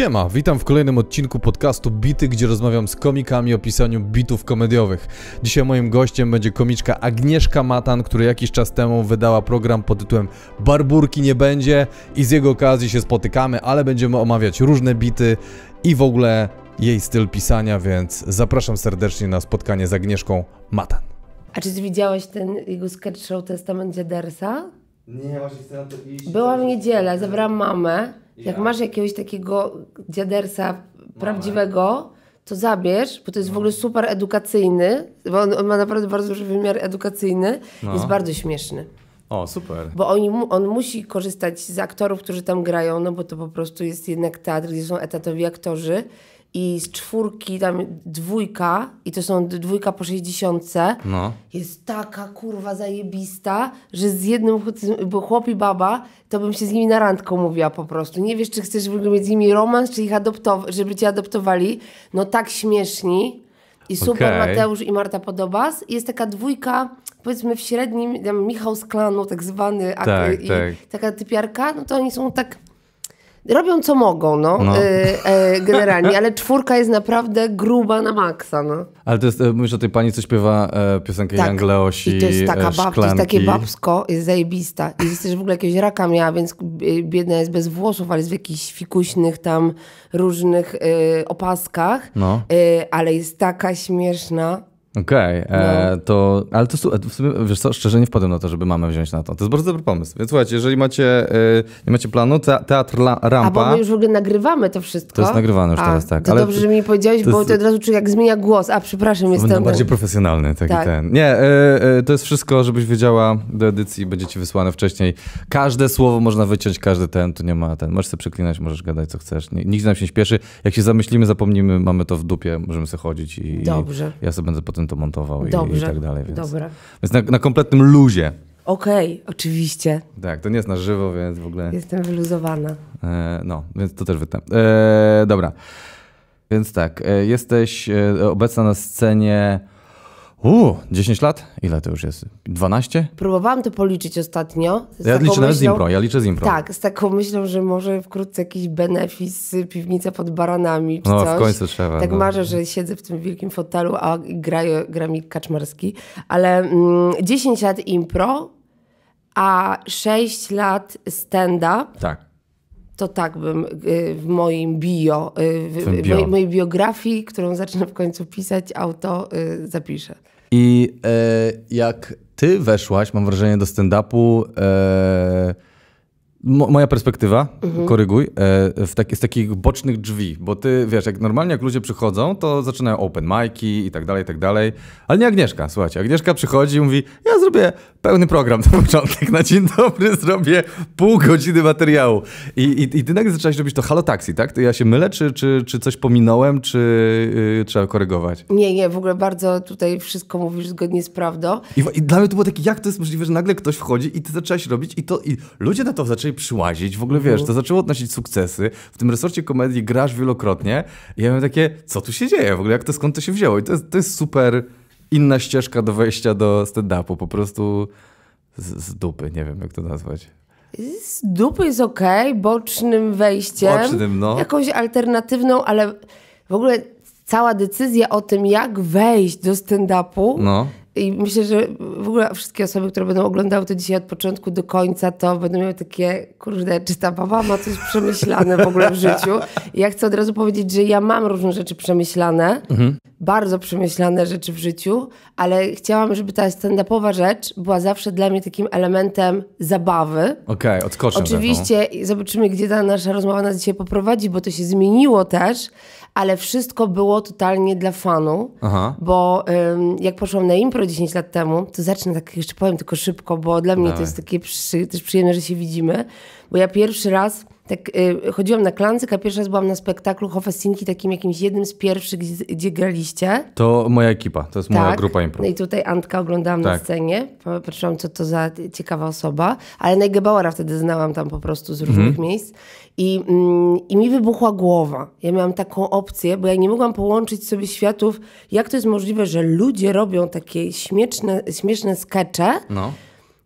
Siema, witam w kolejnym odcinku podcastu Bity, gdzie rozmawiam z komikami o pisaniu bitów komediowych. Dzisiaj moim gościem będzie komiczka Agnieszka Matan, która jakiś czas temu wydała program pod tytułem Barburki nie będzie i z jego okazji się spotykamy, ale będziemy omawiać różne bity i w ogóle jej styl pisania, więc zapraszam serdecznie na spotkanie z Agnieszką Matan. A czy widziałeś ten jego sketch show Testament Dziadersa? Nie, właśnie chcę na to iść. Była w niedzielę, zabrałam mamę. Jak ja. masz jakiegoś takiego dziadersa Mamy. prawdziwego, to zabierz, bo to jest no. w ogóle no. super edukacyjny, bo on, on, ma naprawdę bardzo duży wymiar edukacyjny, no. jest bardzo śmieszny. O, super. Bo on, on musi korzystać z aktorów, którzy tam grają, no bo to po prostu jest jednak teatr, gdzie są etatowi aktorzy i z czwórki tam dwójka, i to są dwójka po sześćdziesiątce, no. jest taka kurwa zajebista, że z jednym bo chłop i baba, to bym się z nimi na randkę mówiła po prostu. Nie wiesz, czy chcesz w ogóle mieć z nimi romans, czy ich żeby cię adoptowali. No tak śmieszni. I super okay. Mateusz i Marta Podobas. I jest taka dwójka, powiedzmy w średnim, Michał z klanu, tak zwany, tak, i tak. taka typiarka, no to oni są tak robią co mogą, no, no. Y, e, generalnie, ale czwórka jest naprawdę gruba na maksa, no. Ale to jest, e, mówisz o tej pani, co śpiewa e, piosenkę tak. Young Leosi, I to jest taka e, bab, to jest takie babsko, jest zajebista. I jest też w ogóle jakiegoś raka miała, więc biedna jest bez włosów, ale jest w jakichś fikuśnych tam różnych y, opaskach, no. Y, ale jest taka śmieszna, Okej, okay, e, no. to, ale to w sumie, wiesz co, szczerze nie wpadłem na to, żeby mamę wziąć na to. To jest bardzo dobry pomysł. Więc słuchajcie, jeżeli macie, y, nie macie planu, te, teatr la, Rampa... A bo my już w ogóle nagrywamy to wszystko. To jest nagrywane już a, teraz, tak. To ale dobrze, że mi powiedziałeś, to bo jest... to od razu czuję, jak zmienia głos. A, przepraszam, jestem... Będę bardziej profesjonalny, taki tak. ten. Nie, y, y, to jest wszystko, żebyś wiedziała, do edycji będzie ci wysłane wcześniej. Każde słowo można wyciąć, każdy ten, tu nie ma ten. Możesz sobie przeklinać, możesz gadać, co chcesz. Nikt nam się nie śpieszy. Jak się zamyślimy, zapomnimy, mamy to w dupie, możemy sobie chodzić i... Dobrze. I ja sobie będę potem potem to montował i, i, tak dalej. Więc, Dobra. Więc na, na kompletnym luzie. Okej, okay, oczywiście. Tak, to nie jest na żywo, więc w ogóle. Jestem wyluzowana. E, no, więc to też wytnę. E, dobra. Więc tak, e, jesteś e, obecna na scenie Uuu, 10 lat? Ile to już jest? 12? Próbowałam to policzyć ostatnio. ja liczę myślą, z impro, ja liczę z impro. Tak, z taką myślą, że może wkrótce jakiś benefis, y, piwnica pod baranami czy no, coś. No, w końcu trzeba. Tak no. marzę, że siedzę w tym wielkim fotelu, a gra, gra mi Kaczmarski. Ale mm, 10 lat impro, a 6 lat stand-up. Tak to tak bym y, w moim bio, y, w bio. Mojej, biografii, którą zacznę w końcu pisać, auto y, zapiszę. I e, jak ty weszłaś, mam wrażenie, do stand-upu... E, Moja perspektywa, mhm. koryguj, e, w taki, z takich bocznych drzwi, bo ty wiesz, jak normalnie jak ludzie przychodzą, to zaczynają open mic'i i tak dalej, i tak dalej, ale nie Agnieszka, słuchajcie, Agnieszka przychodzi i mówi, ja zrobię pełny program na początek, na dzień dobry zrobię pół godziny materiału i, i, i ty nagle zaczęłaś robić to halo taxi, tak? To ja się mylę, czy, czy, czy coś pominąłem, czy yy, trzeba korygować? Nie, nie, w ogóle bardzo tutaj wszystko mówisz zgodnie z prawdą. I, i dla mnie to było takie, jak to jest możliwe, że nagle ktoś wchodzi i ty zaczęłaś robić i to, i ludzie na to zaczęli zaczęli przyłazić, w ogóle wiesz, mhm. to zaczęło odnosić sukcesy. W tym resorcie komedii grasz wielokrotnie i ja miałem takie, co tu się dzieje w ogóle, jak to, skąd to się wzięło? I to jest, to jest super inna ścieżka do wejścia do stand-upu, po prostu z, z dupy, nie wiem jak to nazwać. Z dupy jest okej, okay, bocznym wejściem. Bocznym, no. Jakąś alternatywną, ale w ogóle cała decyzja o tym, jak wejść do stand-upu, no. I myślę, że w ogóle wszystkie osoby, które będą oglądały to dzisiaj od początku do końca, to będą miały takie, kurde, czy ta baba ma coś przemyślane w ogóle w życiu? ja chcę od razu powiedzieć, że ja mam różne rzeczy przemyślane, mhm. bardzo przemyślane rzeczy w życiu, ale chciałam, żeby ta stand-upowa rzecz była zawsze dla mnie takim elementem zabawy. Okej, okay, odskoczę. Oczywiście zobaczymy, gdzie ta nasza rozmowa nas dzisiaj poprowadzi, bo to się zmieniło też, ale wszystko było totalnie dla fanu, bo ym, jak poszłam na impro 10 lat temu, to zacznę tak, jeszcze powiem tylko szybko, bo dla mnie Dawaj. to jest takie przy, też przyjemne, że się widzimy, bo ja pierwszy raz tak y, chodziłam na klancyk, a pierwszy raz byłam na spektaklu Hofestinki, takim jakimś jednym z pierwszych, gdzie, gdzie graliście. To moja ekipa, to jest tak. moja grupa improv. No i tutaj Antka oglądałam tak. na scenie, patrzyłam co to za ciekawa osoba, ale Negebauera wtedy znałam tam po prostu z różnych mhm. miejsc I, mm, i mi wybuchła głowa. Ja miałam taką opcję, bo ja nie mogłam połączyć sobie światów, jak to jest możliwe, że ludzie robią takie śmieszne, śmieszne skecze, no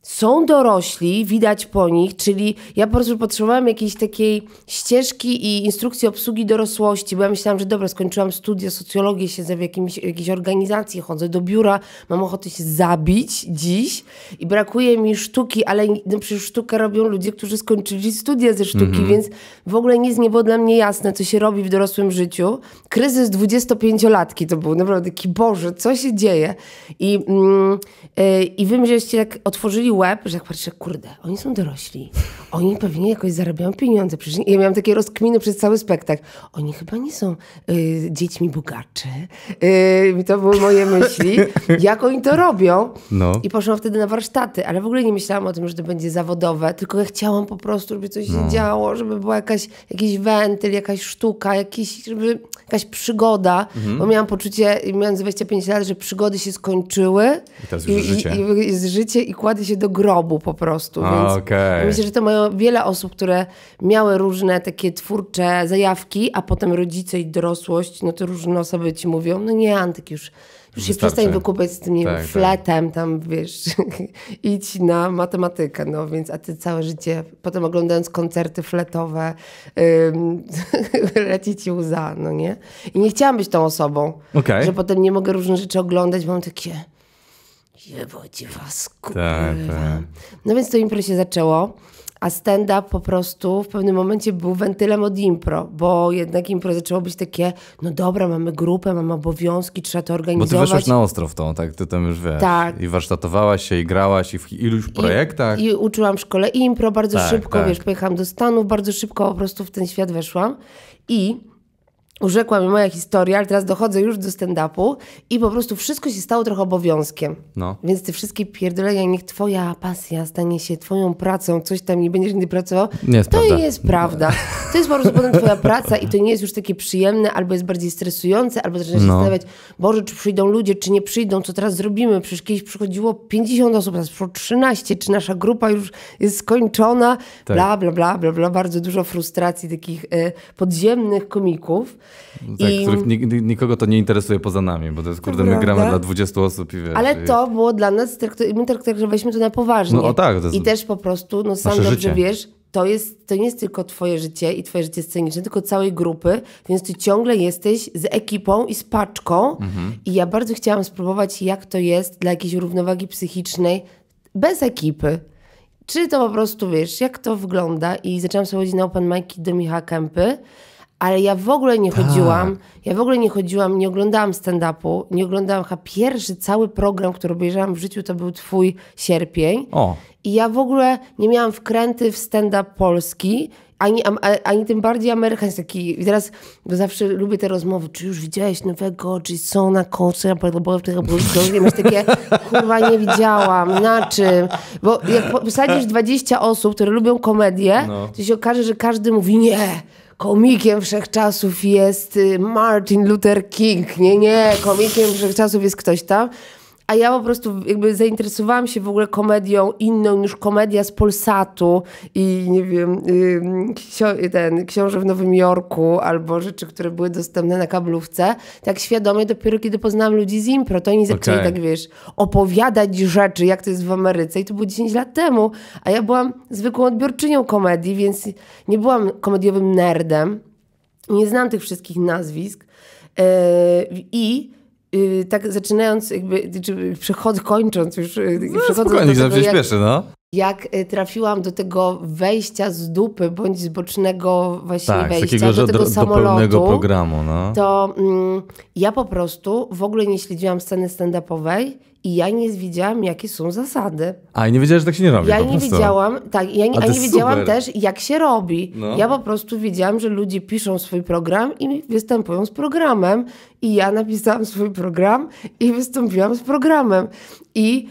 są dorośli, widać po nich, czyli ja po prostu potrzebowałam jakiejś takiej ścieżki i instrukcji obsługi dorosłości, bo ja myślałam, że dobra, skończyłam studia, socjologię, siedzę w jakimś, jakiejś organizacji, chodzę do biura, mam ochotę się zabić dziś i brakuje mi sztuki, ale no, przecież sztukę robią ludzie, którzy skończyli studia ze sztuki, mhm. więc w ogóle nic nie było dla mnie jasne, co się robi w dorosłym życiu. Kryzys 25-latki to był naprawdę taki, Boże, co się dzieje? I, yy, i wy mnie tak otworzyli łeb, że jak patrzę, kurde, oni są dorośli. Oni pewnie jakoś zarabiają pieniądze. Przecież ja miałam takie rozkminy przez cały spektakl. Oni chyba nie są y, dziećmi bogaczy. Y, to były moje myśli. Jak oni to robią? No. I poszłam wtedy na warsztaty, ale w ogóle nie myślałam o tym, że to będzie zawodowe, tylko ja chciałam po prostu, żeby coś się no. działo, żeby była jakaś, jakiś wentyl, jakaś sztuka, jakiś, żeby, jakaś przygoda, mhm. bo miałam poczucie, miałam 25 lat, że przygody się skończyły. I teraz już i, życie. I, i, jest życie i kładę się do do grobu po prostu. Więc okay. Myślę, że to mają wiele osób, które miały różne takie twórcze zajawki, a potem rodzice i dorosłość, no to różne osoby ci mówią, no nie, Antyk już już się przestań wykupać z tym, tak, tak, fletem, tak. tam wiesz, idź na matematykę, no więc, a ty całe życie, potem oglądając koncerty fletowe, yy, leci ci łza, no nie? I nie chciałam być tą osobą, okay. że potem nie mogę różne rzeczy oglądać, bo mam takie, Jebo ci was, tak, tak. No więc to impro się zaczęło, a stand-up po prostu w pewnym momencie był wentylem od impro, bo jednak impro zaczęło być takie, no dobra, mamy grupę, mamy obowiązki, trzeba to organizować. Bo ty weszłaś na ostro w tą, tak? Ty tam już wiesz. Tak. I warsztatowałaś się, i grałaś, i w iluś projektach. I, i uczyłam w szkole impro bardzo tak, szybko, tak. wiesz, pojechałam do Stanów, bardzo szybko po prostu w ten świat weszłam i urzekła mi moja historia, ale teraz dochodzę już do stand-upu i po prostu wszystko się stało trochę obowiązkiem. No. Więc te wszystkie pierdolenia, niech twoja pasja stanie się twoją pracą, coś tam nie będziesz nigdy pracował, nie jest to prawda. jest prawda. To jest po prostu potem twoja praca i to nie jest już takie przyjemne, albo jest bardziej stresujące, albo zaczyna się no. zastanawiać, Boże, czy przyjdą ludzie, czy nie przyjdą, co teraz zrobimy? Przecież kiedyś przychodziło 50 osób, teraz przyszło 13, czy nasza grupa już jest skończona? Tak. Bla, bla, bla, bla, bla. Bardzo dużo frustracji takich y, podziemnych komików. Tak, I... których nik nikogo to nie interesuje poza nami, bo to jest, kurde, my gramy dla 20 osób i wiesz. Ale i... to było dla nas, my traktowaliśmy to na poważnie. No o tak. To jest I też po prostu, no sam dobrze życie. wiesz, to, jest, to nie jest tylko twoje życie i twoje życie sceniczne, tylko całej grupy, więc ty ciągle jesteś z ekipą i z paczką mhm. i ja bardzo chciałam spróbować, jak to jest dla jakiejś równowagi psychicznej bez ekipy. Czy to po prostu, wiesz, jak to wygląda i zaczęłam sobie chodzić na open mic'i do Michała Kępy, ale ja w ogóle nie tak. chodziłam, ja w ogóle nie chodziłam, nie oglądałam stand-upu, nie oglądałam, chyba pierwszy cały program, który obejrzałam w życiu, to był Twój sierpień. O. I ja w ogóle nie miałam wkręty w stand-up polski, ani, ani tym bardziej amerykański. I teraz, bo zawsze lubię te rozmowy, czy już widziałeś nowego Jasona Kocera, i masz takie, kurwa, nie widziałam, na czym? Bo jak posadzisz 20 osób, które lubią komedię, no. to się okaże, że każdy mówi nie komikiem wszechczasów jest y, Martin Luther King. Nie, nie, komikiem wszechczasów jest ktoś tam. A ja po prostu jakby zainteresowałam się w ogóle komedią inną niż komedia z Polsatu i nie wiem, ten Książę w Nowym Jorku albo rzeczy, które były dostępne na kablówce. Tak świadomie dopiero kiedy poznałam ludzi z impro, to oni zaczęli okay. tak wiesz, opowiadać rzeczy, jak to jest w Ameryce i to było 10 lat temu, a ja byłam zwykłą odbiorczynią komedii, więc nie byłam komediowym nerdem. Nie znam tych wszystkich nazwisk. Yy, I yy, tak zaczynając, jakby, czy przychod, kończąc już. Y, no, przechodząc do tego, jak, śpieszy, no. Jak y, trafiłam do tego wejścia z dupy, bądź z bocznego właśnie tak, wejścia takiego, do tego samolotu, do programu, no. to mm, ja po prostu w ogóle nie śledziłam sceny stand-upowej i ja nie wiedziałam, jakie są zasady. A i nie wiedziałam, że tak się nie robi. Ja nie wiedziałam, tak, ja nie, a nie wiedziałam super. też, jak się robi. No. Ja po prostu wiedziałam, że ludzie piszą swój program i występują z programem. I ja napisałam swój program i wystąpiłam z programem. I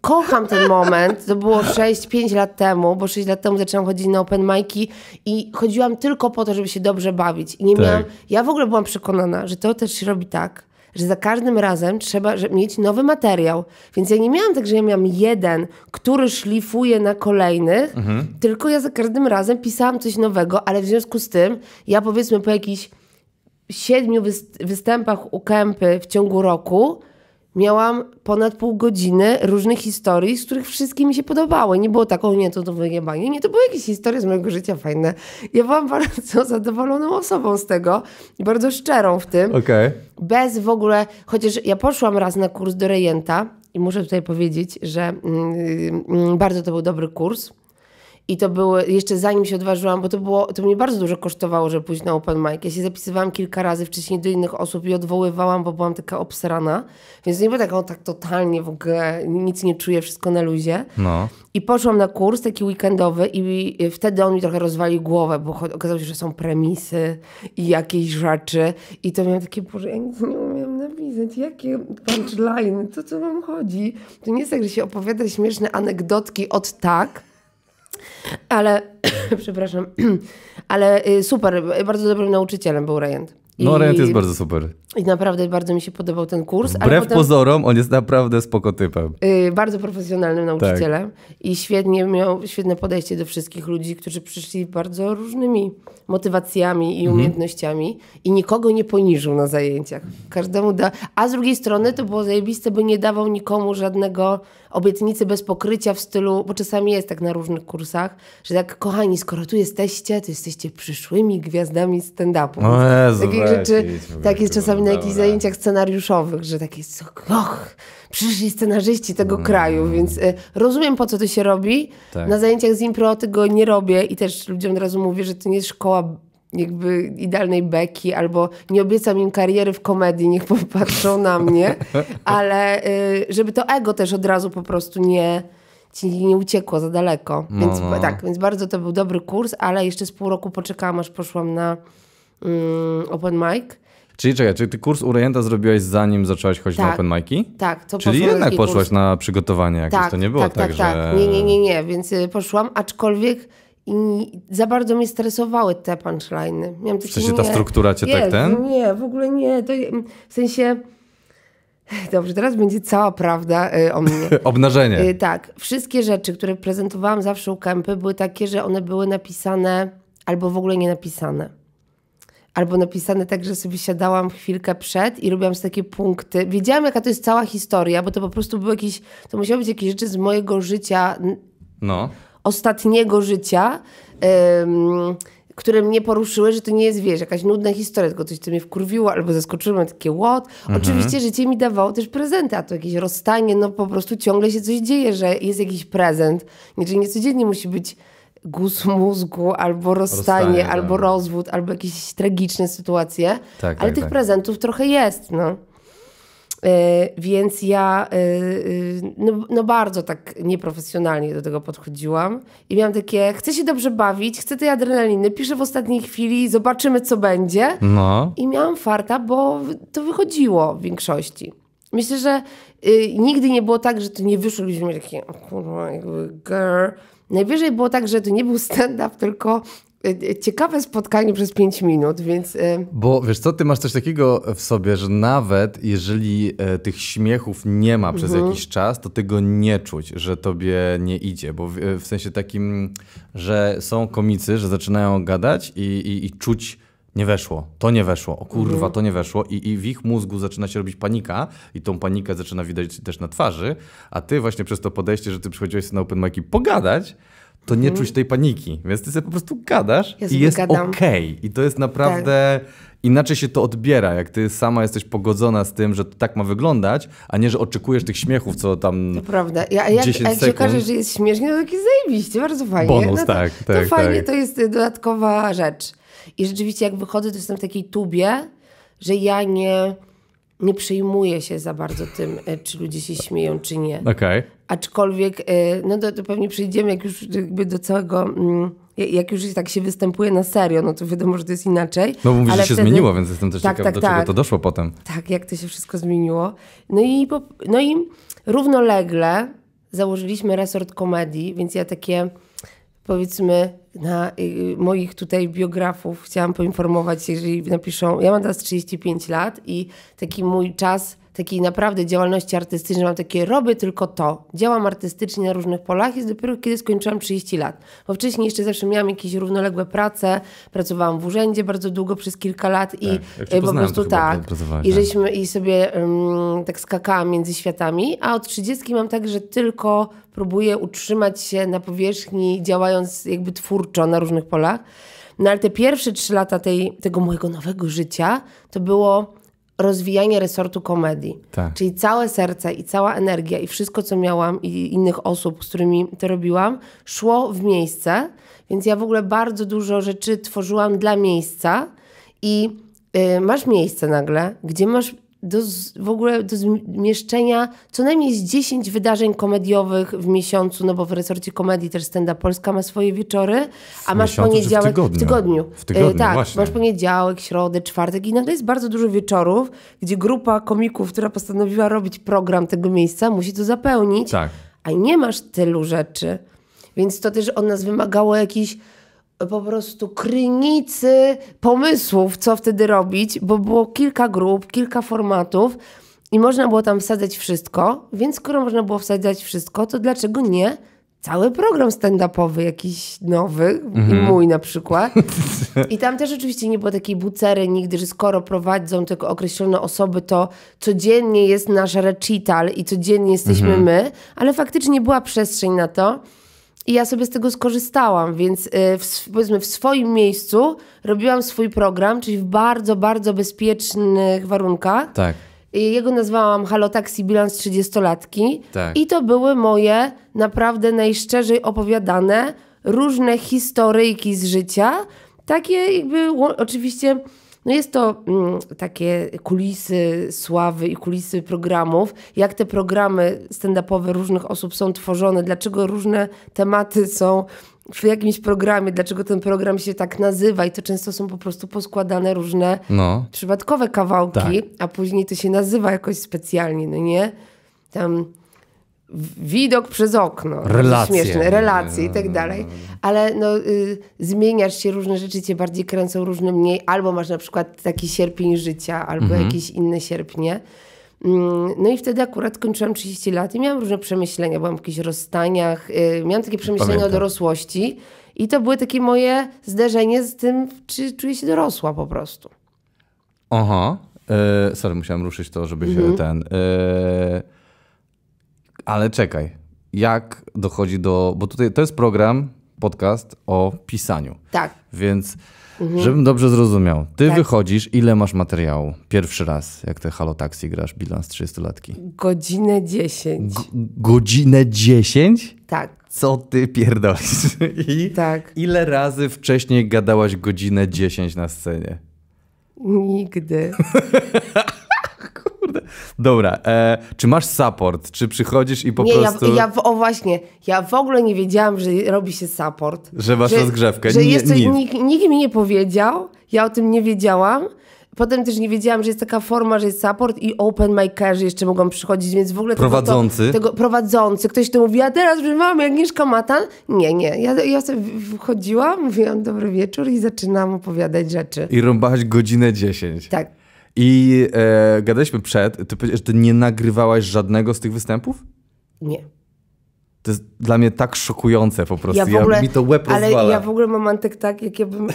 kocham ten moment. To było 6-5 lat temu, bo 6 lat temu zaczęłam chodzić na open mic'i i chodziłam tylko po to, żeby się dobrze bawić. I nie tak. miałam. Ja w ogóle byłam przekonana, że to też się robi tak że za każdym razem trzeba mieć nowy materiał. Więc ja nie miałam tak, że ja miałam jeden, który szlifuje na kolejnych, mhm. tylko ja za każdym razem pisałam coś nowego, ale w związku z tym ja powiedzmy po jakichś siedmiu występach u Kępy w ciągu roku miałam ponad pół godziny różnych historii, z których wszystkie mi się podobały. Nie było taką, nie, to to wyjebanie. Nie, to były jakieś historie z mojego życia fajne. Ja byłam bardzo zadowoloną osobą z tego i bardzo szczerą w tym. Okay. Bez w ogóle, chociaż ja poszłam raz na kurs do rejenta i muszę tutaj powiedzieć, że mm, mm bardzo to był dobry kurs. I to było, jeszcze zanim się odważyłam, bo to było, to mnie bardzo dużo kosztowało, żeby pójść na open mic. Ja się zapisywałam kilka razy wcześniej do innych osób i odwoływałam, bo byłam taka obsrana. Więc nie było tak, o tak totalnie w ogóle, nic nie czuję, wszystko na luzie. No. I poszłam na kurs taki weekendowy i wtedy on mi trochę rozwalił głowę, bo okazało się, że są premisy i jakieś rzeczy. I to miałam takie, boże, ja nic nie umiem napisać, jakie punchline, to co wam chodzi? To nie jest tak, że się opowiada śmieszne anegdotki od tak, ale, przepraszam, ale y, super, bardzo dobrym nauczycielem był Rejent. No, Rejent jest bardzo super. I naprawdę bardzo mi się podobał ten kurs. Wbrew potem, pozorom, on jest naprawdę spokotypem. Yy, bardzo profesjonalnym nauczycielem tak. i świetnie miał świetne podejście do wszystkich ludzi, którzy przyszli bardzo różnymi motywacjami i mhm. umiejętnościami mhm. i nikogo nie poniżył na zajęciach. Każdemu da... A z drugiej strony to było zajebiste, bo nie dawał nikomu żadnego obietnicy bez pokrycia w stylu, bo czasami jest tak na różnych kursach, że tak, kochani, skoro tu jesteście, to jesteście przyszłymi gwiazdami stand-upu. No takich rzeczy, tak jest czasami na jakichś zajęciach scenariuszowych, że tak jest, och, przyszli scenarzyści tego mm. kraju, więc y, rozumiem po co to się robi. Tak. Na zajęciach z impro tego nie robię i też ludziom od razu mówię, że to nie jest szkoła jakby idealnej beki, albo nie obiecam im kariery w komedii, niech popatrzą na mnie, ale y, żeby to ego też od razu po prostu nie, ci nie uciekło za daleko. No, więc no. tak, więc bardzo to był dobry kurs, ale jeszcze z pół roku poczekałam, aż poszłam na um, open mic. Czyli czekaj, czyli ty kurs Urejenta zrobiłaś zanim zaczęłaś chodzić tak, na open mic'i? Tak. To czyli jednak poszłaś kurs. na przygotowanie jakieś, tak, to nie było tak, tak, tak, tak. że... Tak, nie, nie, nie, nie, więc y, poszłam, aczkolwiek i za bardzo mnie stresowały te punchline. Miałam w sensie ta nie, struktura cię jest, tak ten? Nie, w ogóle nie. To, w sensie... Dobrze, teraz będzie cała prawda y, o mnie. Obnażenie. Y, tak. Wszystkie rzeczy, które prezentowałam zawsze u Kępy były takie, że one były napisane albo w ogóle nie napisane. Albo napisane tak, że sobie siadałam chwilkę przed i robiłam takie punkty. Wiedziałam, jaka to jest cała historia, bo to po prostu były jakieś, to musiały być jakieś rzeczy z mojego życia no ostatniego życia, um, które mnie poruszyły, że to nie jest, wiesz, jakaś nudna historia, tylko coś, co mnie wkurwiło albo zaskoczyło, mam takie what. Mhm. Oczywiście życie mi dawało też prezenty, a to jakieś rozstanie, no po prostu ciągle się coś dzieje, że jest jakiś prezent. Znaczy nie codziennie musi być guz mózgu, albo rozstanie, rozstanie albo tak. rozwód, albo jakieś tragiczne sytuacje. Tak, ale tak, tych tak. prezentów trochę jest, no. Y, więc ja y, y, no, no, bardzo tak nieprofesjonalnie do tego podchodziłam i miałam takie, chcę się dobrze bawić, chcę tej adrenaliny, piszę w ostatniej chwili, zobaczymy co będzie. No. I miałam farta, bo to wychodziło w większości. Myślę, że nigdy nie było tak, że to nie wyszło, gdzieś takie, oh girl. Najwyżej było tak, że to nie był stand-up, tylko Y, ciekawe spotkanie przez 5 minut, więc. Y, bo wiesz, co ty masz coś takiego w sobie, że nawet jeżeli e, tych śmiechów nie ma przez mhm. jakiś czas, to tego nie czuć, że tobie nie idzie. Bo w, e, w sensie takim, że są komicy, że zaczynają gadać i, i, i czuć nie weszło, to nie weszło, o kurwa, mhm. to nie weszło I, i w ich mózgu zaczyna się robić panika i tą panikę zaczyna widać też na twarzy, a ty właśnie przez to podejście, że ty przychodziłeś na open mic i pogadać, to nie mhm. czuć tej paniki. Więc ty sobie po prostu gadasz ja i jest okej. Okay. I to jest naprawdę... Tak. Inaczej się to odbiera, jak ty sama jesteś pogodzona z tym, że to tak ma wyglądać, a nie, że oczekujesz tych śmiechów, co tam. To prawda. Ja, jak, jak sekund. się okaże, że jest śmiesznie, to taki zajebiście, bardzo fajnie. Bonus, no to, tak, to, tak. To fajnie, tak. to jest dodatkowa rzecz. I rzeczywiście, jak wychodzę, to jestem w takiej tubie, że ja nie, nie przejmuję się za bardzo tym, e, czy ludzie się śmieją, czy nie. Okay. Aczkolwiek, y, no to, to pewnie przejdziemy, jak już jakby do całego. Mm, jak już tak się występuje na serio, no to wiadomo, że to jest inaczej. No bo mówisz, że się wtedy... zmieniło, więc jestem też tak, ciekaw, tak, do tak. czego to doszło potem. Tak, jak to się wszystko zmieniło. No i, no i równolegle założyliśmy resort komedii, więc ja takie powiedzmy na y, moich tutaj biografów chciałam poinformować, jeżeli napiszą, ja mam teraz 35 lat i taki mój czas takiej naprawdę działalności artystycznej, mam takie robię tylko to. Działam artystycznie na różnych polach jest dopiero kiedy skończyłam 30 lat. Bo wcześniej jeszcze zawsze miałam jakieś równoległe prace, pracowałam w urzędzie bardzo długo, przez kilka lat i tak, e, po prostu tak. I, tak. żeśmy, I sobie um, tak skakałam między światami, a od 30 mam tak, że tylko próbuję utrzymać się na powierzchni, działając jakby twórczo na różnych polach. No ale te pierwsze trzy lata tej, tego mojego nowego życia to było rozwijanie resortu komedii. Tak. Czyli całe serce i cała energia i wszystko, co miałam i innych osób, z którymi to robiłam, szło w miejsce. Więc ja w ogóle bardzo dużo rzeczy tworzyłam dla miejsca i y, masz miejsce nagle, gdzie masz do w ogóle do zmieszczenia co najmniej z 10 wydarzeń komediowych w miesiącu, no bo w resorcie komedii też Stenda Polska ma swoje wieczory, a w masz miesiącu, poniedziałek w tygodniu. W tygodniu, w tygodniu e, tak, właśnie. masz poniedziałek, środę, czwartek i nagle jest bardzo dużo wieczorów, gdzie grupa komików, która postanowiła robić program tego miejsca, musi to zapełnić. Tak. A nie masz tylu rzeczy. Więc to też od nas wymagało jakichś po prostu krynicy pomysłów, co wtedy robić, bo było kilka grup, kilka formatów i można było tam wsadzać wszystko, więc skoro można było wsadzać wszystko, to dlaczego nie cały program stand-upowy jakiś nowy, i mhm. mój na przykład. I tam też oczywiście nie było takiej bucery nigdy, że skoro prowadzą tylko określone osoby, to codziennie jest nasz recital i codziennie jesteśmy mhm. my, ale faktycznie była przestrzeń na to, i ja sobie z tego skorzystałam, więc y, w, powiedzmy w swoim miejscu robiłam swój program, czyli w bardzo, bardzo bezpiecznych warunkach. Tak. Jego nazwałam Halo Taxi Bilans 30-latki. Tak. I to były moje naprawdę najszczerzej opowiadane różne historyjki z życia. Takie jakby oczywiście no jest to mm, takie kulisy sławy i kulisy programów. Jak te programy stand-upowe różnych osób są tworzone, dlaczego różne tematy są w jakimś programie, dlaczego ten program się tak nazywa i to często są po prostu poskładane różne no. przypadkowe kawałki, tak. a później to się nazywa jakoś specjalnie, no nie? Tam widok przez okno. Relacje. Śmieszne, relacje i tak mm. dalej. Ale no, y, zmieniasz się, różne rzeczy cię bardziej kręcą, różne mniej. Albo masz na przykład taki sierpień życia, albo mhm. jakieś inne sierpnie. Mm, no i wtedy akurat kończyłam 30 lat i miałam różne przemyślenia, byłam w jakichś rozstaniach, y, miałam takie przemyślenia Pamiętam. o dorosłości i to było takie moje zderzenie z tym, czy czuję się dorosła po prostu. Aha. E, sorry, musiałam ruszyć to, żeby się mhm. ten... E, ale czekaj, jak dochodzi do. Bo tutaj to jest program, podcast o pisaniu. Tak. Więc, mhm. żebym dobrze zrozumiał, ty tak. wychodzisz, ile masz materiału pierwszy raz, jak te Halo grasz, bilans 30-latki? Godzinę 10. G godzinę 10? Tak. Co ty pierdolisz? I tak. Ile razy wcześniej gadałaś godzinę 10 na scenie? Nigdy. Dobra, e, czy masz support? Czy przychodzisz i po nie, prostu... Ja, ja, o właśnie, ja w ogóle nie wiedziałam, że robi się support. Że masz że, rozgrzewkę. Że nie, jest coś, nikt, nikt mi nie powiedział, ja o tym nie wiedziałam. Potem też nie wiedziałam, że jest taka forma, że jest support i open makerzy jeszcze mogą przychodzić, więc w ogóle... Prowadzący? Tego, tego prowadzący. Ktoś to mówi, a teraz już mam Agnieszka Matan. Nie, nie. Ja, ja sobie wchodziłam, mówiłam dobry wieczór i zaczynam opowiadać rzeczy. I rąbałaś godzinę 10. Tak. I e, gadaliśmy przed, ty powiedziałeś, że ty nie nagrywałaś żadnego z tych występów? Nie. To jest dla mnie tak szokujące po prostu. Ja w ogóle, ja, mi to łeb Ale rozwala. ja w ogóle mam antek tak, jak ja bym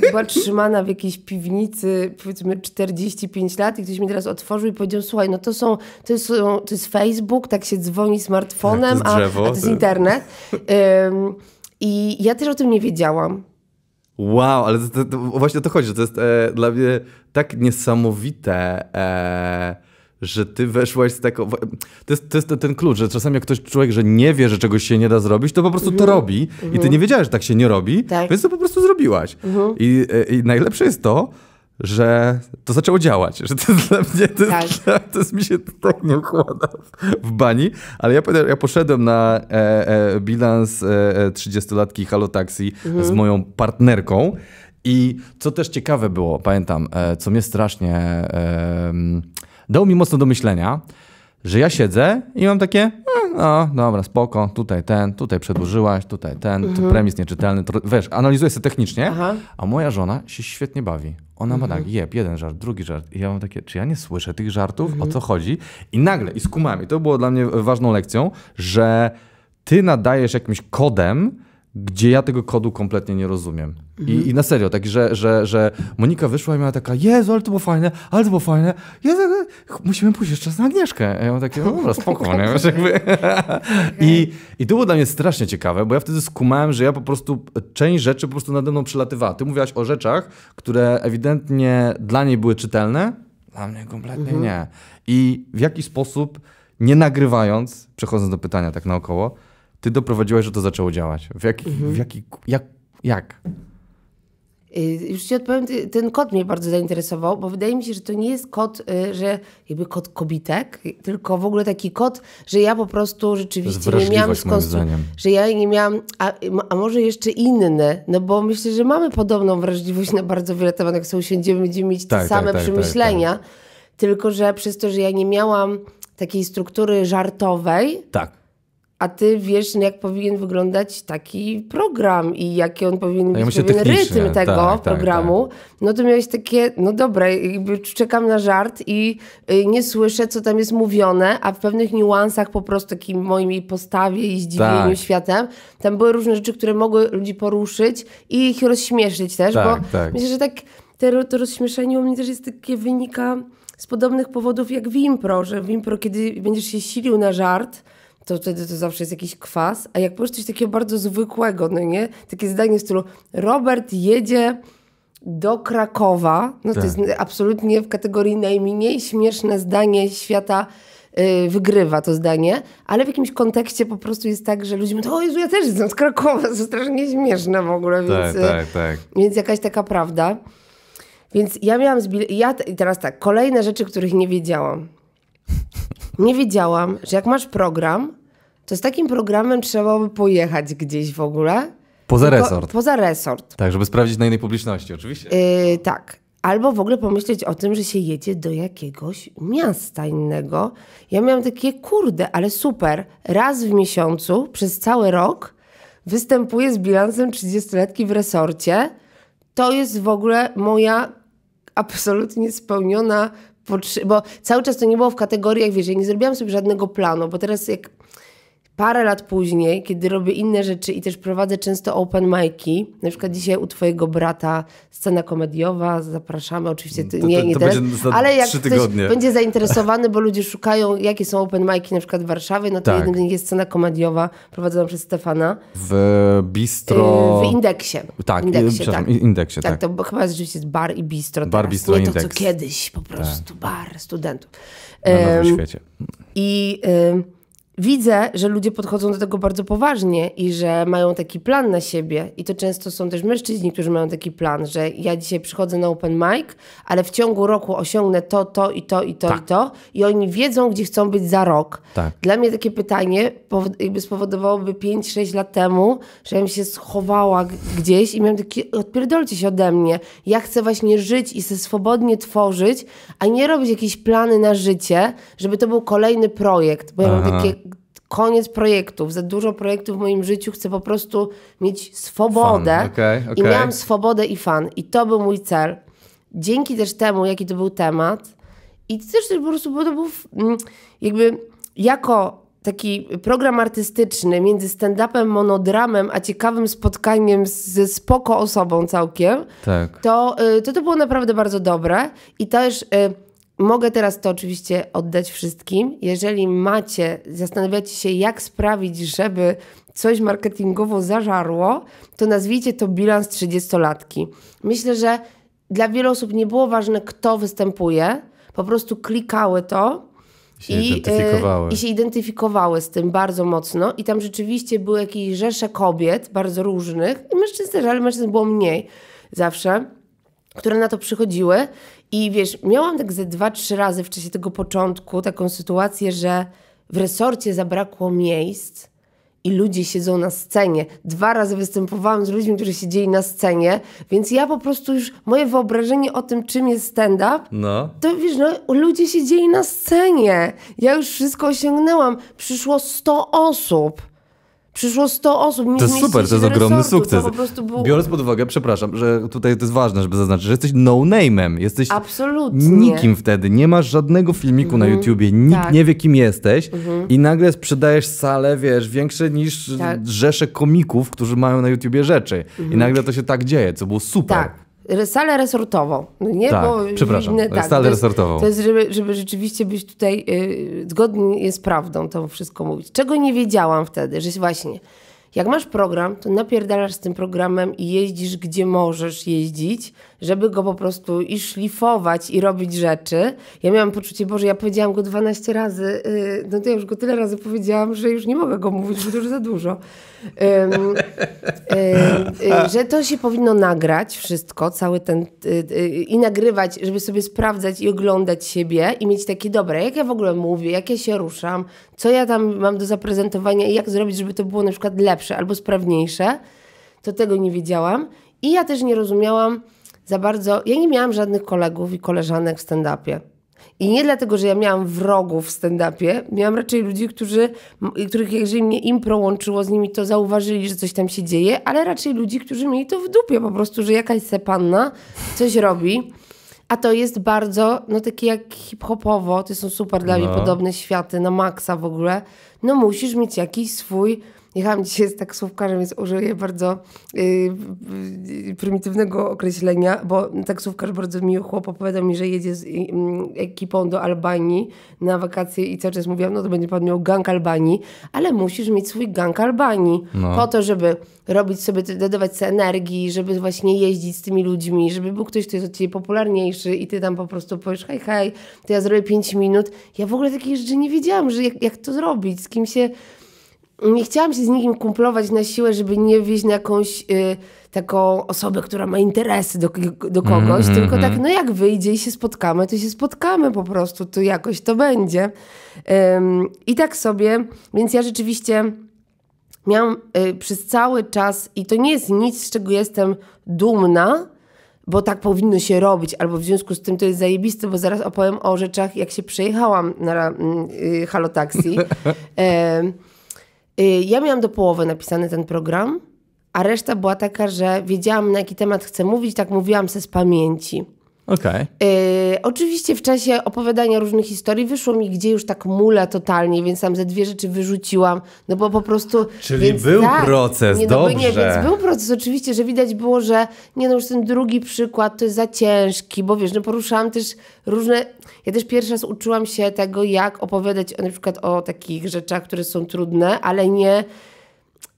była trzymana w jakiejś piwnicy, powiedzmy 45 lat i ktoś mi teraz otworzył i powiedział, słuchaj, no to są, to, to jest Facebook, tak się dzwoni smartfonem, tak, drzewo, a, a, to jest internet. I ja też o tym nie wiedziałam. Wow, ale to, to, to, właśnie o to chodzi, że to jest e, dla mnie tak niesamowite, e, że ty weszłaś z taką... To jest, to jest ten klucz, że czasami jak ktoś, człowiek, że nie wie, że czegoś się nie da zrobić, to po prostu mhm. to robi i ty mhm. nie wiedziałeś, że tak się nie robi, tak. więc to po prostu zrobiłaś. Mhm. I, e, I najlepsze jest to, że to zaczęło działać, że to dla mnie, to, tak. jest, to jest, mi się tak nie układa w bani, ale ja, ja poszedłem na e, e, bilans e, 30-latki e, Halotaxi mhm. z moją partnerką i co też ciekawe było, pamiętam, e, co mnie strasznie dało mi mocno do myślenia, że ja siedzę i mam takie, e, no dobra, spoko, tutaj ten, tutaj przedłużyłaś, tutaj ten, mhm. tu premis nieczytelny, to, wiesz, analizuję się technicznie, Aha. a moja żona się świetnie bawi. Ona mhm. ma tak, jeb, jeden żart, drugi żart. I ja mam takie, czy ja nie słyszę tych żartów? Mhm. O co chodzi? I nagle, i z kumami. to było dla mnie ważną lekcją, że ty nadajesz jakimś kodem, gdzie ja tego kodu kompletnie nie rozumiem. I, mhm. i na serio, tak, że, że, że Monika wyszła i miała taka, Jezu, ale to było fajne, ale to było fajne, Jezu, musimy pójść jeszcze raz na Agnieszkę. ja mam takie, no dobra, Wiesz, jakby. I, I to było dla mnie strasznie ciekawe, bo ja wtedy skumałem, że ja po prostu, część rzeczy po prostu nade mną przelatywała. Ty mówiłaś o rzeczach, które ewidentnie dla niej były czytelne, dla mnie kompletnie mhm. nie. I w jaki sposób, nie nagrywając, przechodząc do pytania tak naokoło, ty doprowadziłaś, że to zaczęło działać. W jaki, mhm. w jaki jak, jak? Y, już ci odpowiem, ten kod mnie bardzo zainteresował, bo wydaje mi się, że to nie jest kod, y, że jakby kod kobitek, tylko w ogóle taki kod, że ja po prostu rzeczywiście nie miałam skonstruować, że ja nie miałam, a, a, może jeszcze inne, no bo myślę, że mamy podobną wrażliwość na bardzo wiele tematów, jak sobie usiądziemy, będziemy mieć te tak, tak, same tak, tak, przemyślenia, tak. tylko że przez to, że ja nie miałam takiej struktury żartowej, tak a ty wiesz, no jak powinien wyglądać taki program i jaki on powinien no być, ja pewien rytm tego tak, tak programu, tak, tak. no to miałeś takie, no dobra, jakby czekam na żart i y, nie słyszę, co tam jest mówione, a w pewnych niuansach po prostu takim moim postawie i zdziwieniu tak. światem, tam były różne rzeczy, które mogły ludzi poruszyć i ich rozśmieszyć też, bo tak, myślę, że tak te, to rozśmieszenie u mnie też jest takie, wynika z podobnych powodów jak w impro, że w impro, kiedy będziesz się silił na żart, to wtedy to zawsze jest jakiś kwas, a jak powiesz coś takiego bardzo zwykłego, no nie? Takie zdanie w stylu Robert jedzie do Krakowa, no tak. to jest tak. absolutnie w kategorii najmniej śmieszne zdanie świata yy, wygrywa to zdanie, ale w jakimś kontekście po prostu jest tak, że ludzie mówią, o Jezu, ja też jestem z Krakowa, to strasznie śmieszne w ogóle, tak, więc, y, tak, tak. więc jakaś taka prawda. Więc ja miałam, ja teraz tak, kolejne rzeczy, których nie wiedziałam. Nie wiedziałam, że jak masz program, to z takim programem trzeba by pojechać gdzieś w ogóle. Poza resort. Poza resort. Tak, żeby sprawdzić na innej publiczności, oczywiście. Yy, tak. Albo w ogóle pomyśleć o tym, że się jedzie do jakiegoś miasta innego. Ja miałam takie, kurde, ale super, raz w miesiącu przez cały rok występuję z bilansem 30-letki w resorcie. To jest w ogóle moja absolutnie spełniona bo cały czas to nie było w kategoriach, wiesz, ja nie zrobiłam sobie żadnego planu, bo teraz jak parę lat później, kiedy robię inne rzeczy i też prowadzę często open mic'i, na przykład dzisiaj u twojego brata scena komediowa, zapraszamy oczywiście, to, nie, nie to teraz, ale jak ktoś będzie zainteresowany, bo ludzie szukają, jakie są open mic'i na przykład w Warszawie, no to tak. jednym z nich jest scena komediowa prowadzona przez Stefana. W bistro... Y, w Indeksie. Tak, indeksie, tak. Indeksie, tak. tak. to chyba rzeczywiście jest bar i bistro Bar, teraz. bistro, nie indeks. to co kiedyś, po tak. prostu tak. bar studentów. Na nowym świecie. I... Y, widzę, że ludzie podchodzą do tego bardzo poważnie i że mają taki plan na siebie. I to często są też mężczyźni, którzy mają taki plan, że ja dzisiaj przychodzę na open mic, ale w ciągu roku osiągnę to, to i to i to tak. i to. I oni wiedzą, gdzie chcą być za rok. Tak. Dla mnie takie pytanie jakby spowodowałoby 5-6 lat temu, że ja bym się schowała gdzieś i miałam taki odpierdolcie się ode mnie. Ja chcę właśnie żyć i se swobodnie tworzyć, a nie robić jakieś plany na życie, żeby to był kolejny projekt, bo ja mam takie koniec projektów, za dużo projektów w moim życiu, chcę po prostu mieć swobodę. Okay, okay. I miałam swobodę i fan. I to był mój cel. Dzięki też temu, jaki to był temat. I też, też po prostu, bo to był mm, jakby jako taki program artystyczny między stand-upem, monodramem, a ciekawym spotkaniem ze spoko osobą całkiem, tak. to, y, to to było naprawdę bardzo dobre. I też y, Mogę teraz to oczywiście oddać wszystkim. Jeżeli macie, zastanawiacie się, jak sprawić, żeby coś marketingowo zażarło, to nazwijcie to bilans 30-latki. Myślę, że dla wielu osób nie było ważne, kto występuje, po prostu klikały to. Się I, y, I się identyfikowały z tym bardzo mocno. I tam rzeczywiście były jakieś rzesze kobiet, bardzo różnych, i mężczyzn też, ale mężczyzn było mniej zawsze, które na to przychodziły i wiesz, miałam tak ze dwa, trzy razy w czasie tego początku taką sytuację, że w resorcie zabrakło miejsc i ludzie siedzą na scenie. Dwa razy występowałam z ludźmi, którzy siedzieli na scenie, więc ja po prostu już moje wyobrażenie o tym, czym jest stand-up, no. to wiesz, no, ludzie siedzieli na scenie. Ja już wszystko osiągnęłam. Przyszło 100 osób. Przyszło 100 osób. Nie to jest super, to jest ogromny resortu. sukces. Po było... Biorąc pod uwagę, przepraszam, że tutaj to jest ważne, żeby zaznaczyć, że jesteś no-name'em. Jesteś Absolutnie. nikim wtedy. Nie masz żadnego filmiku mm -hmm. na mhm. YouTubie. Nikt tak. nie wie, kim jesteś. Mm -hmm. I nagle sprzedajesz salę, wiesz, większe niż tak. rzesze komików, którzy mają na YouTubie rzeczy. Mm -hmm. I mhm. nagle to się tak dzieje, co było super. Tak salę resortową. No nie? Tak, Bo, przepraszam, tak, salę resortową. To jest, żeby, żeby rzeczywiście być tutaj yy, zgodni z prawdą, to wszystko mówić. Czego nie wiedziałam wtedy, że właśnie jak masz program, to napierdalasz z tym programem i jeździsz gdzie możesz jeździć, żeby go po prostu i szlifować i robić rzeczy. Ja miałam poczucie, Boże, ja powiedziałam go 12 razy, y, no to ja już go tyle razy powiedziałam, że już nie mogę go mówić, bo to już za dużo. Y, że to się powinno nagrać wszystko, cały ten y, i nagrywać, żeby sobie sprawdzać i oglądać siebie i mieć takie dobre, jak ja w ogóle mówię, jak ja się ruszam, co ja tam mam do zaprezentowania i jak zrobić, żeby to było na przykład lepsze lepsze albo sprawniejsze, to tego nie wiedziałam. I ja też nie rozumiałam za bardzo, ja nie miałam żadnych kolegów i koleżanek w stand-upie. I nie dlatego, że ja miałam wrogów w stand-upie, miałam raczej ludzi, którzy, których jeżeli mnie impro łączyło z nimi, to zauważyli, że coś tam się dzieje, ale raczej ludzi, którzy mieli to w dupie po prostu, że jakaś sepanna coś robi. A to jest bardzo, no takie jak hip-hopowo, to są super dla no. mnie podobne światy, na maksa w ogóle. No musisz mieć jakiś swój Jechałam dzisiaj z taksówkarzem, więc użyję bardzo yy, prymitywnego określenia, bo taksówkarz bardzo miły chłop opowiadał mi, że jedzie z mm, ekipą do Albanii na wakacje i cały czas mówiłam, no to będzie pan miał gang Albanii, ale musisz mieć swój gang Albanii no. po to, żeby robić sobie, dodawać sobie energii, żeby właśnie jeździć z tymi ludźmi, żeby był ktoś, kto jest od ciebie popularniejszy i ty tam po prostu powiesz hej, hej, to ja zrobię 5 minut. Ja w ogóle takich rzeczy nie wiedziałam, że jak, jak to zrobić, z kim się nie chciałam się z nikim kumplować na siłę, żeby nie wieść na jakąś y, taką osobę, która ma interesy do, do mhm, kogoś, mm, tylko tak, mhm. no jak wyjdzie i się spotkamy, to się spotkamy po prostu, to jakoś to będzie. Ym, I tak sobie, więc ja rzeczywiście miałam y, przez cały czas, i to nie jest nic, z czego jestem dumna, bo tak powinno się robić, albo w związku z tym to jest zajebiste, bo zaraz opowiem o rzeczach, jak się przejechałam na mm, y, halotaxi. Y, ja miałam do połowy napisany ten program, a reszta była taka, że wiedziałam na jaki temat chcę mówić, tak mówiłam se z pamięci. Okay. oczywiście w czasie opowiadania różnych historii wyszło mi gdzie już tak mula totalnie, więc tam ze dwie rzeczy wyrzuciłam, no bo po prostu... Czyli był tak. proces, nie, no dobrze. Nie, więc był proces oczywiście, że widać było, że nie no już ten drugi przykład to jest za ciężki, bo wiesz, no poruszałam też różne... Ja też pierwszy raz uczyłam się tego, jak opowiadać na przykład o takich rzeczach, które są trudne, ale nie...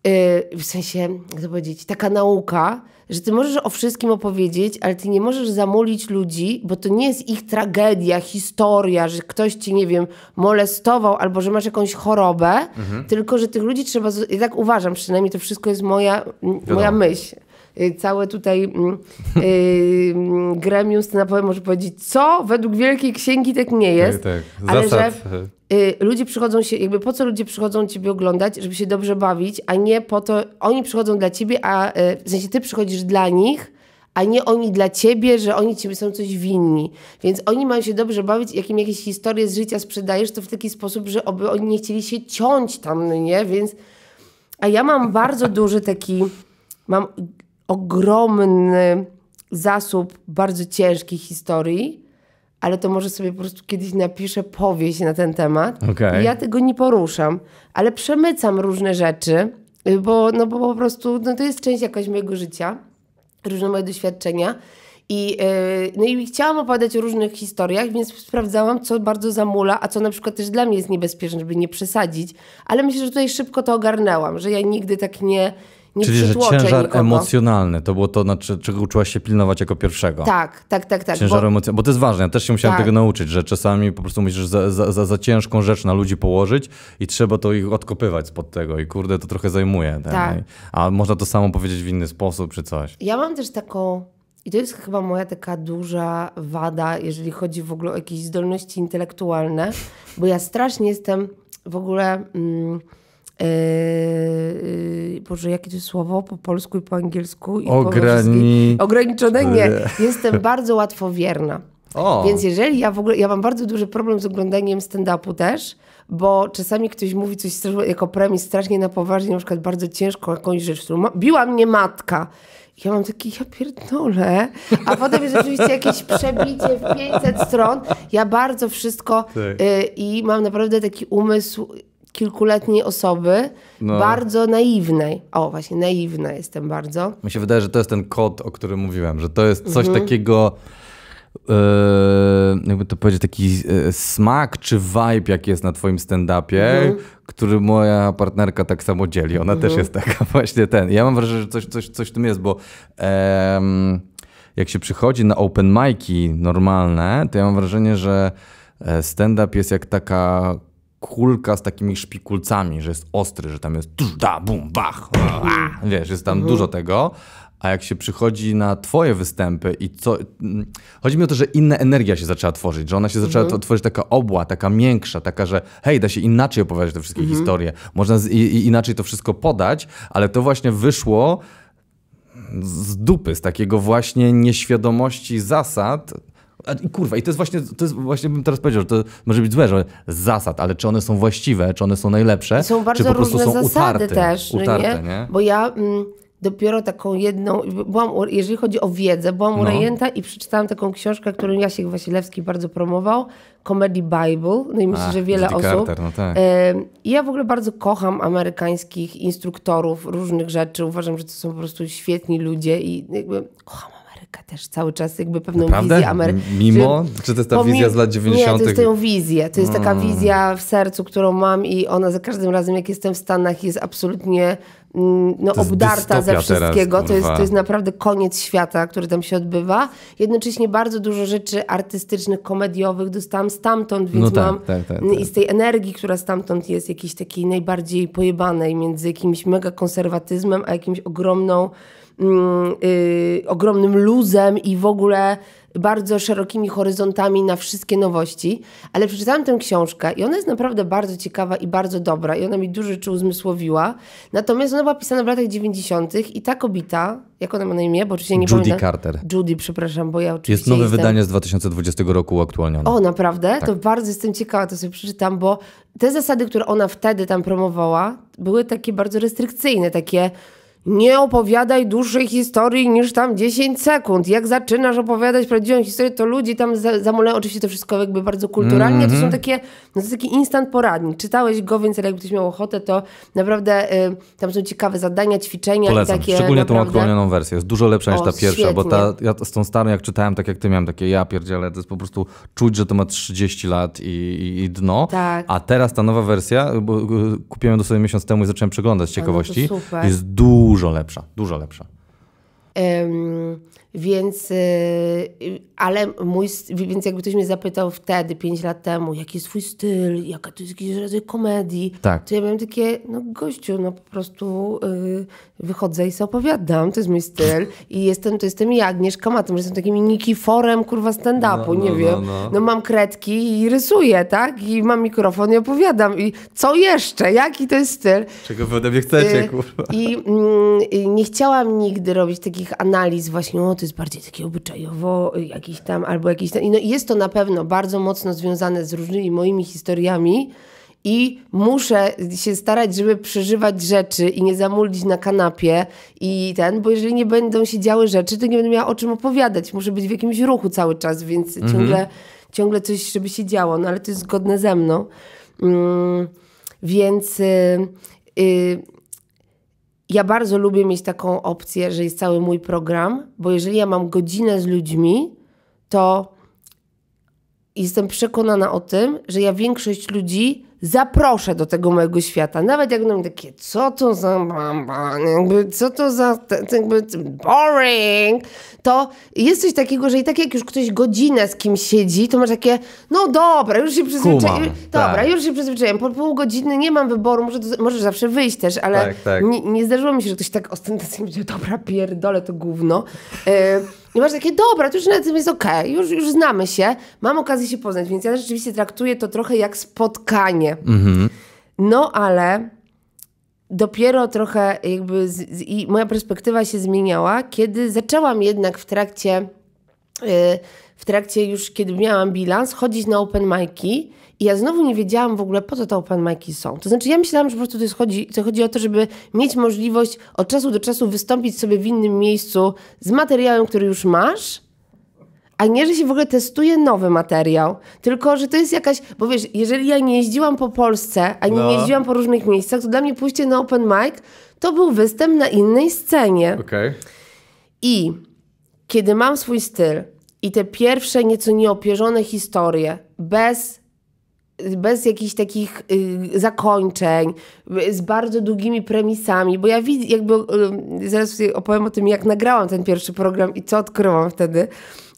Y, w sensie, jak to powiedzieć, taka nauka, że ty możesz o wszystkim opowiedzieć, ale ty nie możesz zamulić ludzi, bo to nie jest ich tragedia, historia, że ktoś ci, nie wiem, molestował albo że masz jakąś chorobę, mhm. tylko że tych ludzi trzeba. I tak uważam, przynajmniej to wszystko jest moja, moja myśl y, całe tutaj yy, gremium pewno może powiedzieć, co według Wielkiej Księgi tak nie jest, tak, tak. Zasad, ale że e, Y, ludzie przychodzą się, jakby po co ludzie przychodzą ciebie oglądać, żeby się dobrze bawić, a nie po to, oni przychodzą dla ciebie, a y, w sensie ty przychodzisz dla nich, a nie oni dla ciebie, że oni ci są coś winni. Więc oni mają się dobrze bawić, jak im jakieś historie z życia sprzedajesz, to w taki sposób, że oby oni nie chcieli się ciąć tam, no nie? Więc... A ja mam bardzo duży taki... Mam ogromny zasób bardzo ciężkich historii, ale to może sobie po prostu kiedyś napiszę powieść na ten temat. Okay. Ja tego nie poruszam, ale przemycam różne rzeczy, y, bo, no, bo po prostu no, to jest część jakaś mojego życia, różne moje doświadczenia. I, y, no i chciałam opowiadać o różnych historiach, więc sprawdzałam, co bardzo zamula, a co na przykład też dla mnie jest niebezpieczne, żeby nie przesadzić. Ale myślę, że tutaj szybko to ogarnęłam, że ja nigdy tak nie, nie Czyli, że ciężar nikogo. emocjonalny, to było to, na czego uczyłaś się pilnować jako pierwszego. Tak, tak, tak. tak ciężar bo... emocjonalny, bo to jest ważne, ja też się musiałem tak. tego nauczyć, że czasami po prostu musisz za, za, za, za, ciężką rzecz na ludzi położyć i trzeba to ich odkopywać spod tego i kurde, to trochę zajmuje. tak. A można to samo powiedzieć w inny sposób czy coś. Ja mam też taką i to jest chyba moja taka duża wada, jeżeli chodzi w ogóle o jakieś zdolności intelektualne, bo ja strasznie jestem w ogóle. Mm, Yy, yy, Boże, jakie to słowo po polsku i po angielsku? I Ograni... po Ograniczone? Nie. Jestem bardzo łatwowierna. O. Więc jeżeli ja w ogóle, ja mam bardzo duży problem z oglądaniem stand-upu też, bo czasami ktoś mówi coś jako premis strasznie na poważnie, na przykład bardzo ciężko jakąś rzecz, którą ma, biła mnie matka. Ja mam taki, ja pierdolę, a potem jest oczywiście jakieś przebicie w 500 stron. Ja bardzo wszystko tak. y, i mam naprawdę taki umysł kilkuletniej osoby, no. bardzo naiwnej. O, właśnie, naiwna jestem bardzo. Mi się wydaje, że to jest ten kod, o którym mówiłem, że to jest coś mhm. takiego. Yy, jakby to powiedzieć, taki e, smak czy vibe, jaki jest na twoim stand-upie, mhm. który moja partnerka tak samo dzieli. Ona też mhm. jest taka właśnie ten. Ja mam wrażenie, że coś, coś, coś w tym jest, bo jak się przychodzi na open mic'i normalne, to ja mam wrażenie, że e, stand-up jest jak taka kulka z takimi szpikulcami, że jest ostry, że tam jest tuż, da, bum, bach, a, wiesz, jest tam mhm. dużo tego, a jak się przychodzi na twoje występy i co... Mm, chodzi mi o to, że inna energia się zaczęła tworzyć, że ona się zaczęła mhm. tworzyć taka obła, taka miększa, taka, że hej, da się inaczej opowiadać te wszystkie mhm. historie, można z, i inaczej to wszystko podać, ale to właśnie wyszło z dupy, z takiego właśnie nieświadomości zasad, i kurwa, i to jest właśnie, to jest właśnie bym teraz powiedział, że to może być złe, że z zasad, ale czy one są właściwe, czy one są najlepsze, są bardzo czy po prostu różne są zasady utarte, też, no utarte, nie? nie? Bo ja mm, dopiero taką jedną, byłam, jeżeli chodzi o wiedzę, byłam no. urejęta i przeczytałam taką książkę, którą Jasiek Wasilewski bardzo promował, Comedy Bible, no i myślę, Ach, że wiele Judy osób. Carter, no tak. I ja w ogóle bardzo kocham amerykańskich instruktorów różnych rzeczy, uważam, że to są po prostu świetni ludzie i jakby kocham taka też cały czas jakby pewną Naprawdę? wizję Ameryki. Mimo? Że, czy to jest ta wizja z lat 90.? Nie, to jest tą wizję. To jest taka mm. wizja w sercu, którą mam i ona za każdym razem, jak jestem w Stanach, jest absolutnie mm, no, obdarta ze wszystkiego. Teraz, to, jest, to jest naprawdę koniec świata, który tam się odbywa. Jednocześnie bardzo dużo rzeczy artystycznych, komediowych dostałam stamtąd, no więc no tak, mam tak, tak, i tak. z tej energii, która stamtąd jest jakiejś takiej najbardziej pojebanej między jakimś mega konserwatyzmem, a jakimś ogromną yy, ogromnym luzem i w ogóle bardzo szerokimi horyzontami na wszystkie nowości, ale przeczytałam tę książkę i ona jest naprawdę bardzo ciekawa i bardzo dobra i ona mi dużo rzeczy uzmysłowiła. Natomiast ona była pisana w latach 90. i ta kobieta, jak ona ma na imię, bo oczywiście nie Judy pamiętam. Carter. Judy, przepraszam, bo ja oczywiście Jest nowe jestem... wydanie z 2020 roku uaktualnione. O, naprawdę? Tak. To bardzo jestem ciekawa, to sobie przeczytam, bo te zasady, które ona wtedy tam promowała, były takie bardzo restrykcyjne, takie nie opowiadaj dłuższej historii niż tam 10 sekund. Jak zaczynasz opowiadać prawdziwą historię, to ludzi tam zamulają. Oczywiście to wszystko jakby bardzo kulturalnie. Mm -hmm. To są mhm. takie, no to jest taki instant poradnik. Czytałeś go, więc jakby ktoś miał ochotę, to naprawdę y, tam są ciekawe zadania, ćwiczenia Polecam. i takie. Szczególnie naprawdę... tą akronioną wersję. Jest dużo lepsza niż o, ta pierwsza, świetnie. bo ta, ja z tą starą jak czytałem, tak jak ty miałem takie ja pierdzielę, to jest po prostu czuć, że to ma 30 lat i, i, i dno. Tak. A teraz ta nowa wersja, bo y, kupiłem ją sobie miesiąc temu i zacząłem przeglądać ciekawości. To super. jest dużo dużo lepsza, dużo lepsza. Um, więc, y, ale mój, więc jakby ktoś mnie zapytał wtedy, 5 lat temu, jaki jest twój styl, jaka to jest jakiś rodzaj komedii, tak. to ja miałem takie, no gościu, no po prostu yy, wychodzę i sobie opowiadam, to jest mój styl i jestem, to jestem ja, Agnieszka Matem, że jestem takim nikiforem, kurwa, stand-upu, no, nie no, wiem. No, no, no, mam kredki i rysuję, tak? I mam mikrofon i opowiadam i co jeszcze? Jaki to jest styl? Czego wy ode mnie chcecie, y, kurwa? I, yy, nie chciałam nigdy robić takich analiz właśnie, o to jest bardziej takie obyczajowo, y, jakiś tam, albo jakiś tam. No, jest to na pewno bardzo mocno związane z różnymi moimi historiami i muszę się starać, żeby przeżywać rzeczy i nie zamulić na kanapie i ten, bo jeżeli nie będą się działy rzeczy, to nie będę miała o czym opowiadać. Muszę być w jakimś ruchu cały czas, więc mhm. ciągle, ciągle coś, żeby się działo, no ale to jest zgodne ze mną. Mm, więc... Yy, yy, ja bardzo lubię mieć taką opcję, że jest cały mój program, bo jeżeli ja mam godzinę z ludźmi, to jestem przekonana o tym, że ja większość ludzi zaproszę do tego mojego świata. Nawet jak będą takie, co to za jakby, co to za jakby, boring, to jest coś takiego, że i tak jak już ktoś godzinę z kim siedzi, to masz takie, no dobra, już się przyzwyczaiłem. Tak. Dobra, tak. już się przyzwyczaiłem. Po pół godziny nie mam wyboru, może, to, może zawsze wyjść też, ale tak, tak. Nie, nie, zdarzyło mi się, że ktoś tak ostentacyjnie będzie, dobra, pierdolę to gówno. Y i masz takie, dobra, to już na tym jest okej, okay, już, już znamy się, mam okazję się poznać, więc ja rzeczywiście traktuję to trochę jak spotkanie. Mhm. No ale dopiero trochę jakby z, z, i moja perspektywa się zmieniała, kiedy zaczęłam jednak w trakcie, yy, w trakcie już kiedy miałam bilans, chodzić na open mic'i i ja znowu nie wiedziałam w ogóle, po co te open mic'i są. To znaczy, ja myślałam, że po prostu to, jest chodzi, to chodzi o to, żeby mieć możliwość od czasu do czasu wystąpić sobie w innym miejscu z materiałem, który już masz, a nie, że się w ogóle testuje nowy materiał, tylko że to jest jakaś, bo wiesz, jeżeli ja nie jeździłam po Polsce, ani no. nie jeździłam po różnych miejscach, to dla mnie pójście na open mic to był występ na innej scenie. Okay. I kiedy mam swój styl i te pierwsze nieco nieopierzone historie, bez bez jakichś takich y, zakończeń, z bardzo długimi premisami, bo ja widzę, jakby, y, zaraz opowiem o tym, jak nagrałam ten pierwszy program i co odkryłam wtedy.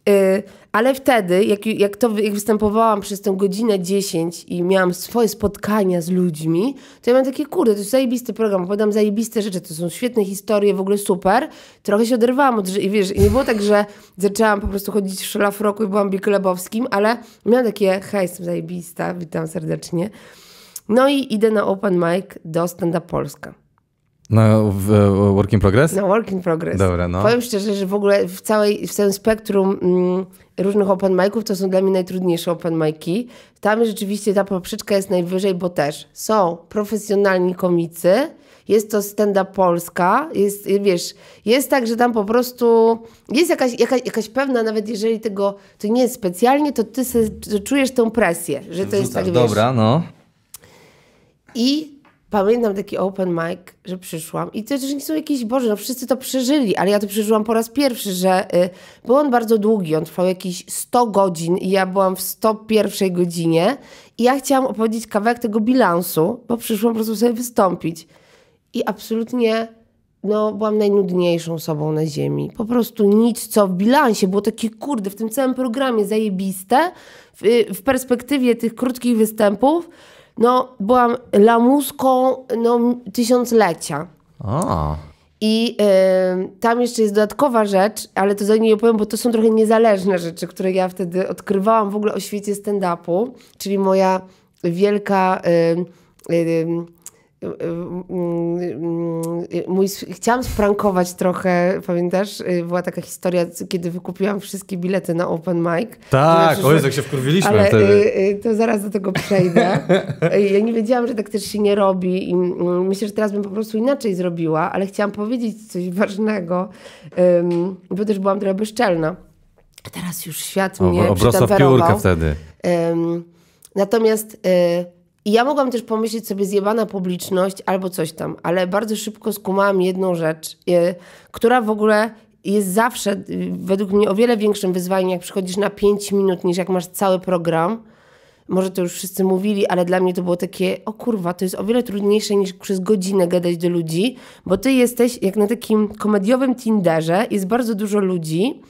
Y, ale wtedy, jak, jak, to, jak występowałam przez tę godzinę 10 i miałam swoje spotkania z ludźmi, to ja miałam takie, kurde, to jest zajebisty program, opowiadam zajebiste rzeczy, to są świetne historie, w ogóle super. Trochę się oderwałam od i wiesz, i nie było tak, że zaczęłam po prostu chodzić w szlafroku i byłam biklebowskim, ale miałam takie, hej, jestem zajebista, witam serdecznie. No i idę na open mic do Standa Polska na w, work in progress? na work in progress. Dobra, no. Powiem szczerze, że w ogóle w, całej, w całym spektrum mm, różnych open miców to są dla mnie najtrudniejsze open mic'i. Tam rzeczywiście ta poprzeczka jest najwyżej, bo też są profesjonalni komicy, jest to stand-up Polska, jest, wiesz, jest tak, że tam po prostu jest jakaś, jakaś pewna, nawet jeżeli tego, to nie jest specjalnie, to ty se, czujesz tą presję, że to Rzucasz, jest tak, wiesz... Dobra, no. I pamiętam taki open mic, że przyszłam i to też nie są jakieś, Boże, no wszyscy to przeżyli, ale ja to przeżyłam po raz pierwszy, że y, był on bardzo długi, on trwał jakieś 100 godzin i ja byłam w 101 godzinie i ja chciałam opowiedzieć kawałek tego bilansu, bo przyszłam po prostu sobie wystąpić i absolutnie no, byłam najnudniejszą sobą na ziemi. Po prostu nic, co w bilansie było takie, kurde, w tym całym programie zajebiste, w, y, w perspektywie tych krótkich występów, no, byłam lamuską no, tysiąclecia. A. I y, tam jeszcze jest dodatkowa rzecz, ale to za niej opowiem, bo to są trochę niezależne rzeczy, które ja wtedy odkrywałam w ogóle o świecie stand-upu, czyli moja wielka. Y, y, Y, y, y, mój, chciałam sprankować trochę, pamiętasz? Była taka historia, kiedy wykupiłam wszystkie bilety na open mic. Tak, znaczy, o jak się wkurwiliśmy ale, wtedy. To zaraz do tego przejdę. ja nie wiedziałam, że tak też się nie robi i mm, myślę, że teraz bym po prostu inaczej zrobiła, ale chciałam powiedzieć coś ważnego, bo też byłam trochę bezczelna. Teraz już świat mnie Obrosła w wtedy. Natomiast i ja mogłam też pomyśleć sobie zjebana publiczność albo coś tam, ale bardzo szybko skumałam jedną rzecz, y, która w ogóle jest zawsze y, według mnie o wiele większym wyzwaniem, jak przychodzisz na 5 minut, niż jak masz cały program. Może to już wszyscy mówili, ale dla mnie to było takie, o kurwa, to jest o wiele trudniejsze niż przez godzinę gadać do ludzi, bo ty jesteś jak na takim komediowym Tinderze, jest bardzo dużo ludzi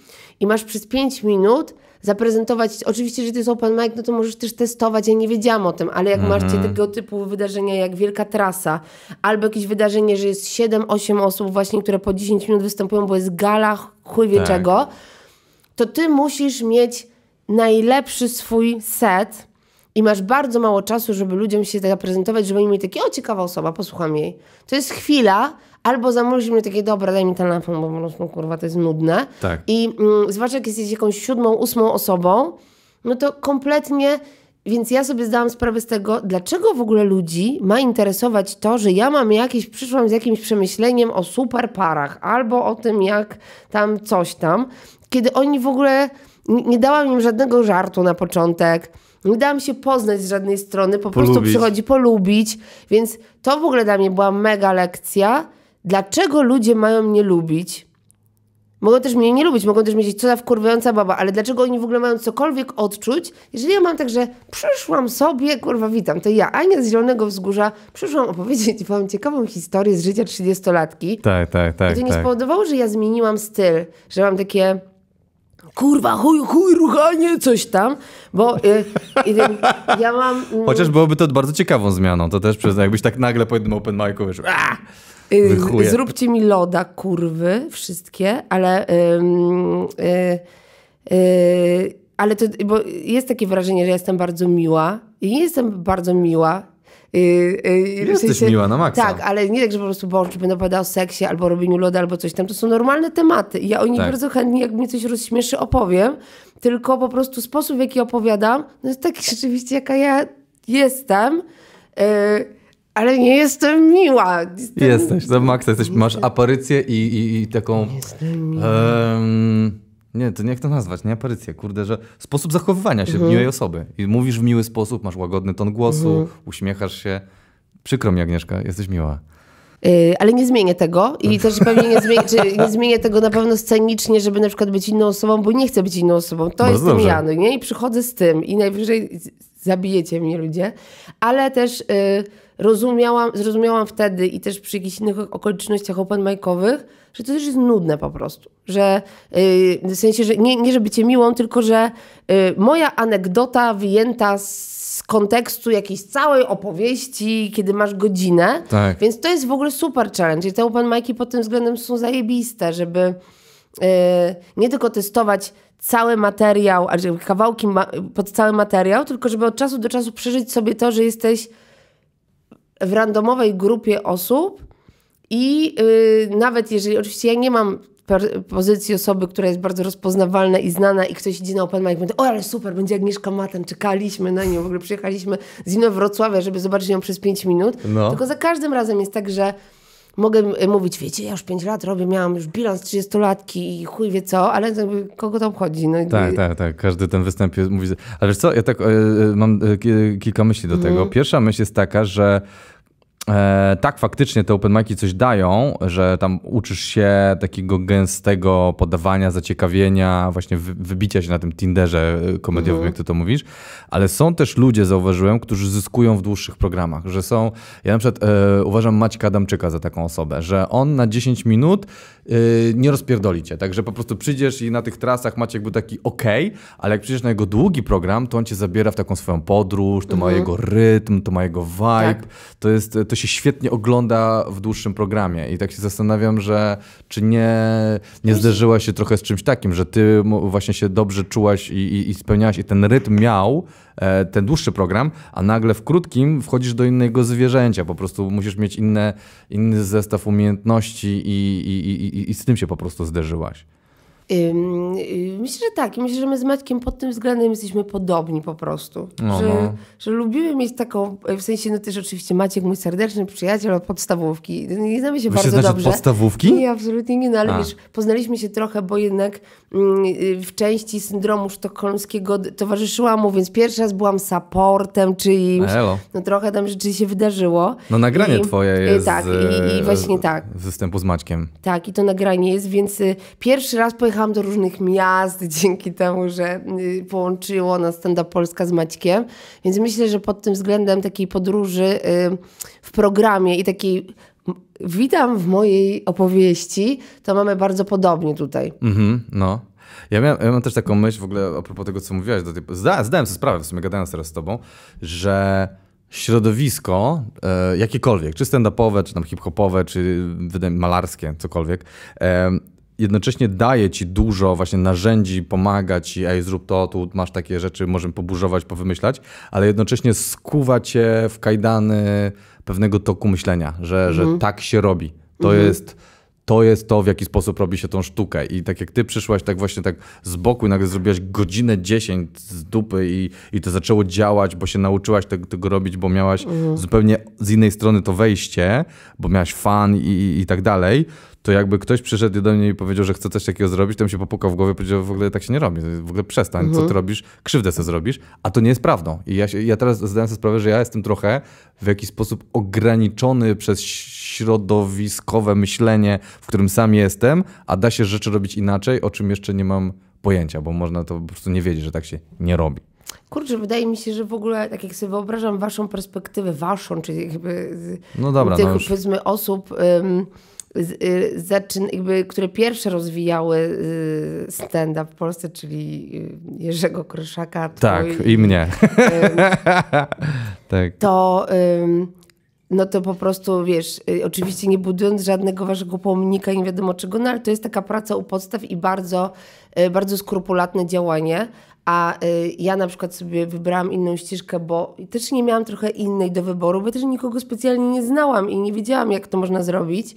i masz przez 5 minut zaprezentować. Oczywiście, że to jest open mic, no to możesz też testować. Ja nie wiedziałam o tym, ale jak mm -hmm. macie tego typu wydarzenia, jak wielka trasa, albo jakieś wydarzenie, że jest 7-8 osób właśnie, które po 10 minut występują, bo jest gala, chływie tak. czego, to ty musisz mieć najlepszy swój set i masz bardzo mało czasu, żeby ludziom się zaprezentować, żeby oni mieli takie, o ciekawa osoba, posłucham jej. To jest chwila, albo zamroził mnie takie, dobra, daj mi telefon, bo po prostu, kurwa, to jest nudne. Tak. I mm, zwłaszcza jak jesteś jakąś siódmą, ósmą osobą, no to kompletnie... Więc ja sobie zdałam sprawę z tego, dlaczego w ogóle ludzi ma interesować to, że ja mam jakieś, przyszłam z jakimś przemyśleniem o super parach albo o tym, jak tam coś tam, kiedy oni w ogóle nie dałam im żadnego żartu na początek. Nie dałam się poznać z żadnej strony, po polubić. prostu przychodzi polubić. Więc to w ogóle dla mnie była mega lekcja dlaczego ludzie mają mnie lubić? Mogą też mnie nie lubić, mogą też mieć co za wkurwiająca baba, ale dlaczego oni w ogóle mają cokolwiek odczuć, jeżeli ja mam tak, że przyszłam sobie, kurwa witam, to ja, Ania z Zielonego Wzgórza, przyszłam opowiedzieć wam ciekawą historię z życia 30-latki. Tak, tak, tak. I to nie tak. spowodowało, że ja zmieniłam styl, że mam takie kurwa, chuj, chuj, ruchanie, coś tam, bo y, y, ja mam... Mm, Chociaż byłoby to bardzo ciekawą zmianą, to też przez, jakbyś tak nagle po jednym open micu wiesz, y, Zróbcie mi loda, kurwy, wszystkie, ale... Y, y, ale to, bo jest takie wrażenie, że jestem bardzo miła i jestem bardzo miła, Y, y, jesteś w sensie, miła na maksa. Tak, ale nie tak, że po prostu Boże, będę opowiadała o seksie albo robieniu lody albo coś tam. To są normalne tematy. Ja o nich tak. bardzo chętnie, jak mnie coś rozśmieszy, opowiem. Tylko po prostu sposób, w jaki opowiadam, no jest taki rzeczywiście, jaka ja jestem. Yy, ale nie jestem miła. Jestem... Jesteś, za maksa jesteś. Masz aparycję i, i, i taką... Jestem miła. Um, nie, to nie jak to nazwać, nie aparycję, kurde, że sposób zachowywania się mhm. miłej osoby. I mówisz w miły sposób, masz łagodny ton głosu, mhm. uśmiechasz się. Przykro mi, Agnieszka, jesteś miła. Yy, ale nie zmienię tego i też pewnie nie zmienię, nie zmienię, tego na pewno scenicznie, żeby na przykład być inną osobą, bo nie chcę być inną osobą. To no jest zmiany, nie? I przychodzę z tym i najwyżej zabijecie mnie ludzie, ale też yy, rozumiałam, zrozumiałam wtedy i też przy jakichś innych okolicznościach open micowych, że to też jest nudne po prostu. Że yy, w sensie, że nie, nie żeby cię miłą, tylko że yy, moja anegdota wyjęta z kontekstu jakiejś całej opowieści, kiedy masz godzinę. Tak. Więc to jest w ogóle super challenge. I te open mic'i pod tym względem są zajebiste, żeby yy, nie tylko testować cały materiał, a kawałki ma pod cały materiał, tylko żeby od czasu do czasu przeżyć sobie to, że jesteś w randomowej grupie osób, i yy, nawet jeżeli, oczywiście ja nie mam pozycji osoby, która jest bardzo rozpoznawalna i znana i ktoś idzie na open mic i mówi, o ale super, będzie Agnieszka Matem, czekaliśmy na nią, w ogóle przyjechaliśmy z Wrocławia, żeby zobaczyć ją przez 5 minut. No. Tylko za każdym razem jest tak, że mogę y, mówić, wiecie, ja już 5 lat robię, miałam już bilans 30-latki i chuj wie co, ale kogo to obchodzi? No, tak, i... tak, tak. Każdy ten występ mówi. Ale wiesz co, ja tak e, e, mam e, kilka myśli do mm. tego. Mhm. Pierwsza myśl jest taka, że E, tak, faktycznie te open mic'i coś dają, że tam uczysz się takiego gęstego podawania, zaciekawienia, właśnie wybicia się na tym Tinderze e, komediowym, mm -hmm. jak ty to mówisz, ale są też ludzie, zauważyłem, którzy zyskują w dłuższych programach, że są, ja na przykład e, uważam Maćka Adamczyka za taką osobę, że on na 10 minut e, nie rozpierdoli cię, także po prostu przyjdziesz i na tych trasach Maciek był taki ok, ale jak przyjdziesz na jego długi program, to on cię zabiera w taką swoją podróż, to mm -hmm. ma mhm. jego rytm, to ma jego vibe, tak. to jest e, to się świetnie ogląda w dłuższym programie. I tak się zastanawiam, że czy nie, nie zderzyła się trochę z czymś takim, że ty właśnie się dobrze czułaś i, i, i spełniałaś i ten rytm miał e, ten dłuższy program, a nagle w krótkim wchodzisz do innego zwierzęcia. Po prostu musisz mieć inne, inny zestaw umiejętności i, i, i, i, i z tym się po prostu zderzyłaś. Y, myślę, że tak. Myślę, że my z Maćkiem pod tym względem jesteśmy podobni po prostu. No, że, no. że lubimy mieć taką, e, w sensie, no też oczywiście Maciek, mój serdeczny przyjaciel od podstawówki. Nie znamy się Wy bardzo się znaczy dobrze. od podstawówki? Nie, absolutnie nie, no ale A. wiesz, poznaliśmy się trochę, bo jednak mm, y, w części syndromu sztokholmskiego towarzyszyła mu, więc pierwszy raz byłam supportem czyimś. Elo. No trochę tam rzeczy się wydarzyło. No nagranie I, y, twoje tak, jest. Tak, i, i e, właśnie tak. Z występu z Maćkiem. Tak, i to nagranie jest, więc pierwszy raz pojechałam dojechałam do różnych miast dzięki temu, że y, połączyło nas tenda Polska z Maćkiem, więc myślę, że pod tym względem takiej podróży y, w programie i takiej witam w mojej opowieści, to mamy bardzo podobnie tutaj. Mhm, no. Ja, miałem, ja mam też taką myśl w ogóle a propos tego, co mówiłaś. Do tej, zda, zdałem sobie sprawę, w sumie gadając teraz z tobą, że środowisko, e, jakiekolwiek, czy stand-upowe, czy tam hip-hopowe, czy malarskie, cokolwiek, e, jednocześnie daje ci dużo właśnie narzędzi, pomaga ci, ej, zrób to, tu masz takie rzeczy, możemy poburzować, powymyślać, ale jednocześnie skuwa cię w kajdany pewnego toku myślenia, że, mhm. że tak się robi. To mhm. jest to jest to, w jaki sposób robi się tą sztukę. I tak jak ty przyszłaś tak właśnie tak z boku i nagle zrobiłaś godzinę 10 z dupy i, i to zaczęło działać, bo się nauczyłaś tego, tego robić, bo miałaś mhm. zupełnie z innej strony to wejście, bo miałaś fan i, i, i tak dalej, to jakby ktoś przyszedł do mnie i powiedział, że chce coś takiego zrobić, to bym się popukał w głowę i powiedział, w ogóle tak się nie robi, w ogóle przestań, mhm. co ty mhm. robisz, krzywdę sobie zrobisz, a to nie jest prawdą. I ja, się, ja teraz zdaję sobie sprawę, że ja jestem trochę w jakiś sposób ograniczony przez środowiskowe myślenie, w którym sam jestem, a da się rzeczy robić inaczej, o czym jeszcze nie mam pojęcia, bo można to po prostu nie wiedzieć, że tak się nie robi. Kurczę, wydaje mi się, że w ogóle, tak jak sobie wyobrażam waszą perspektywę, waszą, czyli jakby no dobra, tych, no powiedzmy, osób... Y, zaczyn, jakby, które pierwsze rozwijały y, stand-up w Polsce, czyli y, Jerzego Kryszaka. Tak, i mnie. tak. To, no to po prostu, wiesz, oczywiście nie budując żadnego waszego pomnika, nie wiadomo czego, no ale to jest taka praca u podstaw i bardzo, bardzo skrupulatne działanie. A y, ja na przykład sobie wybrałam inną ścieżkę, bo też nie miałam trochę innej do wyboru, bo też nikogo specjalnie nie znałam i nie wiedziałam, jak to można zrobić.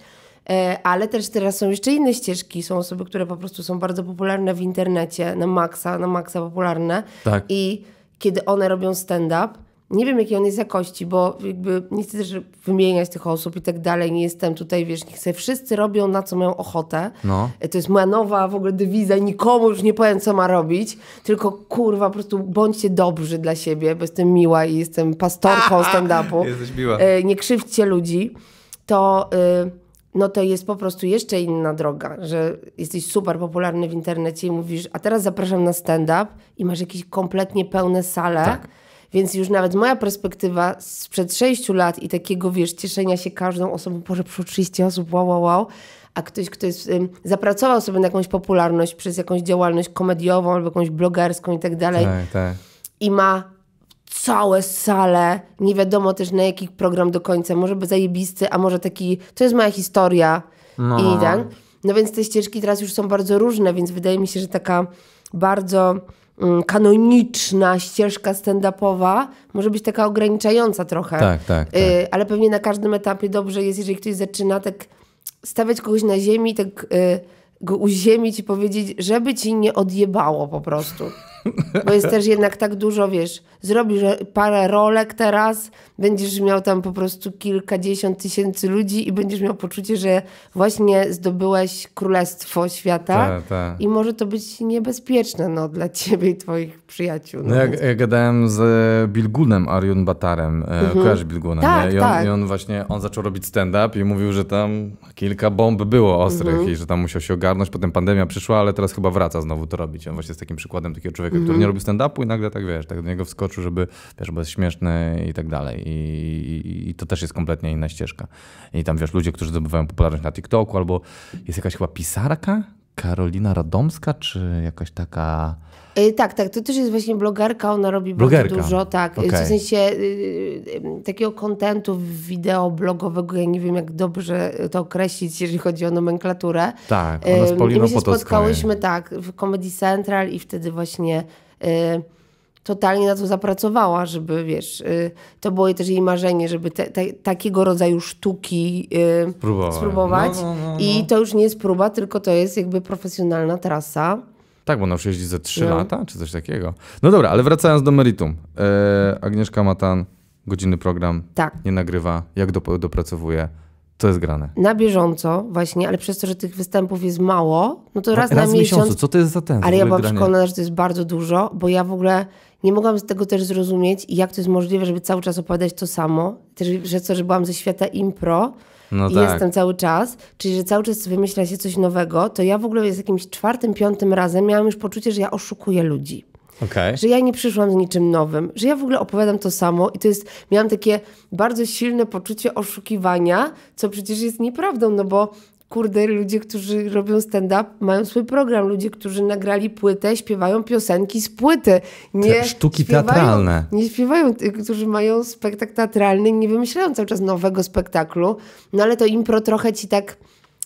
E, ale też teraz są jeszcze inne ścieżki. Są osoby, które po prostu są bardzo popularne w internecie, na maksa, na maksa popularne. Tak. I kiedy one robią stand-up, nie wiem jakiej on jest jakości, bo jakby nie chcę też wymieniać tych osób i tak dalej, nie jestem tutaj, wiesz, nie chcę. Wszyscy robią na co mają ochotę. No. E, to jest moja nowa w ogóle dewiza, nikomu już nie powiem co ma robić, tylko kurwa po prostu bądźcie dobrzy dla siebie, bo jestem miła i jestem pastorką stand-upu. Jesteś miła. E, nie krzywdźcie ludzi. To... Y, no to jest po prostu jeszcze inna droga, że jesteś super popularny w internecie i mówisz, a teraz zapraszam na stand-up i masz jakieś kompletnie pełne sale. Tak. Więc już nawet moja perspektywa sprzed 6 lat i takiego, wiesz, cieszenia się każdą osobą, Boże, przy 30 osób, wow, wow, wow, a ktoś, kto jest, ym, zapracował sobie na jakąś popularność przez jakąś działalność komediową albo jakąś blogerską i tak dalej tak, tak. i ma całe sale, nie wiadomo też na jaki program do końca, może by zajebisty, a może taki, to jest moja historia no. i ten. No więc te ścieżki teraz już są bardzo różne, więc wydaje mi się, że taka bardzo mm, kanoniczna ścieżka stand-upowa może być taka ograniczająca trochę. Tak, tak, y, tak. Y, ale pewnie na każdym etapie dobrze jest, jeżeli ktoś zaczyna tak stawiać kogoś na ziemi, tak y, go uziemić i powiedzieć, żeby ci nie odjebało po prostu. Bo jest też jednak tak dużo, wiesz, zrobisz parę rolek teraz, będziesz miał tam po prostu kilkadziesiąt tysięcy ludzi i będziesz miał poczucie, że właśnie zdobyłeś królestwo świata ta, ta. i może to być niebezpieczne no, dla ciebie i twoich przyjaciół. No, no jak, ja gadałem z e, Bilgunem Arjun Batarem, e, mhm. kojarz Bilguna, tak, I, on, tak. I on właśnie, on zaczął robić stand-up i mówił, że tam kilka bomb było ostrych mhm. i że tam musiał się ogarnąć, potem pandemia przyszła, ale teraz chyba wraca znowu to robić. On właśnie jest takim przykładem takiego człowieka, człowieka, mm -hmm. który mhm. nie robi stand-upu i nagle tak, wiesz, tak do niego wskoczył, żeby, wiesz, bo jest śmieszny i tak dalej. I, i, I, to też jest kompletnie inna ścieżka. I tam, wiesz, ludzie, którzy zdobywają popularność na TikToku albo jest jakaś chyba pisarka, Karolina Radomska, czy jakaś taka. E, tak, tak, to też jest właśnie blogerka, ona robi blogerka. dużo, tak, e, okay. w sensie e, takiego kontentu wideo blogowego, ja nie wiem jak dobrze to określić, jeżeli chodzi o nomenklaturę. Tak, ona z Poliną yy, my się spotkałyśmy, tak, w Comedy Central i wtedy właśnie totalnie na to zapracowała, żeby wiesz, y, to było też jej marzenie, żeby te, te, takiego rodzaju sztuki y, spróbować. No, no, no, I no. to już nie jest próba, tylko to jest jakby profesjonalna trasa. Tak, bo ona już jeździ ze 3 no. lata, czy coś takiego. No dobra, ale wracając do meritum. E, Agnieszka Matan, godziny program, tak. nie nagrywa, jak do, dopracowuje. To jest grane? Na bieżąco właśnie, ale przez to, że tych występów jest mało, no to raz, raz na miesiąc, miesiącu. Co to jest za ten? Ale ja byłam granie? przekonana, że to jest bardzo dużo, bo ja w ogóle nie mogłam z tego też zrozumieć, jak to jest możliwe, żeby cały czas opowiadać to samo. Też, że co, że byłam ze świata impro no i tak. jestem cały czas, czyli że cały czas wymyśla się coś nowego, to ja w ogóle z jakimś czwartym, piątym razem miałam już poczucie, że ja oszukuję ludzi. Okay. Że ja nie przyszłam z niczym nowym, że ja w ogóle opowiadam to samo i to jest, miałam takie bardzo silne poczucie oszukiwania, co przecież jest nieprawdą, no bo kurde, ludzie, którzy robią stand-up, mają swój program. Ludzie, którzy nagrali płytę, śpiewają piosenki z płyty. Nie Te sztuki śpiewają, teatralne. Nie śpiewają, którzy mają spektakl teatralny, nie wymyślają cały czas nowego spektaklu. No ale to impro trochę ci tak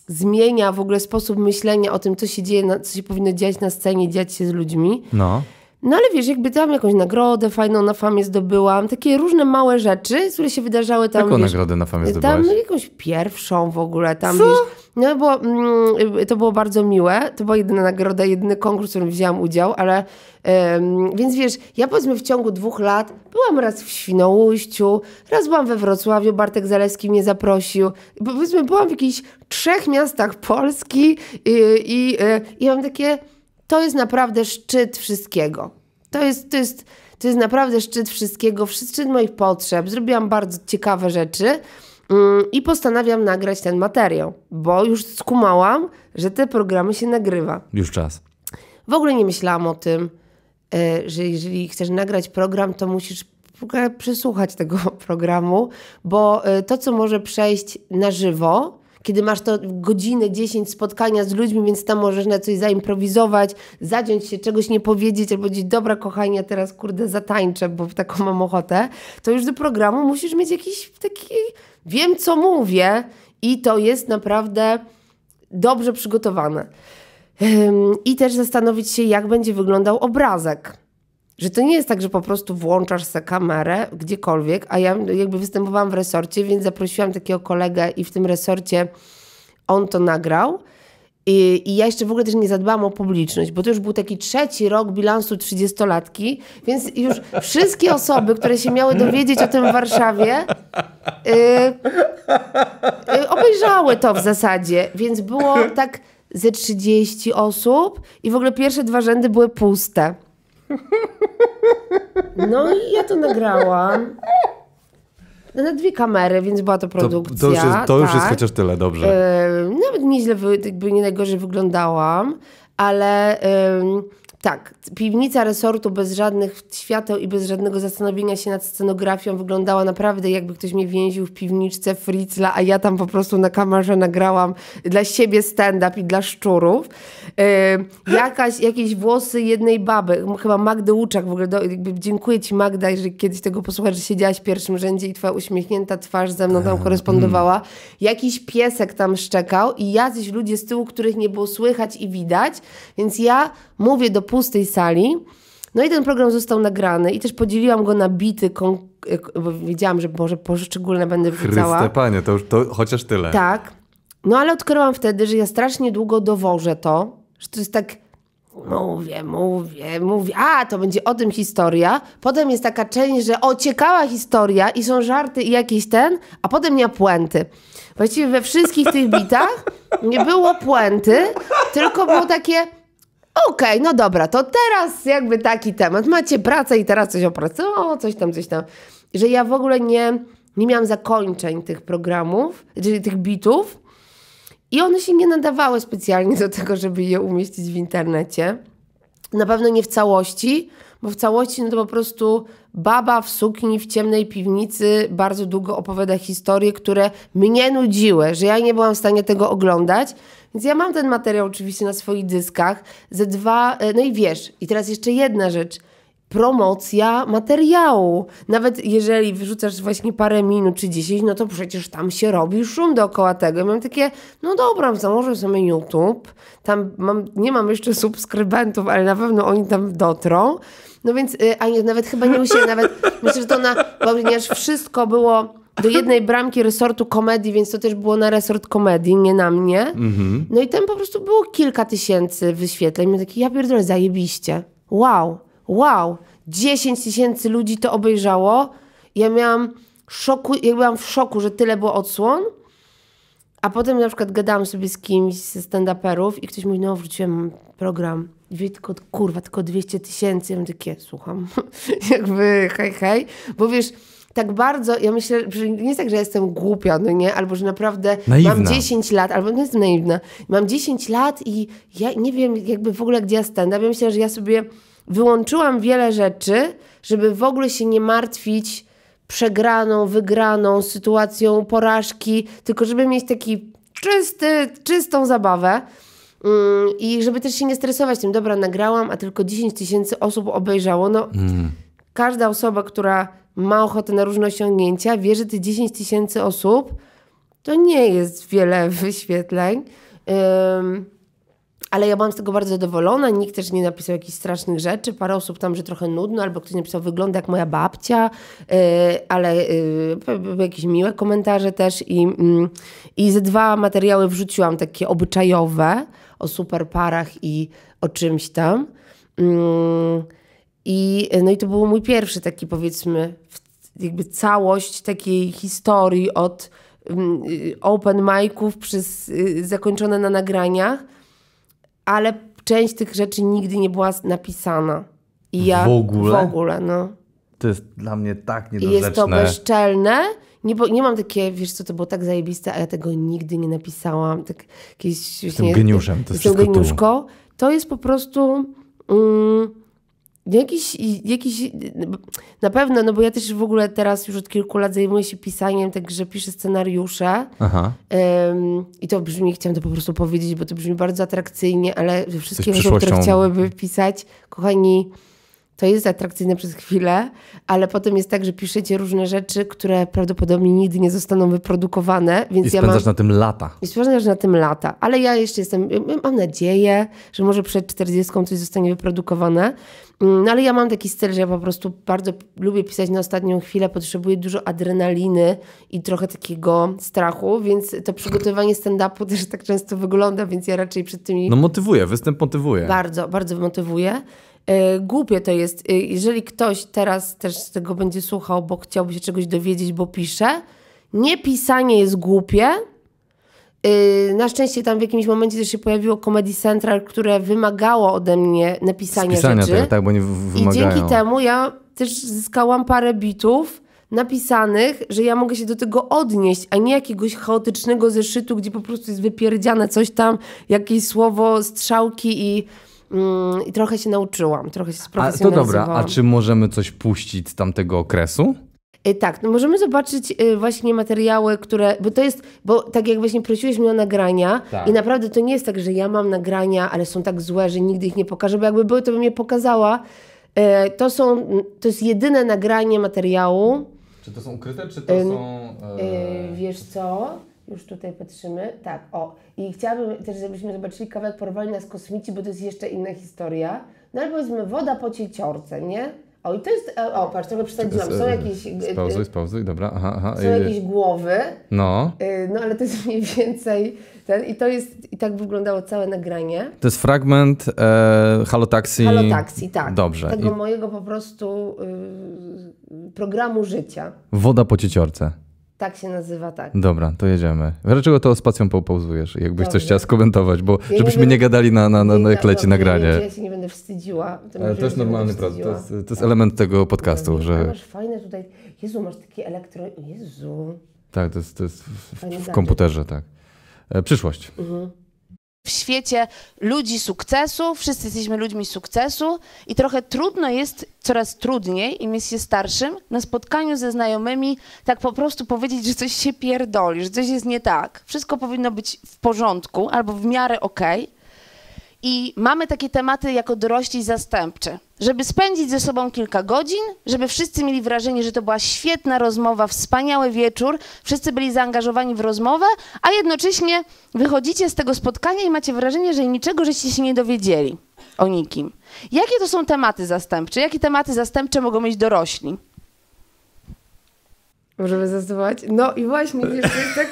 zmienia w ogóle sposób myślenia o tym, co się dzieje, co się powinno dziać na scenie, dziać się z ludźmi. No. No ale wiesz, jakby tam jakąś nagrodę fajną na famie zdobyłam, takie różne małe rzeczy, które się wydarzały tam. Jaką wiesz, nagrodę na famie zdobyłaś? Tam jakąś pierwszą w ogóle, tam Co? wiesz. No bo mm, y, to było bardzo miłe, to była jedyna nagroda, jedyny konkurs, w którym wzięłam udział, ale ym, więc wiesz, ja powiedzmy w ciągu dwóch lat byłam raz w Świnoujściu, raz byłam we Wrocławiu, Bartek Zalewski mnie zaprosił, powiedzmy byłam w jakichś trzech miastach Polski i, i, y, i mam takie to jest naprawdę szczyt wszystkiego. To jest, to jest, to jest naprawdę szczyt wszystkiego, szczyt moich potrzeb. Zrobiłam bardzo ciekawe rzeczy mm, i postanawiam nagrać ten materiał, bo już skumałam, że te programy się nagrywa. Już czas. W ogóle nie myślałam o tym, e, że jeżeli chcesz nagrać program, to musisz przesłuchać tego programu, bo e, to, co może przejść na żywo, kiedy masz to godzinę, dziesięć spotkania z ludźmi, więc tam możesz na coś zaimprowizować, zadziąć się, czegoś nie powiedzieć, albo powiedzieć, dobra kochani, ja teraz kurde zatańczę, bo taką mam ochotę, to już do programu musisz mieć jakiś taki, wiem co mówię i to jest naprawdę dobrze przygotowane. Ehm, I też zastanowić się, jak będzie wyglądał obrazek że to nie jest tak, że po prostu włączasz sobie kamerę gdziekolwiek, a ja jakby występowałam w resorcie, więc zaprosiłam takiego kolegę i w tym resorcie on to nagrał. I, I, ja jeszcze w ogóle też nie zadbałam o publiczność, bo to już był taki trzeci rok bilansu 30-latki, więc już wszystkie osoby, które się miały dowiedzieć o tym w Warszawie, yy, yy, obejrzały to w zasadzie, więc było tak ze 30 osób i w ogóle pierwsze dwa rzędy były puste. No i ja to nagrałam. Na dwie kamery, więc była to produkcja. To, to już, jest, to tak. już jest tak. chociaż tyle, dobrze. Yy, nawet nieźle, jakby nie najgorzej wyglądałam, ale... Yy, tak, piwnica resortu bez żadnych świateł i bez żadnego zastanowienia się nad scenografią wyglądała naprawdę jakby ktoś mnie więził w piwniczce Fritzla, a ja tam po prostu na kamerze nagrałam dla siebie stand-up i dla szczurów. Yy, jakaś, jakieś włosy jednej baby, chyba Magdy Łuczak w ogóle, do, dziękuję Ci Magda, jeżeli kiedyś tego posłuchasz, że siedziałaś w pierwszym rzędzie i Twoja uśmiechnięta twarz ze mną tam ehm, korespondowała. Jakiś piesek tam szczekał i jacyś ludzie z tyłu, których nie było słychać i widać, więc ja mówię do pustej sali. No i ten program został nagrany i też podzieliłam go na bity, bo wiedziałam, że może poszczególne będę wrzucała. Chryste panie, to, to chociaż tyle. Tak. No ale odkryłam wtedy, że ja strasznie długo dowożę to, że to jest tak mówię, mówię, mówię, a to będzie o tym historia. Potem jest taka część, że o ciekawa historia i są żarty i jakiś ten, a potem nie ma puenty. Właściwie we wszystkich tych bitach nie było puenty, tylko było takie Okej, okay, no dobra, to teraz jakby taki temat. Macie pracę i teraz coś o pracy, o coś tam, coś tam. Że ja w ogóle nie, nie miałam zakończeń tych programów, czyli tych bitów i one się nie nadawały specjalnie do tego, żeby je umieścić w internecie. Na pewno nie w całości, bo w całości no to po prostu baba w sukni w ciemnej piwnicy bardzo długo opowiada historie, które mnie nudziły, że ja nie byłam w stanie tego oglądać. Więc ja mam ten materiał oczywiście na swoich dyskach, ze dwa, e, no i wiesz, i teraz jeszcze jedna rzecz – promocja materiału. Nawet jeżeli wyrzucasz właśnie parę minut czy dziesięć, no to przecież tam się robi szum dookoła tego. Ja mam takie, no dobra, założę sobie YouTube, tam mam, nie mam jeszcze subskrybentów, ale na pewno oni tam dotrą. No więc, e, a nie, nawet chyba nie musieli, nawet myślę, że to na, ponieważ wszystko było do jednej bramki resortu komedii, więc to też było na resort komedii, nie na mnie. Mhm. No i tam po prostu było kilka tysięcy wyświetleń. I taki, ja pierdolę, zajebiście. Wow, wow. 10 tysięcy ludzi to obejrzało. Ja miałam szoku, ja byłam w szoku, że tyle było odsłon. A potem na przykład gadałam sobie z kimś ze stand-uperów i ktoś mówi, no wróciłem program. I wie, tylko, kurwa, tylko 200 tysięcy. Ja mam takie, słucham, jakby hej, hej. Bo wiesz tak bardzo, ja myślę, że nie jest tak, że jestem głupia, no nie, albo że naprawdę naiwna. mam 10 lat, albo nie jestem naiwna, mam 10 lat i ja nie wiem jakby w ogóle gdzie ja stand up. Ja myślę, że ja sobie wyłączyłam wiele rzeczy, żeby w ogóle się nie martwić przegraną, wygraną, sytuacją porażki, tylko żeby mieć taki czysty, czystą zabawę. Mm, I żeby też się nie stresować tym, dobra, nagrałam, a tylko 10 tysięcy osób obejrzało. No, mm. każda osoba, która ma ochotę na różne osiągnięcia, wie, że te 10 tysięcy osób to nie jest wiele wyświetleń. Um, ale ja byłam z tego bardzo zadowolona. Nikt też nie napisał jakichś strasznych rzeczy. Parę osób tam, że trochę nudno, albo ktoś napisał, wygląda jak moja babcia, yy, ale yy, były jakieś miłe komentarze też. I, yy, I ze dwa materiały wrzuciłam takie obyczajowe o super parach i o czymś tam. Yy. I, e, no i to był mój pierwszy taki powiedzmy, jakby całość takiej historii od mm, y, open miców przez y, zakończone na nagraniach, ale część tych rzeczy nigdy nie była napisana. I ja w ogóle? W ogóle, no. To jest dla mnie tak niedorzeczne. Jest to bezczelne. Nie, bo, nie mam takie, wiesz co, to było tak zajebiste, a ja tego nigdy nie napisałam. Tak, jakieś, jestem nie, geniuszem, to jest jestem geniuszką. Tu. To jest po prostu... Mm, Jakiś, jakiś, na pewno, no bo ja też w ogóle teraz już od kilku lat zajmuję się pisaniem, także piszę scenariusze. Aha. Um, I to brzmi, chciałam to po prostu powiedzieć, bo to brzmi bardzo atrakcyjnie, ale wszystkie osoby, które chciałyby pisać, kochani, to jest atrakcyjne przez chwilę, ale potem jest tak, że piszecie różne rzeczy, które prawdopodobnie nigdy nie zostaną wyprodukowane. Więc I spędzasz ja mam... na tym lata. I spędzasz na tym lata. Ale ja jeszcze jestem, mam nadzieję, że może przed 40 coś zostanie wyprodukowane. Mm, no ale ja mam taki styl, że ja po prostu bardzo lubię pisać na ostatnią chwilę, potrzebuję dużo adrenaliny i trochę takiego strachu, więc to przygotowanie stand-upu też tak często wygląda, więc ja raczej przed tymi... No motywuje, występ motywuje. Bardzo, bardzo motywuje. E, głupie to jest, e, jeżeli ktoś teraz też tego będzie słuchał, bo chciałby się czegoś dowiedzieć, bo pisze, nie pisanie jest głupie, Y, na szczęście tam w jakimś momencie też się pojawiło Comedy Central, które wymagało ode mnie napisania Spisania rzeczy. Tego, tak, bo nie wymagają. I dzięki temu ja też zyskałam parę bitów napisanych, że ja mogę się do tego odnieść, a nie jakiegoś chaotycznego zeszytu, gdzie po prostu jest wypierdziane coś tam, jakieś słowo, strzałki i... Mm, I trochę się nauczyłam, trochę się sprofesjonalizowałam. A to dobra, a czy możemy coś puścić z tamtego okresu? Y, tak, no możemy zobaczyć y, właśnie materiały, które, bo to jest, bo tak jak właśnie prosiłeś mnie o nagrania tak. i naprawdę to nie jest tak, że ja mam nagrania, ale są tak złe, że nigdy ich nie pokażę, bo jakby były, to bym je pokazała. Y, to są, to jest jedyne nagranie materiału. Czy to są ukryte, czy to są... Yy, wiesz co? Już tutaj patrzymy. Tak, o. I chciałabym też, żebyśmy zobaczyli kawałek Porwali z kosmici, bo to jest jeszcze inna historia. No ale powiedzmy woda po cieciorce, nie? O, i to jest, e, o, patrz, trochę przesadziłam. Są e, jakieś... Spauzuj, e, spauzuj, dobra, aha, aha. Są jakieś głowy. No. No, ale to jest mniej więcej ten, i to jest, i tak wyglądało całe nagranie. To jest fragment e, halotaksji. tak. Dobrze. Tego I... mojego po prostu y, programu życia. Woda po cieciorce. Tak się nazywa, tak. Dobra, to jedziemy. Dlaczego to z pacją popauzujesz, jakbyś Dobrze. coś chciała skomentować, bo ja żebyśmy nie, nie, gadali na, na, na, na eklecie nagranie. ja się nie będę wstydziła. To, Ale to jest normalny prawda. To, to, jest element tego podcastu, no, że... Masz fajne tutaj... Jezu, masz takie elektro... Jezu. Tak, to jest, to jest w, w, komputerze, tak. E, przyszłość. Mhm w świecie ludzi sukcesu, wszyscy jesteśmy ludźmi sukcesu i trochę trudno jest, coraz trudniej, im jest się starszym, na spotkaniu ze znajomymi tak po prostu powiedzieć, że coś się pierdoli, że coś jest nie tak. Wszystko powinno być w porządku albo w miarę okej. Okay i mamy takie tematy jako dorośli zastępcze. Żeby spędzić ze sobą kilka godzin, żeby wszyscy mieli wrażenie, że to była świetna rozmowa, wspaniały wieczór, wszyscy byli zaangażowani w rozmowę, a jednocześnie wychodzicie z tego spotkania i macie wrażenie, że niczego żeście się nie dowiedzieli o nikim. Jakie to są tematy zastępcze? Jakie tematy zastępcze mogą mieć dorośli? Możemy zastosować. No i właśnie, wiesz, tak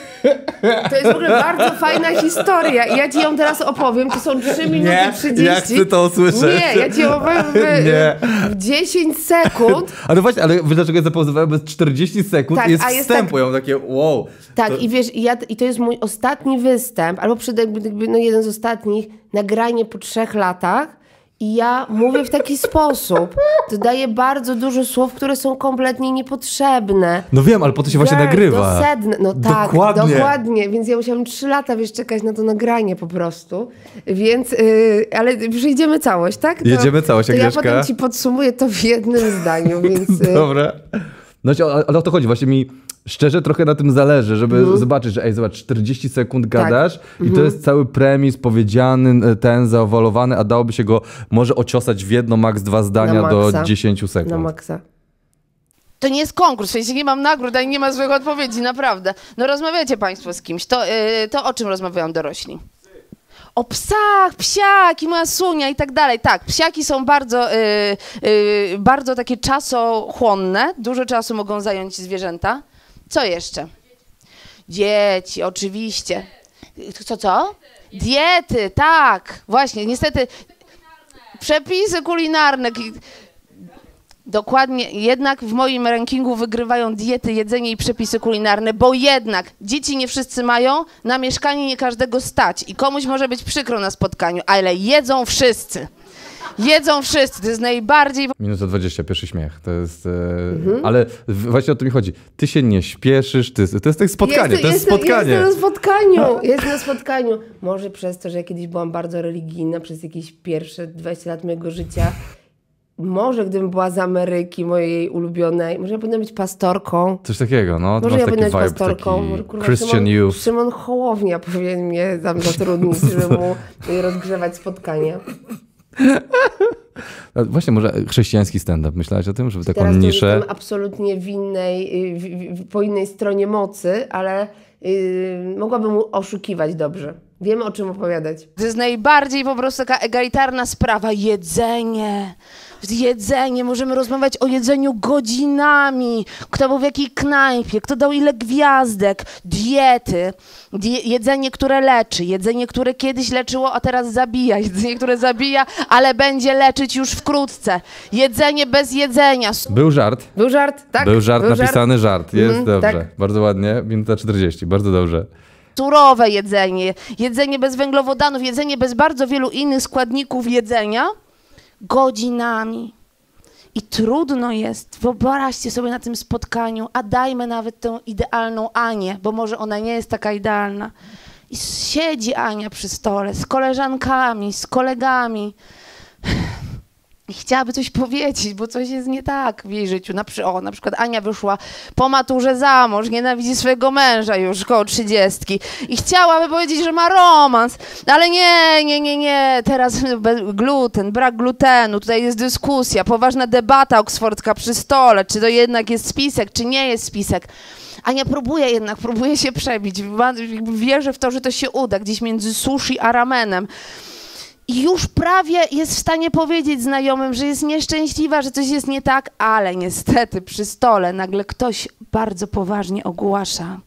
to jest w ogóle bardzo fajna historia ja ci ją teraz opowiem. To są 3 minuty nie, 30. Ja chcę to usłyszeć. Nie, ja ci opowiem w, w 10 sekund. Ale właśnie, ale wiesz dlaczego ja zapauzowałem? Bo 40 sekund tak, jest, a jest tak- wstępu. Tak, mam takie wow. Tak, to... i wiesz, ja, i to jest mój ostatni występ, albo przed, jakby, no jeden z ostatnich, nagranie po trzech latach i ja mówię w taki sposób. Dodaję bardzo dużo słów, które są kompletnie niepotrzebne. No wiem, ale po to się właśnie tak, nagrywa. Dosedne. No tak, dokładnie. dokładnie. Więc ja musiałam trzy lata, wiesz, czekać na to nagranie po prostu. Więc, yy, ale przyjdziemy całość, tak? To, Jedziemy całość, jak ja potem ci podsumuję to w jednym zdaniu, więc... Yy... Dobra. No, ale o to chodzi. Właśnie mi szczerze trochę na tym zależy, żeby mhm. zobaczyć, że ej, zobacz, 40 sekund tak. gadasz tak. i to mhm. jest cały premis powiedziany, ten zaowalowany, a dałoby się go może ociosać w jedno, maks dwa zdania do 10 sekund. Na maksa. To nie jest konkurs, jeśli nie mam nagród, ani nie ma złych odpowiedzi, naprawdę. No rozmawiacie państwo z kimś, to, yy, to o czym rozmawiają dorośli? o psach, psiaki, moja sunia i tak dalej. Tak, psiaki są bardzo, yy, yy, bardzo takie czasochłonne, dużo czasu mogą zająć zwierzęta. Co jeszcze? Dzieci, oczywiście. Co, co? Diety, tak, właśnie, niestety. Przepisy kulinarne. Dokładnie, jednak w moim rankingu wygrywają diety, jedzenie i przepisy kulinarne, bo jednak dzieci nie wszyscy mają, na mieszkanie nie każdego stać i komuś może być przykro na spotkaniu, ale jedzą wszyscy. Jedzą wszyscy, to jest najbardziej... Minuta 20, pierwszy śmiech, to jest... E... Mhm. Ale właśnie o to mi chodzi. Ty się nie śpieszysz, ty... to jest tak spotkanie, jest, to jest jestem, spotkanie. Jestem na spotkaniu, jestem na spotkaniu. Może przez to, że ja kiedyś byłam bardzo religijna, przez jakieś pierwsze 20 lat mojego życia, może gdybym była z Ameryki, mojej ulubionej, może ja powinna być pastorką. Coś takiego, no. Może ja powinna być pastorką. kurwa, Christian Szymon, Youth. Szymon Hołownia powinien mnie tam zatrudnić, żeby mu rozgrzewać spotkanie. No, właśnie może chrześcijański stand-up. Myślałeś o tym, żeby taką Teraz niszę... Teraz jestem absolutnie w innej, w, w, po innej stronie mocy, ale yy, mogłabym oszukiwać dobrze. Wiemy, o czym opowiadać. To jest najbardziej po prostu taka egalitarna sprawa. Jedzenie jedzenie, możemy rozmawiać o jedzeniu godzinami, kto był w jakiej knajpie, kto dał ile gwiazdek, diety, Die jedzenie, które leczy, jedzenie, które kiedyś leczyło, a teraz zabija, jedzenie, które zabija, ale będzie leczyć już wkrótce, jedzenie bez jedzenia. Był żart. Był żart, tak. Był żart, był napisany żart, żart. jest mhm, dobrze, tak. bardzo ładnie, minuta 40, bardzo dobrze surowe jedzenie, jedzenie bez węglowodanów, jedzenie bez bardzo wielu innych składników jedzenia godzinami. I trudno jest, wyobraźcie sobie na tym spotkaniu, a dajmy nawet tę idealną Anię, bo może ona nie jest taka idealna. I siedzi Ania przy stole z koleżankami, z kolegami i chciałaby coś powiedzieć, bo coś jest nie tak w jej życiu. Na, przy, o, na przykład Ania wyszła po maturze za mąż, nienawidzi swojego męża już koło trzydziestki i chciałaby powiedzieć, że ma romans, ale nie, nie, nie, nie, teraz gluten, brak glutenu, tutaj jest dyskusja, poważna debata oksfordka przy stole, czy to jednak jest spisek, czy nie jest spisek. Ania próbuje jednak, próbuje się przebić, wierzę w to, że to się uda, gdzieś między sushi a ramenem już prawie jest w stanie powiedzieć znajomym, że jest nieszczęśliwa, że coś jest nie tak, ale niestety przy stole nagle ktoś bardzo poważnie ogłasza,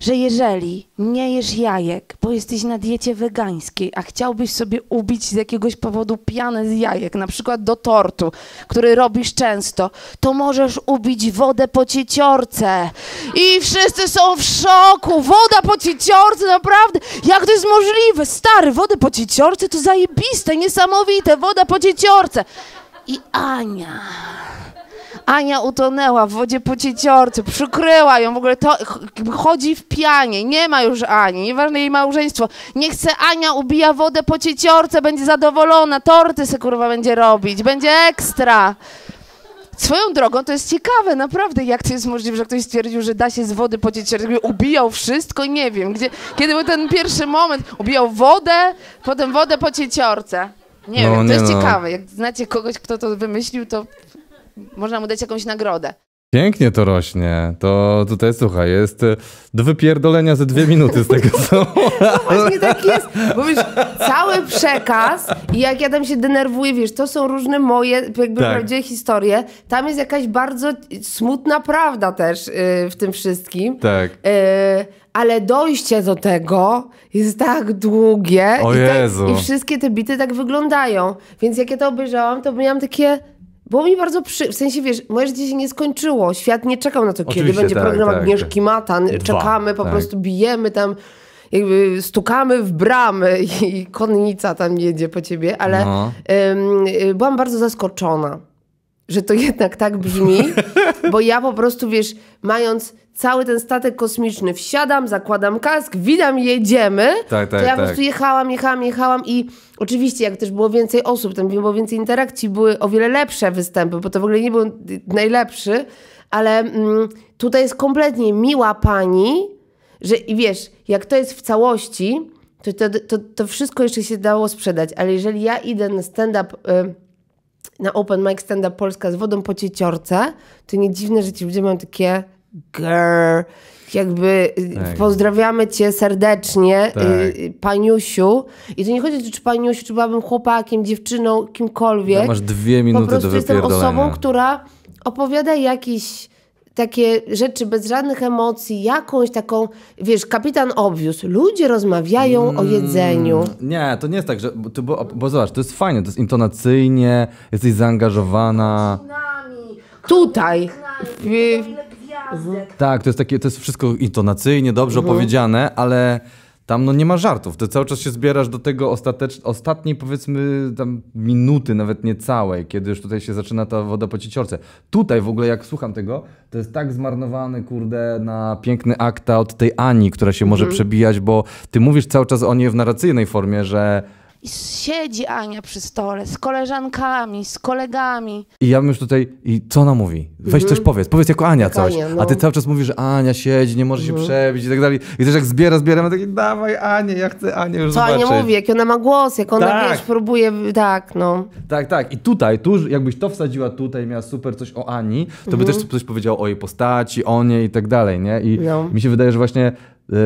że jeżeli nie jesz jajek, bo jesteś na diecie wegańskiej, a chciałbyś sobie ubić z jakiegoś powodu pianę z jajek, na przykład do tortu, który robisz często, to możesz ubić wodę po cieciorce. I wszyscy są w szoku. Woda po cieciorce, naprawdę. Jak to jest możliwe? Stary, wodę po cieciorce to zajebiste, niesamowite. Woda po cieciorce. I Ania... Ania utonęła w wodzie po cieciorce, przykryła ją, w ogóle to chodzi w pianie, nie ma już Ani, nieważne jej małżeństwo. Nie chce Ania ubija wodę po cieciorce, będzie zadowolona, torty se kurwa będzie robić, będzie ekstra. Swoją drogą to jest ciekawe, naprawdę, jak to jest możliwe, że ktoś stwierdził, że da się z wody pocieć, ubijał wszystko, nie wiem, gdzie, kiedy był ten pierwszy moment, ubijał wodę, potem wodę po cieciorce. Nie no, wiem, to nie jest no. ciekawe, jak znacie kogoś, kto to wymyślił, to można mu dać jakąś nagrodę. Pięknie to rośnie. To tutaj, słuchaj, jest e, do wypierdolenia ze dwie minuty z tego co. No właśnie tak jest, bo wiesz, cały przekaz i jak ja tam się denerwuję, wiesz, to są różne moje jakby tak. prawdziwe historie. Tam jest jakaś bardzo smutna prawda też yy, w tym wszystkim. Tak. Yy, ale dojście do tego jest tak długie. O i, tak- I wszystkie te bity tak wyglądają. Więc jak ja to obejrzałam, to miałam takie bo mi bardzo przy... W sensie, wiesz, moje życie się nie skończyło. Świat nie czekał na to, Oczywiście, kiedy będzie tak, program tak, Agnieszki Matan. Dwa, Czekamy, po tak. prostu bijemy tam, jakby stukamy w bramy i konnica tam jedzie po ciebie, ale no. byłam bardzo zaskoczona że to jednak tak brzmi, bo ja po prostu, wiesz, mając cały ten statek kosmiczny, wsiadam, zakładam kask, widam, jedziemy, tak, tak, to ja tak. po prostu jechałam, jechałam, jechałam i oczywiście jak też było więcej osób, tam było więcej interakcji, były o wiele lepsze występy, bo to w ogóle nie był najlepszy, ale mm, tutaj jest kompletnie miła pani, że i wiesz, jak to jest w całości, to, to, to, to wszystko jeszcze się dało sprzedać, ale jeżeli ja idę na stand-up... Y na Open Mic Stand Up Polska z wodą po cieciorce, to nie dziwne, że ci ludzie mają takie girl, jakby y, tak. pozdrawiamy cię serdecznie, y, tak. paniusiu. I to nie chodzi czy paniusiu, czy byłabym chłopakiem, dziewczyną, kimkolwiek. No masz dwie minuty do Po prostu do jestem osobą, która opowiada jakiś takie rzeczy bez żadnych emocji, jakąś taką, wiesz, kapitan obwióz. Ludzie rozmawiają mm, o jedzeniu. Nie, to nie jest tak, że, bo, bo, bo zobacz, to jest fajne, to jest intonacyjnie, jesteś zaangażowana. Tutaj. Tutaj. Tak, to jest takie, to jest wszystko intonacyjnie, dobrze mhm. opowiedziane, ale tam no nie ma żartów. Ty cały czas się zbierasz do tego ostatecz... ostatniej powiedzmy tam minuty, nawet nie całej, kiedy już tutaj się zaczyna ta woda po cieciorce. Tutaj w ogóle jak słucham tego, to jest tak zmarnowany kurde na piękny akta od tej Ani, która się może mhm. przebijać, bo ty mówisz cały czas o niej w narracyjnej formie, że i siedzi Ania przy stole z koleżankami, z kolegami. I ja bym już tutaj, i co ona mówi? Weź mhm. coś powiedz, powiedz jako Ania jak coś. Ania, no. A ty cały czas mówisz, że Ania siedzi, nie może się mhm. przebić i tak dalej. I też jak zbiera, zbieram, ja taki, dawaj Anię, ja chcę Anię już co zobaczyć. Co Ania mówi, jak ona ma głos, jak ona, tak. wiesz, próbuje, tak, no. Tak, tak. I tutaj, tu, jakbyś to wsadziła tutaj, miała super coś o Ani, to by mhm. też coś powiedział o jej postaci, o niej i tak dalej, nie? I no. mi się wydaje, że właśnie, yy,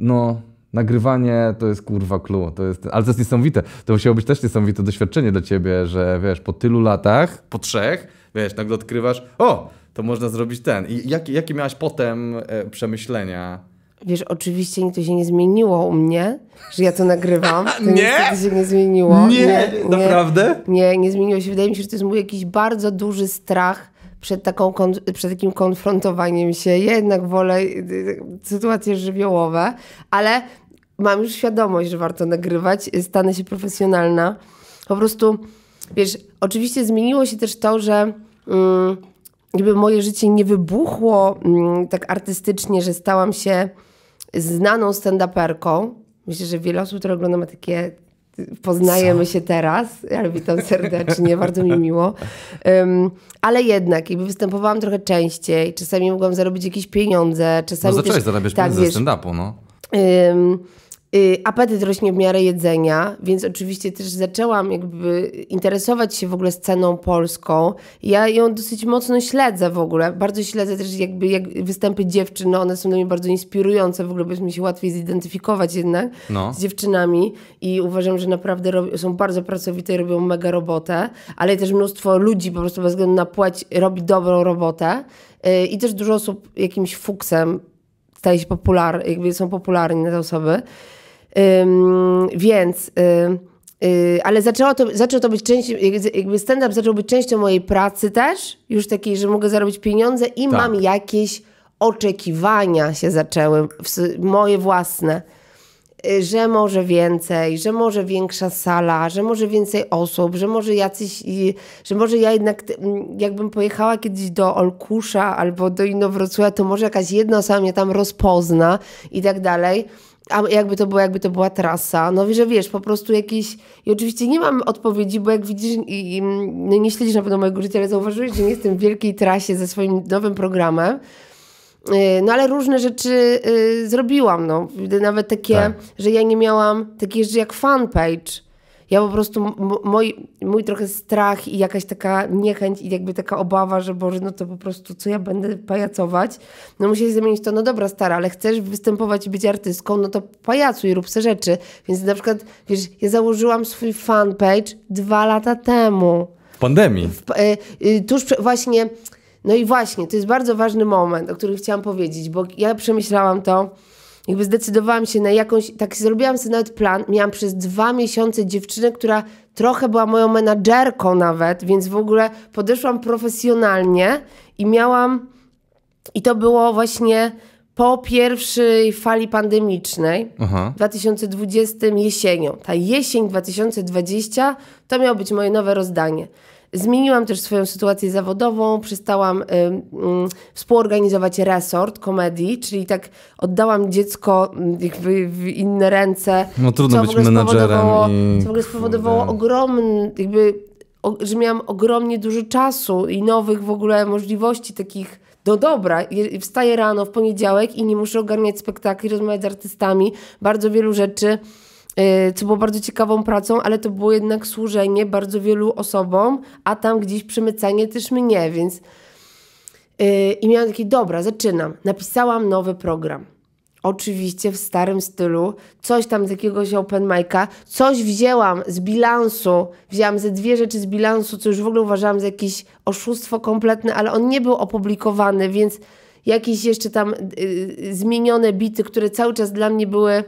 no Nagrywanie to jest kurwa clue, to jest, ale to jest niesamowite. To musiało być też niesamowite doświadczenie dla ciebie, że wiesz, po tylu latach, po trzech, wiesz, nagle odkrywasz, o, to można zrobić ten. I jakie, jakie miałaś potem e, przemyślenia? Wiesz, oczywiście nigdy się nie zmieniło u mnie, że ja to nagrywam. To nie? się nie zmieniło. Nie? nie, nie Naprawdę? Nie, nie, nie zmieniło się. Wydaje mi się, że to jest mój jakiś bardzo duży strach przed, taką, przed takim konfrontowaniem się. Ja jednak wolę y, y, sytuacje żywiołowe, ale mam już świadomość, że warto nagrywać, y, stanę się profesjonalna. Po prostu, wiesz, oczywiście zmieniło się też to, że mm, jakby moje życie nie wybuchło mm, tak artystycznie, że stałam się znaną stand-uperką. Myślę, że wiele osób, które ogląda ma takie y, poznajemy Co? się teraz, ale witam serdecznie, bardzo mi miło. Um, ale jednak, jakby występowałam trochę częściej, czasami mogłam zarobić jakieś pieniądze, czasami no zaczęłaś też, zarabiać tak, pieniądze ze stand-upu, no. Um, Y, apetyt rośnie w miarę jedzenia, więc oczywiście też zaczęłam jakby interesować się w ogóle sceną polską. Ja ją dosyć mocno śledzę w ogóle. Bardzo śledzę też jakby jak występy dziewczyn, no one są dla mnie bardzo inspirujące, w ogóle byśmy się łatwiej zidentyfikować jednak no. z dziewczynami i uważam, że naprawdę są bardzo pracowite i robią mega robotę, ale też mnóstwo ludzi po prostu bez względu na płeć robi dobrą robotę y, i też dużo osób jakimś fuksem staje się popularny, jakby są popularne te osoby więc... Y, y, ale zaczęło to, zaczęło to być częścią, jakby stand-up zaczął być częścią mojej pracy też, już takiej, że mogę zarobić pieniądze i tak. mam jakieś oczekiwania się zaczęły, moje własne, y, że może więcej, że może większa sala, że może więcej osób, że może jacyś, że może ja jednak, jakbym pojechała kiedyś do Olkusza albo do Inowrocławia, to może jakaś jedna osoba mnie tam rozpozna i tak dalej. A jakby to, było, jakby to była trasa, no że wiesz, po prostu jakieś... I oczywiście nie mam odpowiedzi, bo jak widzisz, i, i mm, no nie śledzisz na pewno mojego życia, ale zauważyłeś, że nie jestem w wielkiej trasie ze swoim nowym programem, y, no ale różne rzeczy y, zrobiłam, no. Nawet takie, tak. że ja nie miałam takich rzeczy jak fanpage. Ja po prostu, mój, mój trochę strach i jakaś taka niechęć i jakby taka obawa, że Boże, no to po prostu co ja będę pajacować? No musisz zamienić to, no dobra stara, ale chcesz występować i być artystką, no to pajacuj, rób se rzeczy. Więc na przykład, wiesz, ja założyłam swój fanpage dwa lata temu. W pandemii. W, y, y, tuż właśnie, no i właśnie, to jest bardzo ważny moment, o którym chciałam powiedzieć, bo ja przemyślałam to, jakby zdecydowałam się na jakąś, tak zrobiłam sobie nawet plan, miałam przez dwa miesiące dziewczynę, która trochę była moją menadżerką nawet, więc w ogóle podeszłam profesjonalnie i miałam, i to było właśnie po pierwszej fali pandemicznej, Aha. 2020 jesienią. Ta jesień 2020 to miało być moje nowe rozdanie. Zmieniłam też swoją sytuację zawodową, przestałam y, y, współorganizować resort komedii, czyli tak oddałam dziecko mm, jakby w inne ręce. No trudno być menadżerem. I... Co w ogóle spowodowało Kurde. ogromny, jakby, o, że miałam ogromnie dużo czasu i nowych w ogóle możliwości takich do dobra, wstaję rano w poniedziałek i nie muszę ogarniać spektakli, rozmawiać z artystami, bardzo wielu rzeczy Y, co było bardzo ciekawą pracą, ale to było jednak służenie bardzo wielu osobom, a tam gdzieś przemycanie też mnie, więc y, i miałam taki, dobra, zaczynam. Napisałam nowy program. Oczywiście w starym stylu, coś tam z jakiegoś open mic'a, coś wzięłam z bilansu, wzięłam ze dwie rzeczy z bilansu, co już w ogóle uważałam za jakieś oszustwo kompletne, ale on nie był opublikowany, więc jakieś jeszcze tam y, y zmienione bity, które cały czas dla mnie były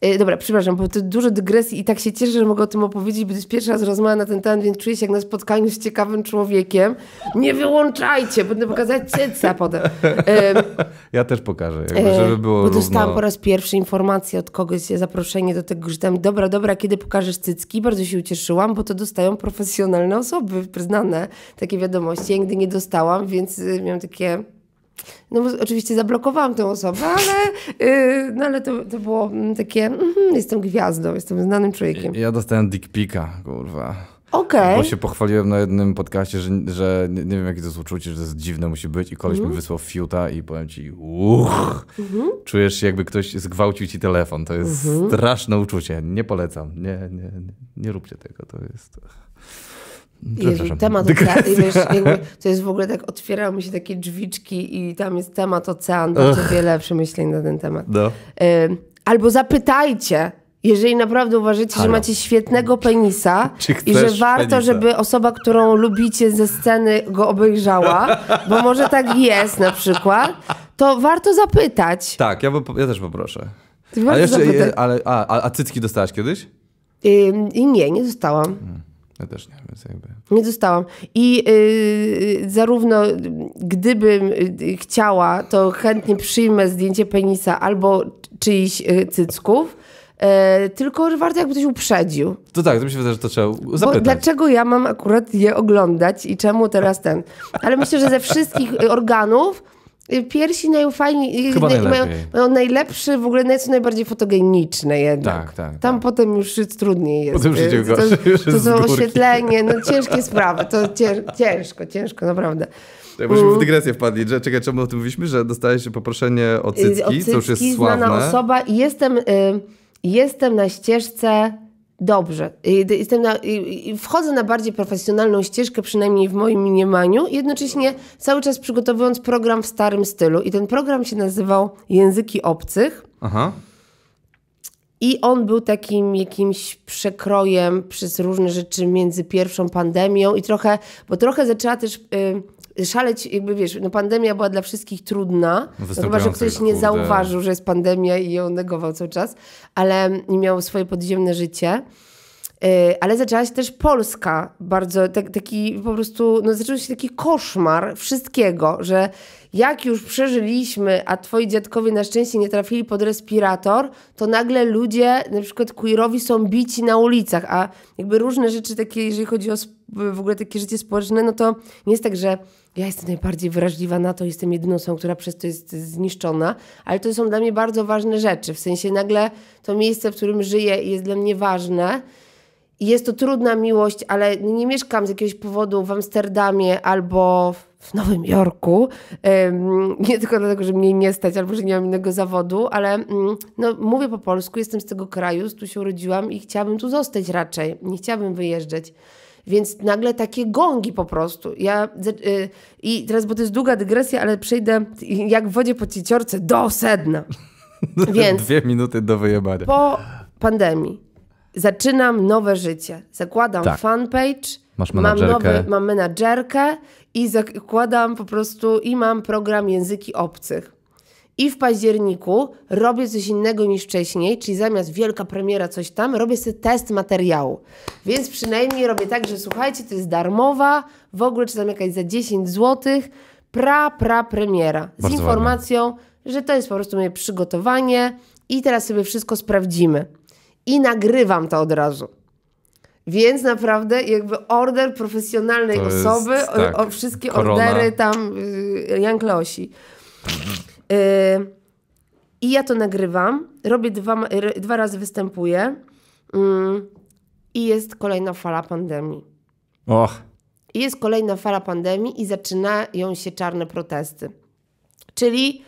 E, dobra, przepraszam, bo to dużo dygresji i tak się cieszę, że mogę o tym opowiedzieć, bo to jest pierwszy raz rozmowa na ten temat, więc czuję się jak na spotkaniu z ciekawym człowiekiem. Nie wyłączajcie, będę pokazać cyca potem. Ja też pokażę, jakby, żeby było Bo dostałam równo... po raz pierwszy informację od kogoś, zaproszenie do tego, że tam dobra, dobra, kiedy pokażesz cycki? Bardzo się ucieszyłam, bo to dostają profesjonalne osoby, przyznane takie wiadomości. Ja nigdy nie dostałam, więc y, miałam takie no oczywiście zablokowałam tę osobę, ale, yy, no, ale to, to było mm, takie, mm, jestem gwiazdą, jestem znanym człowiekiem. Ja dostałem dick pika, kurwa. Okay. Bo się pochwaliłem na jednym podcaście, że, że nie, nie wiem jakie to jest uczucie, że to jest dziwne musi być i koleś mm. mi mhm. wysłał fiuta i powiem ci uch, mm -hmm. czujesz się jakby ktoś zgwałcił ci telefon. To jest mm -hmm. straszne uczucie. Nie polecam. Nie, nie, nie, nie róbcie tego. To jest... Jezu, temat oceanu. to jest w ogóle tak, otwierają mi się takie drzwiczki i tam jest temat oceanu. bardzo wiele przemyśleń na ten temat. No. albo zapytajcie, jeżeli naprawdę uważacie, Halo. że macie świetnego penisa i że warto, penisa? żeby osoba, którą lubicie ze sceny go obejrzała, bo może tak jest na przykład, to warto zapytać. Tak, ja, ja też poproszę. Ty ale, jeszcze, ale a, a, cycki dostałaś kiedyś? Yy, nie, nie dostałam. Hmm. Ja też nie, więc jakby... Nie I yy, zarówno gdybym y, y, chciała, to chętnie przyjmę zdjęcie penisa albo czyichś cycków, Yy, tylko warto jakby ktoś uprzedził. To tak, to mi się wydaje, że to trzeba zapytać. Bo dlaczego ja mam akurat je oglądać i czemu teraz ten? Ale myślę, że ze wszystkich organów Piersi najfajniej, Chyba naj, mają, mają najlepsze, w ogóle są najbardziej fotogeniczne jednak. Tak, tak. tak. Tam tak. potem już trudniej jest. Potem już to, to, już to są oświetlenie, no ciężkie sprawy, to ciężko, ciężko, naprawdę. Tak, możemy w dygresję wpadli. Że, czekaj, czemu o tym mówiliśmy, że dostałeś poproszenie o cycki, o cycki co już jest sławne. osoba i jestem, y, jestem na ścieżce dobrze. Jestem na, wchodzę na bardziej profesjonalną ścieżkę, przynajmniej w moim mniemaniu, jednocześnie cały czas przygotowując program w starym stylu. I ten program się nazywał Języki Obcych. Aha. I on był takim jakimś przekrojem przez różne rzeczy między pierwszą pandemią i trochę, bo trochę zaczęła też. Yy, szaleć, jakby wiesz, no pandemia była dla wszystkich trudna, no chyba, że ktoś nie zauważył, że jest pandemia i ją negował cały czas, ale miał swoje podziemne życie. Y, ale zaczęła się też Polska bardzo, tak, taki po prostu, no zaczął się taki koszmar wszystkiego, że jak już przeżyliśmy, a twoi dziadkowie na szczęście nie trafili pod respirator, to nagle ludzie, na przykład queerowi są bici na ulicach, a jakby różne rzeczy takie, jeżeli chodzi o w ogóle takie życie społeczne, no to nie jest tak, że ja jestem najbardziej wrażliwa na to, jestem jedyną osobą, która przez to jest zniszczona, ale to są dla mnie bardzo ważne rzeczy. W sensie nagle to miejsce, w którym żyję jest dla mnie ważne. I jest to trudna miłość, ale nie mieszkam z jakiegoś powodu w Amsterdamie albo w Nowym Jorku. Nie tylko dlatego, że mnie nie stać albo że nie mam innego zawodu, ale mm, no, mówię po polsku, jestem z tego kraju, tu się urodziłam i chciałabym tu zostać raczej. Nie chciałabym wyjeżdżać. Więc nagle takie gongi po prostu. Ja, yy, I teraz, bo to jest długa dygresja, ale przejdę jak w wodzie po cieciorce do sedna. Więc Dwie minuty do wyjebania. Po pandemii zaczynam nowe życie. Zakładam tak. fanpage, Masz mam, nowy, mam menadżerkę i zakładam po prostu i mam program języki obcych i w październiku robię coś innego niż wcześniej, czyli zamiast wielka premiera coś tam, robię sobie test materiału. Więc przynajmniej robię tak, że słuchajcie, to jest darmowa, w ogóle czy tam jakaś za 10 zł, pra, pra premiera. Z informacją, ładnie. że to jest po prostu moje przygotowanie i teraz sobie wszystko sprawdzimy. I nagrywam to od razu. Więc naprawdę jakby order profesjonalnej to osoby, jest, tak, o, o, wszystkie korona. ordery tam y, Jan Klosi. Yy, I ja to nagrywam, robię dwa, dwa razy występuję mm, i jest kolejna fala pandemii. Och. I jest kolejna fala pandemii i zaczynają się czarne protesty. Czyli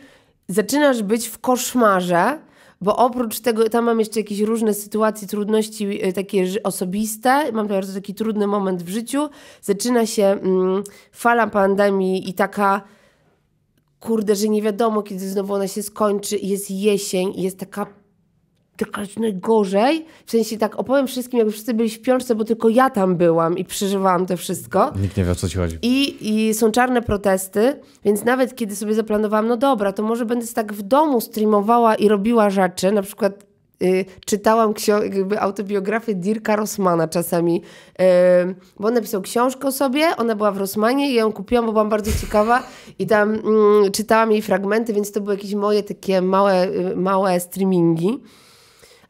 zaczynasz być w koszmarze, bo oprócz tego, tam mam jeszcze jakieś różne sytuacje, trudności e, takie osobiste, mam bardzo taki trudny moment w życiu, zaczyna się mm, fala pandemii i taka kurde, że nie wiadomo, kiedy znowu ona się skończy, jest jesień, jest taka taka najgorzej. W sensie tak opowiem wszystkim, jakby wszyscy byli w piączce, bo tylko ja tam byłam i przeżywałam to wszystko. Nikt nie wie, o co ci chodzi. I, I są czarne protesty, więc nawet kiedy sobie zaplanowałam, no dobra, to może będę tak w domu streamowała i robiła rzeczy, na przykład Y, czytałam autobiografię Dirka Rosmana czasami, y, bo on napisał książkę o sobie, ona była w Rosmanie i ją kupiłam, bo byłam bardzo ciekawa i tam mm, czytałam jej fragmenty, więc to były jakieś moje takie małe, y, małe streamingi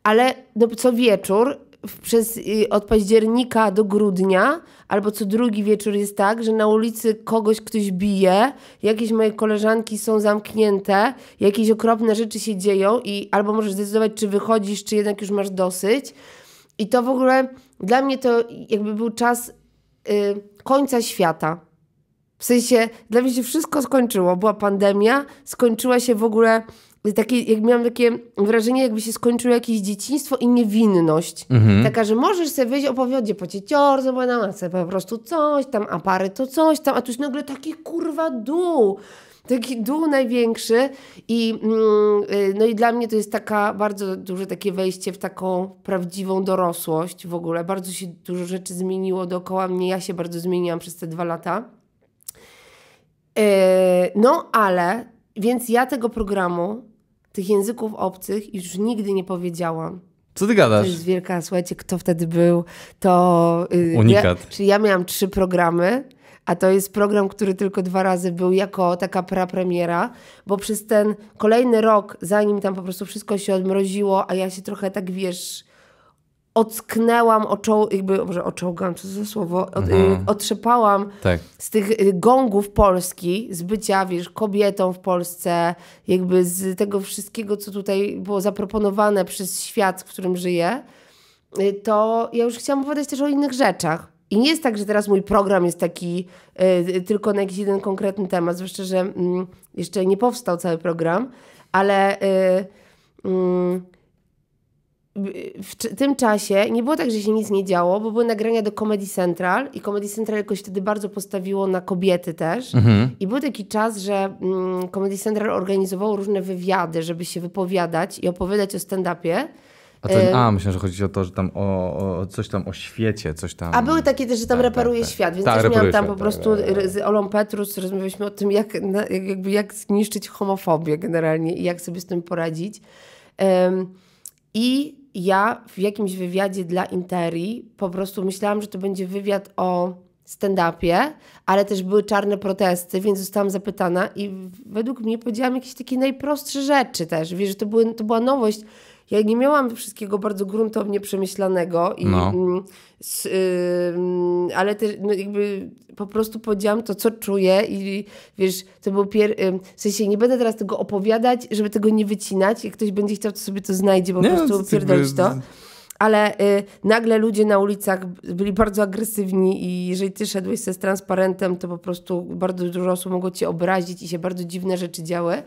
ale no, co wieczór przez, y, od października do grudnia, albo co drugi wieczór jest tak, że na ulicy kogoś ktoś bije, jakieś moje koleżanki są zamknięte, jakieś okropne rzeczy się dzieją i albo możesz zdecydować, czy wychodzisz, czy jednak już masz dosyć. I to w ogóle dla mnie to jakby był czas y, końca świata. W sensie, dla mnie się wszystko skończyło. Była pandemia, skończyła się w ogóle takie, jak miałam takie wrażenie, jakby się skończyło jakieś dzieciństwo i niewinność. Mhm. Taka, że możesz sobie wyjść opowiedzieć po cieciorze, bo na masę po prostu coś tam, a pary to coś tam, a tu jest nagle taki kurwa dół. Taki dół największy i mm, y, no i dla mnie to jest taka bardzo duże takie wejście w taką prawdziwą dorosłość w ogóle. Bardzo się dużo rzeczy zmieniło dookoła mnie, ja się bardzo zmieniłam przez te dwa lata. E, no ale, więc ja tego programu tych języków obcych już nigdy nie powiedziałam. Co ty gadasz? To jest wielka, słuchajcie, kto wtedy był, to... Y, Unikat. Ja, czyli ja miałam trzy programy, a to jest program, który tylko dwa razy był jako taka prapremiera, bo przez ten kolejny rok, zanim tam po prostu wszystko się odmroziło, a ja się trochę tak, wiesz ocknęłam, oczoł, jakby, może oczołgam, co za słowo, od, y, mhm. otrzepałam tak. z tych y, gongów Polski, z bycia, wiesz, kobietą w Polsce, jakby z tego wszystkiego, co tutaj było zaproponowane przez świat, w którym żyję, y, to ja już chciałam opowiadać też o innych rzeczach. I nie jest tak, że teraz mój program jest taki y, tylko na jakiś jeden konkretny temat, zwłaszcza, że y, jeszcze nie powstał cały program, ale... Y, mm, w tym czasie nie było tak, że się nic nie działo, bo były nagrania do Comedy Central i Comedy Central jakoś wtedy bardzo postawiło na kobiety też. Mhm. I był taki czas, że mm, Comedy Central organizowało różne wywiady, żeby się wypowiadać i opowiadać o stand-upie. A, to, a, myślę, że chodzi o to, że tam o, o, coś tam o świecie, coś tam. A były takie też, że tam tak, tak reparuje tak, świat, więc tak, też miałam tam po prostu tak, z Olą Petrus, rozmawialiśmy o tym, jak, jakby jak zniszczyć homofobię generalnie i jak sobie z tym poradzić. Um, I ja w jakimś wywiadzie dla Interi po prostu myślałam, że to będzie wywiad o stand-upie, ale też były czarne protesty, więc zostałam zapytana i według mnie powiedziałam jakieś takie najprostsze rzeczy też. Wiesz, że to, były, to była nowość ja nie miałam wszystkiego bardzo gruntownie przemyślanego, i, no. Mm, s, y, ale też no jakby po prostu powiedziałam to, co czuję i wiesz, to był pier... Y, w sensie nie będę teraz tego opowiadać, żeby tego nie wycinać. Jak ktoś będzie chciał, to sobie to znajdzie, po nie, prostu opierdolić to. Ale y, nagle ludzie na ulicach byli bardzo agresywni i jeżeli ty szedłeś ze transparentem, to po prostu bardzo dużo osób mogło cię obrazić i się bardzo dziwne rzeczy działy.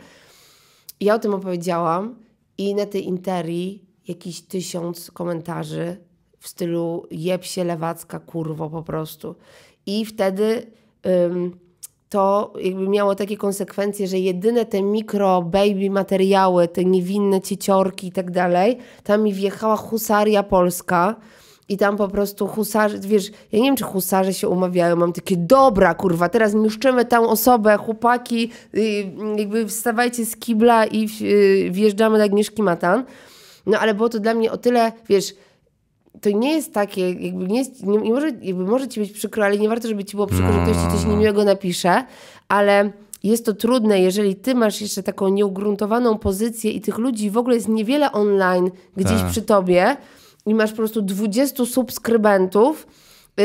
I ja o tym opowiedziałam. I na tej interii jakiś tysiąc komentarzy w stylu jeb się lewacka kurwo po prostu. I wtedy ym, to jakby miało takie konsekwencje, że jedyne te mikro baby materiały, te niewinne cieciorki i tak dalej, tam mi wjechała husaria polska, i tam po prostu husarze, wiesz, ja nie wiem, czy husarze się umawiają, mam takie, dobra, kurwa, teraz niszczymy tę osobę, chłopaki, y, jakby wstawajcie z kibla i y, wjeżdżamy do Agnieszki Matan. No ale było to dla mnie o tyle, wiesz, to nie jest takie, jakby nie, jest, nie, nie może, jakby może ci być przykro, ale nie warto, żeby ci było przykro, że ktoś ci coś mm. niemiłego napisze, ale jest to trudne, jeżeli ty masz jeszcze taką nieugruntowaną pozycję i tych ludzi w ogóle jest niewiele online gdzieś tak. przy tobie, i masz po prostu 20 subskrybentów, yy,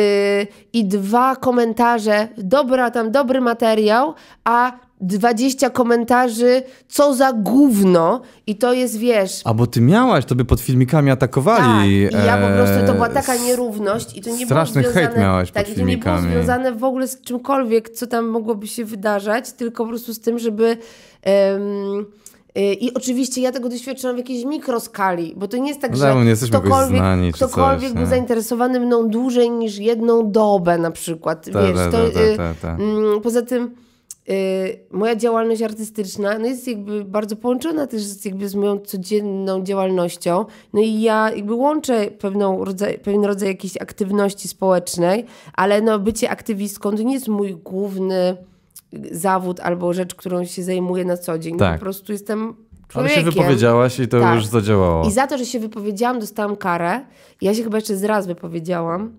i dwa komentarze, dobra, tam dobry materiał, a 20 komentarzy, co za gówno i to jest, wiesz... A bo ty miałaś, to by pod filmikami atakowali. Tak, i ja po e, prostu, to była taka nierówność i to nie Straszny było związane... miałaś tak, pod i to nie było związane w ogóle z czymkolwiek, co tam mogłoby się wydarzać, tylko po prostu z tym, żeby... Y, I oczywiście ja tego doświadczam w jakiejś mikroskali, bo to nie jest tak, no że ktokolwiek, znani, ktokolwiek coś, był zainteresowany mną dłużej niż jedną dobę na przykład. Ta, Wiesz, ta, ta, to, y, mm, poza tym y, moja działalność artystyczna no jest jakby bardzo połączona też z, jakby z moją codzienną działalnością. No i ja jakby łączę pewną rodzaj, pewien rodzaj jakiejś aktywności społecznej, ale no bycie aktywistką to nie jest mój główny zawód albo rzecz, którą się zajmuję na co dzień. Tak. Po prostu jestem Człowiekiem. Ale się wypowiedziałaś i to tak. już zadziałało. I za to, że się wypowiedziałam, dostałam karę. Ja się chyba jeszcze zraz wypowiedziałam.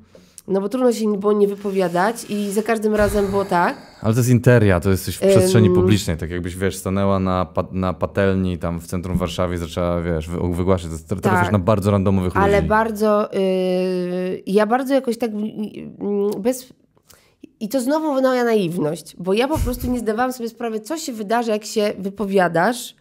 No bo trudno się było nie wypowiadać i za każdym razem było tak. Ale to jest interia, to jesteś w przestrzeni um... publicznej, tak jakbyś, wiesz, stanęła na, pa na patelni tam w centrum Warszawy i zaczęła, wiesz, wy wygłaszać. To jest tak. na bardzo randomowych Ale ludzi. Ale bardzo, yy, ja bardzo jakoś tak y, y, bez i to znowu moja naiwność, bo ja po prostu nie zdawałam sobie sprawy, co się wydarzy, jak się wypowiadasz.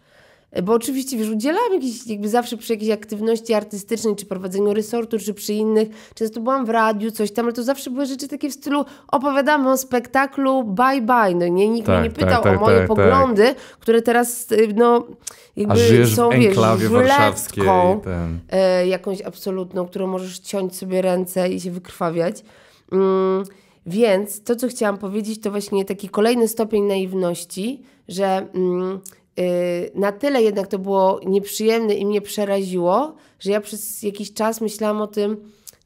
Bo oczywiście, wiesz, udzielałam jakiejś, jakby zawsze przy jakiejś aktywności artystycznej, czy prowadzeniu resortu, czy przy innych. Często byłam w radiu, coś tam, ale to zawsze były rzeczy takie w stylu opowiadamy o spektaklu, bye bye. No tak, nie, nikt tak, mnie nie pytał tak, o moje tak, tak, poglądy, które teraz, no, jakby są, w wiesz, żulecką, ten... E, jakąś absolutną, którą możesz ciąć sobie ręce i się wykrwawiać. Mm więc to, co chciałam powiedzieć, to właśnie taki kolejny stopień naiwności, że mm, yy, na tyle jednak to było nieprzyjemne i mnie przeraziło, że ja przez jakiś czas myślałam o tym,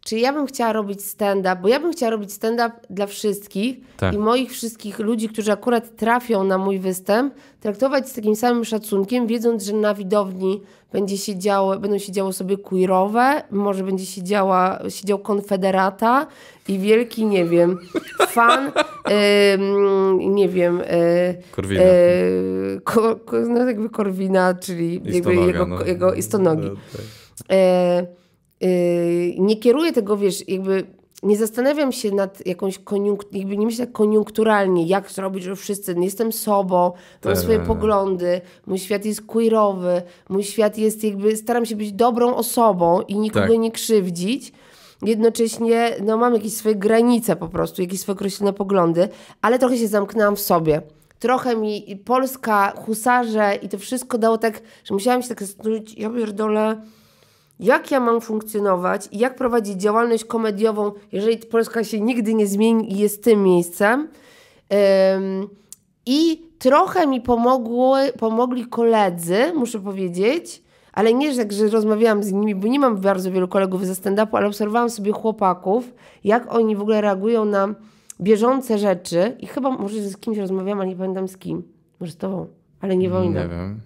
czy ja bym chciała robić stand-up, bo ja bym chciała robić stand-up dla wszystkich tak. i moich wszystkich ludzi, którzy akurat trafią na mój występ, traktować z takim samym szacunkiem, wiedząc, że na widowni będzie się działo, będą się działo sobie queerowe, może będzie się działa, siedział konfederata i wielki, nie wiem, fan, yy, nie wiem, yy, Korwina. Yy, ko, no jakby Korwina, czyli istonoga, jego, no. jego istonogi. No, tak. e, Yy, nie kieruję tego, wiesz, jakby nie zastanawiam się nad jakąś koniunkturą, jakby nie myślę tak koniunkturalnie, jak zrobić, że wszyscy, nie no jestem sobą, mam tak. swoje poglądy, mój świat jest queerowy, mój świat jest jakby, staram się być dobrą osobą i nikogo tak. nie krzywdzić, jednocześnie no, mam jakieś swoje granice po prostu, jakieś swoje określone poglądy, ale trochę się zamknęłam w sobie. Trochę mi Polska, husarze i to wszystko dało tak, że musiałam się tak zastanowić, ja pierdolę, jak ja mam funkcjonować i jak prowadzić działalność komediową, jeżeli Polska się nigdy nie zmieni i jest tym miejscem. I trochę mi pomogły, pomogli koledzy, muszę powiedzieć, ale nie tak, że rozmawiałam z nimi, bo nie mam bardzo wielu kolegów ze stand-upu, ale obserwowałam sobie chłopaków, jak oni w ogóle reagują na bieżące rzeczy i chyba może z kimś rozmawiałam, ale nie pamiętam z kim, może z tobą, ale nie wojna. Nie wiem.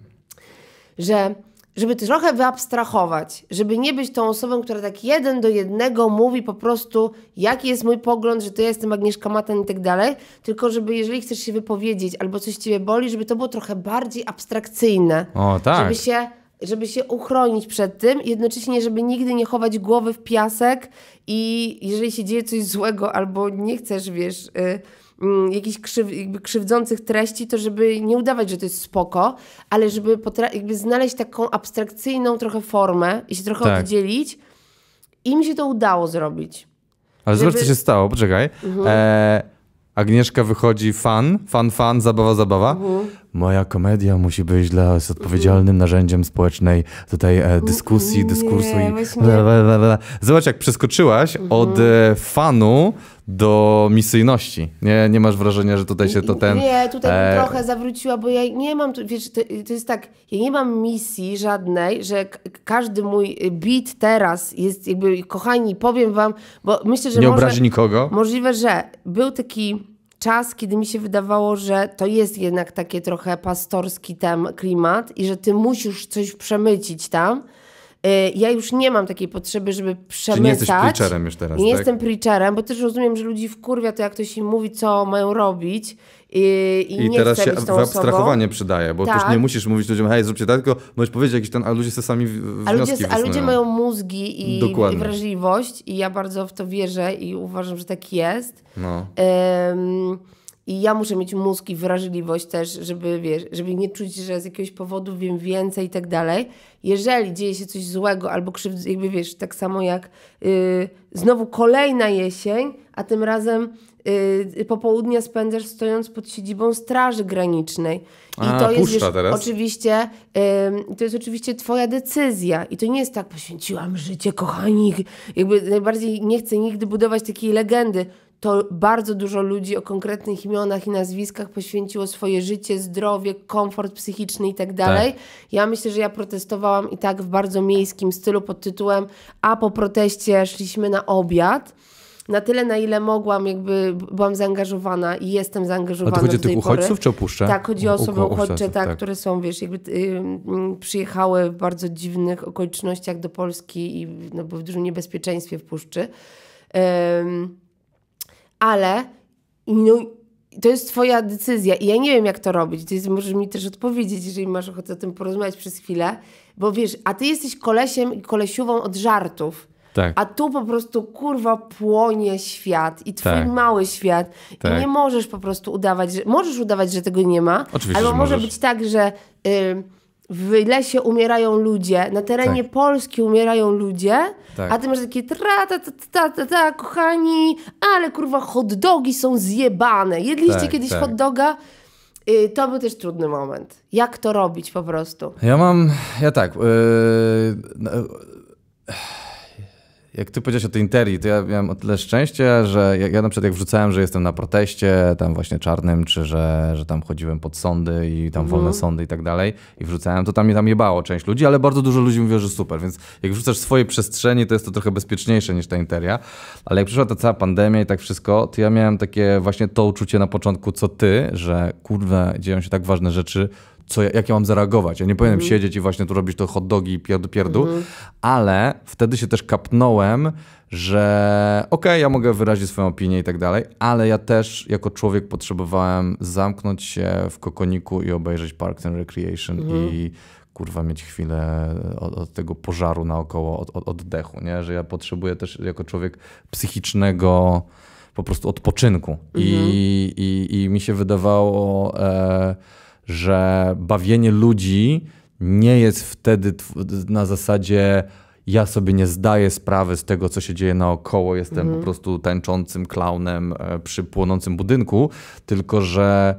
Że żeby trochę wyabstrahować, żeby nie być tą osobą, która tak jeden do jednego mówi po prostu, jaki jest mój pogląd, że to ja jestem Agnieszka Matan i tak dalej, tylko żeby jeżeli chcesz się wypowiedzieć albo coś ciebie boli, żeby to było trochę bardziej abstrakcyjne. O, tak. Żeby się żeby się uchronić przed tym, jednocześnie, żeby nigdy nie chować głowy w piasek i jeżeli się dzieje coś złego albo nie chcesz, wiesz, y, Mm, jakichś krzyw, krzywdzących treści, to żeby nie udawać, że to jest spoko, ale żeby jakby znaleźć taką abstrakcyjną trochę formę i się trochę tak. oddzielić. I mi się to udało zrobić. Ale żeby... zobacz, co się stało, poczekaj. Mhm. E, Agnieszka wychodzi fan, fan, fan, zabawa, zabawa. Mhm. Moja komedia musi być dla jest odpowiedzialnym narzędziem społecznej tutaj e, dyskusji, dyskursu nie, i. Bla, bla, bla, Zobacz, jak przeskoczyłaś mhm. od e, fanu do misyjności. Nie, nie masz wrażenia, że tutaj się to ten. Nie, tutaj e... trochę zawróciła, bo ja nie mam, wiesz, to, to, jest tak, ja nie mam misji żadnej, że każdy mój beat teraz jest jakby, kochani, powiem wam, bo myślę, że. Nie obrazi nikogo? Możliwe, że był taki czas, kiedy mi się wydawało, że to jest jednak takie trochę pastorski ten klimat i że ty musisz coś przemycić tam. Y, ja już nie mam takiej potrzeby, żeby przemycać. nie jesteś preacherem już teraz, Nie tak? jestem preacherem, bo też rozumiem, że ludzi wkurwia to, jak ktoś im mówi, co mają robić i, i, I nie teraz się abstrahowanie osobą. przydaje, bo tak. też nie tak. musisz mówić ludziom, hej, zróbcie tak, tylko możesz powiedzieć jakiś ten, a ludzie sobie sami a ludzie, A ludzie mają mózgi i, wrażliwość i ja bardzo w to wierzę i uważam, że tak jest. No. Um, i ja muszę mieć mózg i wrażliwość też, żeby, wiesz, żeby nie czuć, że z jakiegoś powodu wiem więcej i tak dalej. Jeżeli dzieje się coś złego albo krzywdy, jakby wiesz, tak samo jak yy, znowu kolejna jesień, a tym razem Y, popołudnia spędzasz stojąc pod siedzibą Straży Granicznej. I A, to jest już, teraz. oczywiście y, to jest oczywiście twoja decyzja. I to nie jest tak, poświęciłam życie, kochani. Jakby najbardziej nie chcę nigdy budować takiej legendy. To bardzo dużo ludzi o konkretnych imionach i nazwiskach poświęciło swoje życie, zdrowie, komfort psychiczny i tak dalej. Tak. Ja myślę, że ja protestowałam i tak w bardzo miejskim stylu pod tytułem A po proteście szliśmy na obiad na tyle, na ile mogłam, jakby byłam zaangażowana i jestem zaangażowana. A to chodzi o tych uchodźców czy opuszczę? Tak, chodzi o osoby uchodźcze, tak, tak, które są, wiesz, jakby y, przyjechały w bardzo dziwnych okolicznościach do Polski i no, w dużym niebezpieczeństwie w puszczy. Ym, ale no, to jest twoja decyzja i ja nie wiem, jak to robić. Ty możesz mi też odpowiedzieć, jeżeli masz ochotę o tym porozmawiać przez chwilę, bo wiesz, a ty jesteś kolesiem i kolesiową od żartów. Tak. A tu po prostu kurwa płonie świat i twój tak. mały świat. Tak. I nie możesz po prostu udawać, że możesz udawać, że tego nie ma. Oczywiście, albo może możesz. być tak, że y, w lesie umierają ludzie, na terenie tak. Polski umierają ludzie, tak. a ty masz takie tra ta ta ta ta, ta kochani, ale kurwa hot dogi są zjebane. Jedliście tak, kiedyś tak. hot doga? Y, to był też trudny moment. Jak to robić po prostu? Ja mam, ja tak. Yy, jak ty powiedziałeś o tej interii, to ja miałem o tyle szczęście, że ja, ja na przykład jak wrzucałem, że jestem na proteście tam właśnie czarnym, czy że, że tam chodziłem pod sądy i tam mhm. wolne sądy i tak dalej i wrzucałem, to tam mnie tam jebało część ludzi, ale bardzo dużo ludzi mówiło, że super, więc jak wrzucasz swoje przestrzenie, to jest to trochę bezpieczniejsze niż ta interia, ale jak przyszła ta cała pandemia i tak wszystko, to ja miałem takie właśnie to uczucie na początku, co ty, że kurwa, dzieją się tak ważne rzeczy, co, jak ja mam zareagować. Ja nie powinienem mhm. siedzieć i właśnie tu robić to hot dogi i pierdu, pierdu, mhm. ale wtedy się też kapnąłem, że okej, okay, ja mogę wyrazić swoją opinię i tak dalej, ale ja też jako człowiek potrzebowałem zamknąć się w kokoniku i obejrzeć Parks and Recreation i mhm. kurwa mieć chwilę od, od, tego pożaru naokoło, od, od oddechu, nie? że ja potrzebuję też jako człowiek psychicznego po prostu odpoczynku. I, i, i mi się wydawało... E, że bawienie ludzi nie jest wtedy na zasadzie ja sobie nie zdaję sprawy z tego, co się dzieje naokoło, jestem mhm. po prostu tańczącym klaunem e, przy płonącym budynku, tylko że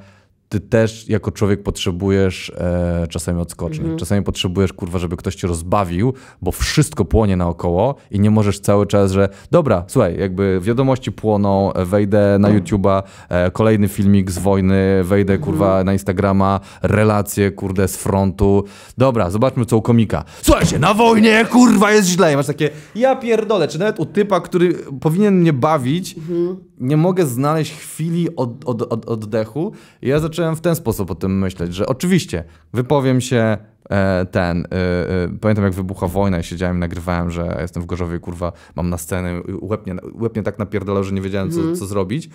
ty też jako człowiek potrzebujesz e, czasami odskoczyć. Mm -hmm. Czasami potrzebujesz, kurwa, żeby ktoś cię rozbawił, bo wszystko płonie naokoło i nie możesz cały czas, że dobra, słuchaj, jakby wiadomości płoną, e, wejdę na mhm. YouTube'a, e, kolejny filmik z wojny, wejdę, mhm. kurwa, mm -hmm. na Instagrama, relacje, kurde, z frontu. Dobra, zobaczmy, co u komika. Słuchajcie, na wojnie, kurwa, jest źle. I masz takie, ja pierdolę, czy nawet u typa, który powinien mnie bawić, mm -hmm nie mogę znaleźć chwili od, od, od, oddechu. I ja zacząłem w ten sposób o tym myśleć, że oczywiście wypowiem się e, ten. E, e, pamiętam, jak wybuchła wojna i siedziałem nagrywałem, że jestem w Gorzowie, kurwa, mam na scenę, łepnie, łebnie tak napierdalał, że nie wiedziałem, co, mhm. co zrobić.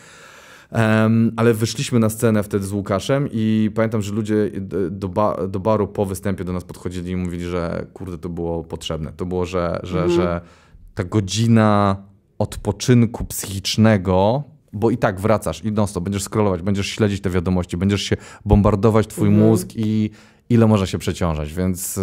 Um, ale wyszliśmy na scenę wtedy z Łukaszem i pamiętam, że ludzie do, ba do, baru po występie do nas podchodzili i mówili, że kurde, to było potrzebne. To było, że, że, mhm. że ta godzina odpoczynku psychicznego, bo i tak wracasz i non będziesz scrollować, będziesz śledzić te wiadomości, będziesz się bombardować twój mhm. mózg i ile można się przeciążać, więc...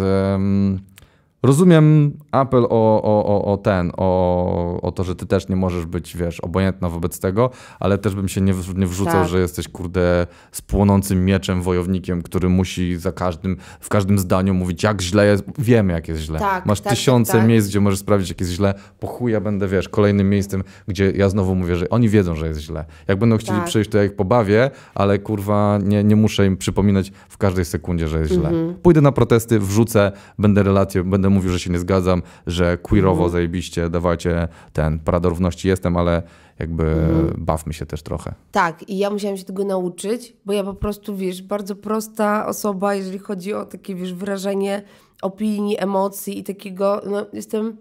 Rozumiem apel o, o, o, o ten, o, o to, że ty też nie możesz być, wiesz, obojętna wobec tego, ale też bym się nie, nie wrzucał, tak. że jesteś, kurde, z płonącym mieczem wojownikiem, który musi za każdym, w każdym zdaniu mówić, jak źle jest. Wiemy, jak jest źle. Tak, Masz tak, tysiące tak. miejsc, gdzie możesz sprawdzić, jak jest źle. Po chuja będę, wiesz, kolejnym miejscem, gdzie ja znowu mówię, że oni wiedzą, że jest źle. Jak będą chcieli tak. przejść, to ja ich pobawię, ale kurwa, nie, nie muszę im przypominać w każdej sekundzie, że jest mhm. źle. Pójdę na protesty, wrzucę, będę relacje, będę mówił, że się nie zgadzam, że queerowo mhm. zajebiście, dawajcie ten, parada równości jestem, ale jakby mhm. bawmy się też trochę. Tak, i ja musiałam się tego nauczyć, bo ja po prostu, wiesz, bardzo prosta osoba, jeżeli chodzi o takie, wiesz, wrażenie opinii, emocji i takiego, no jestem...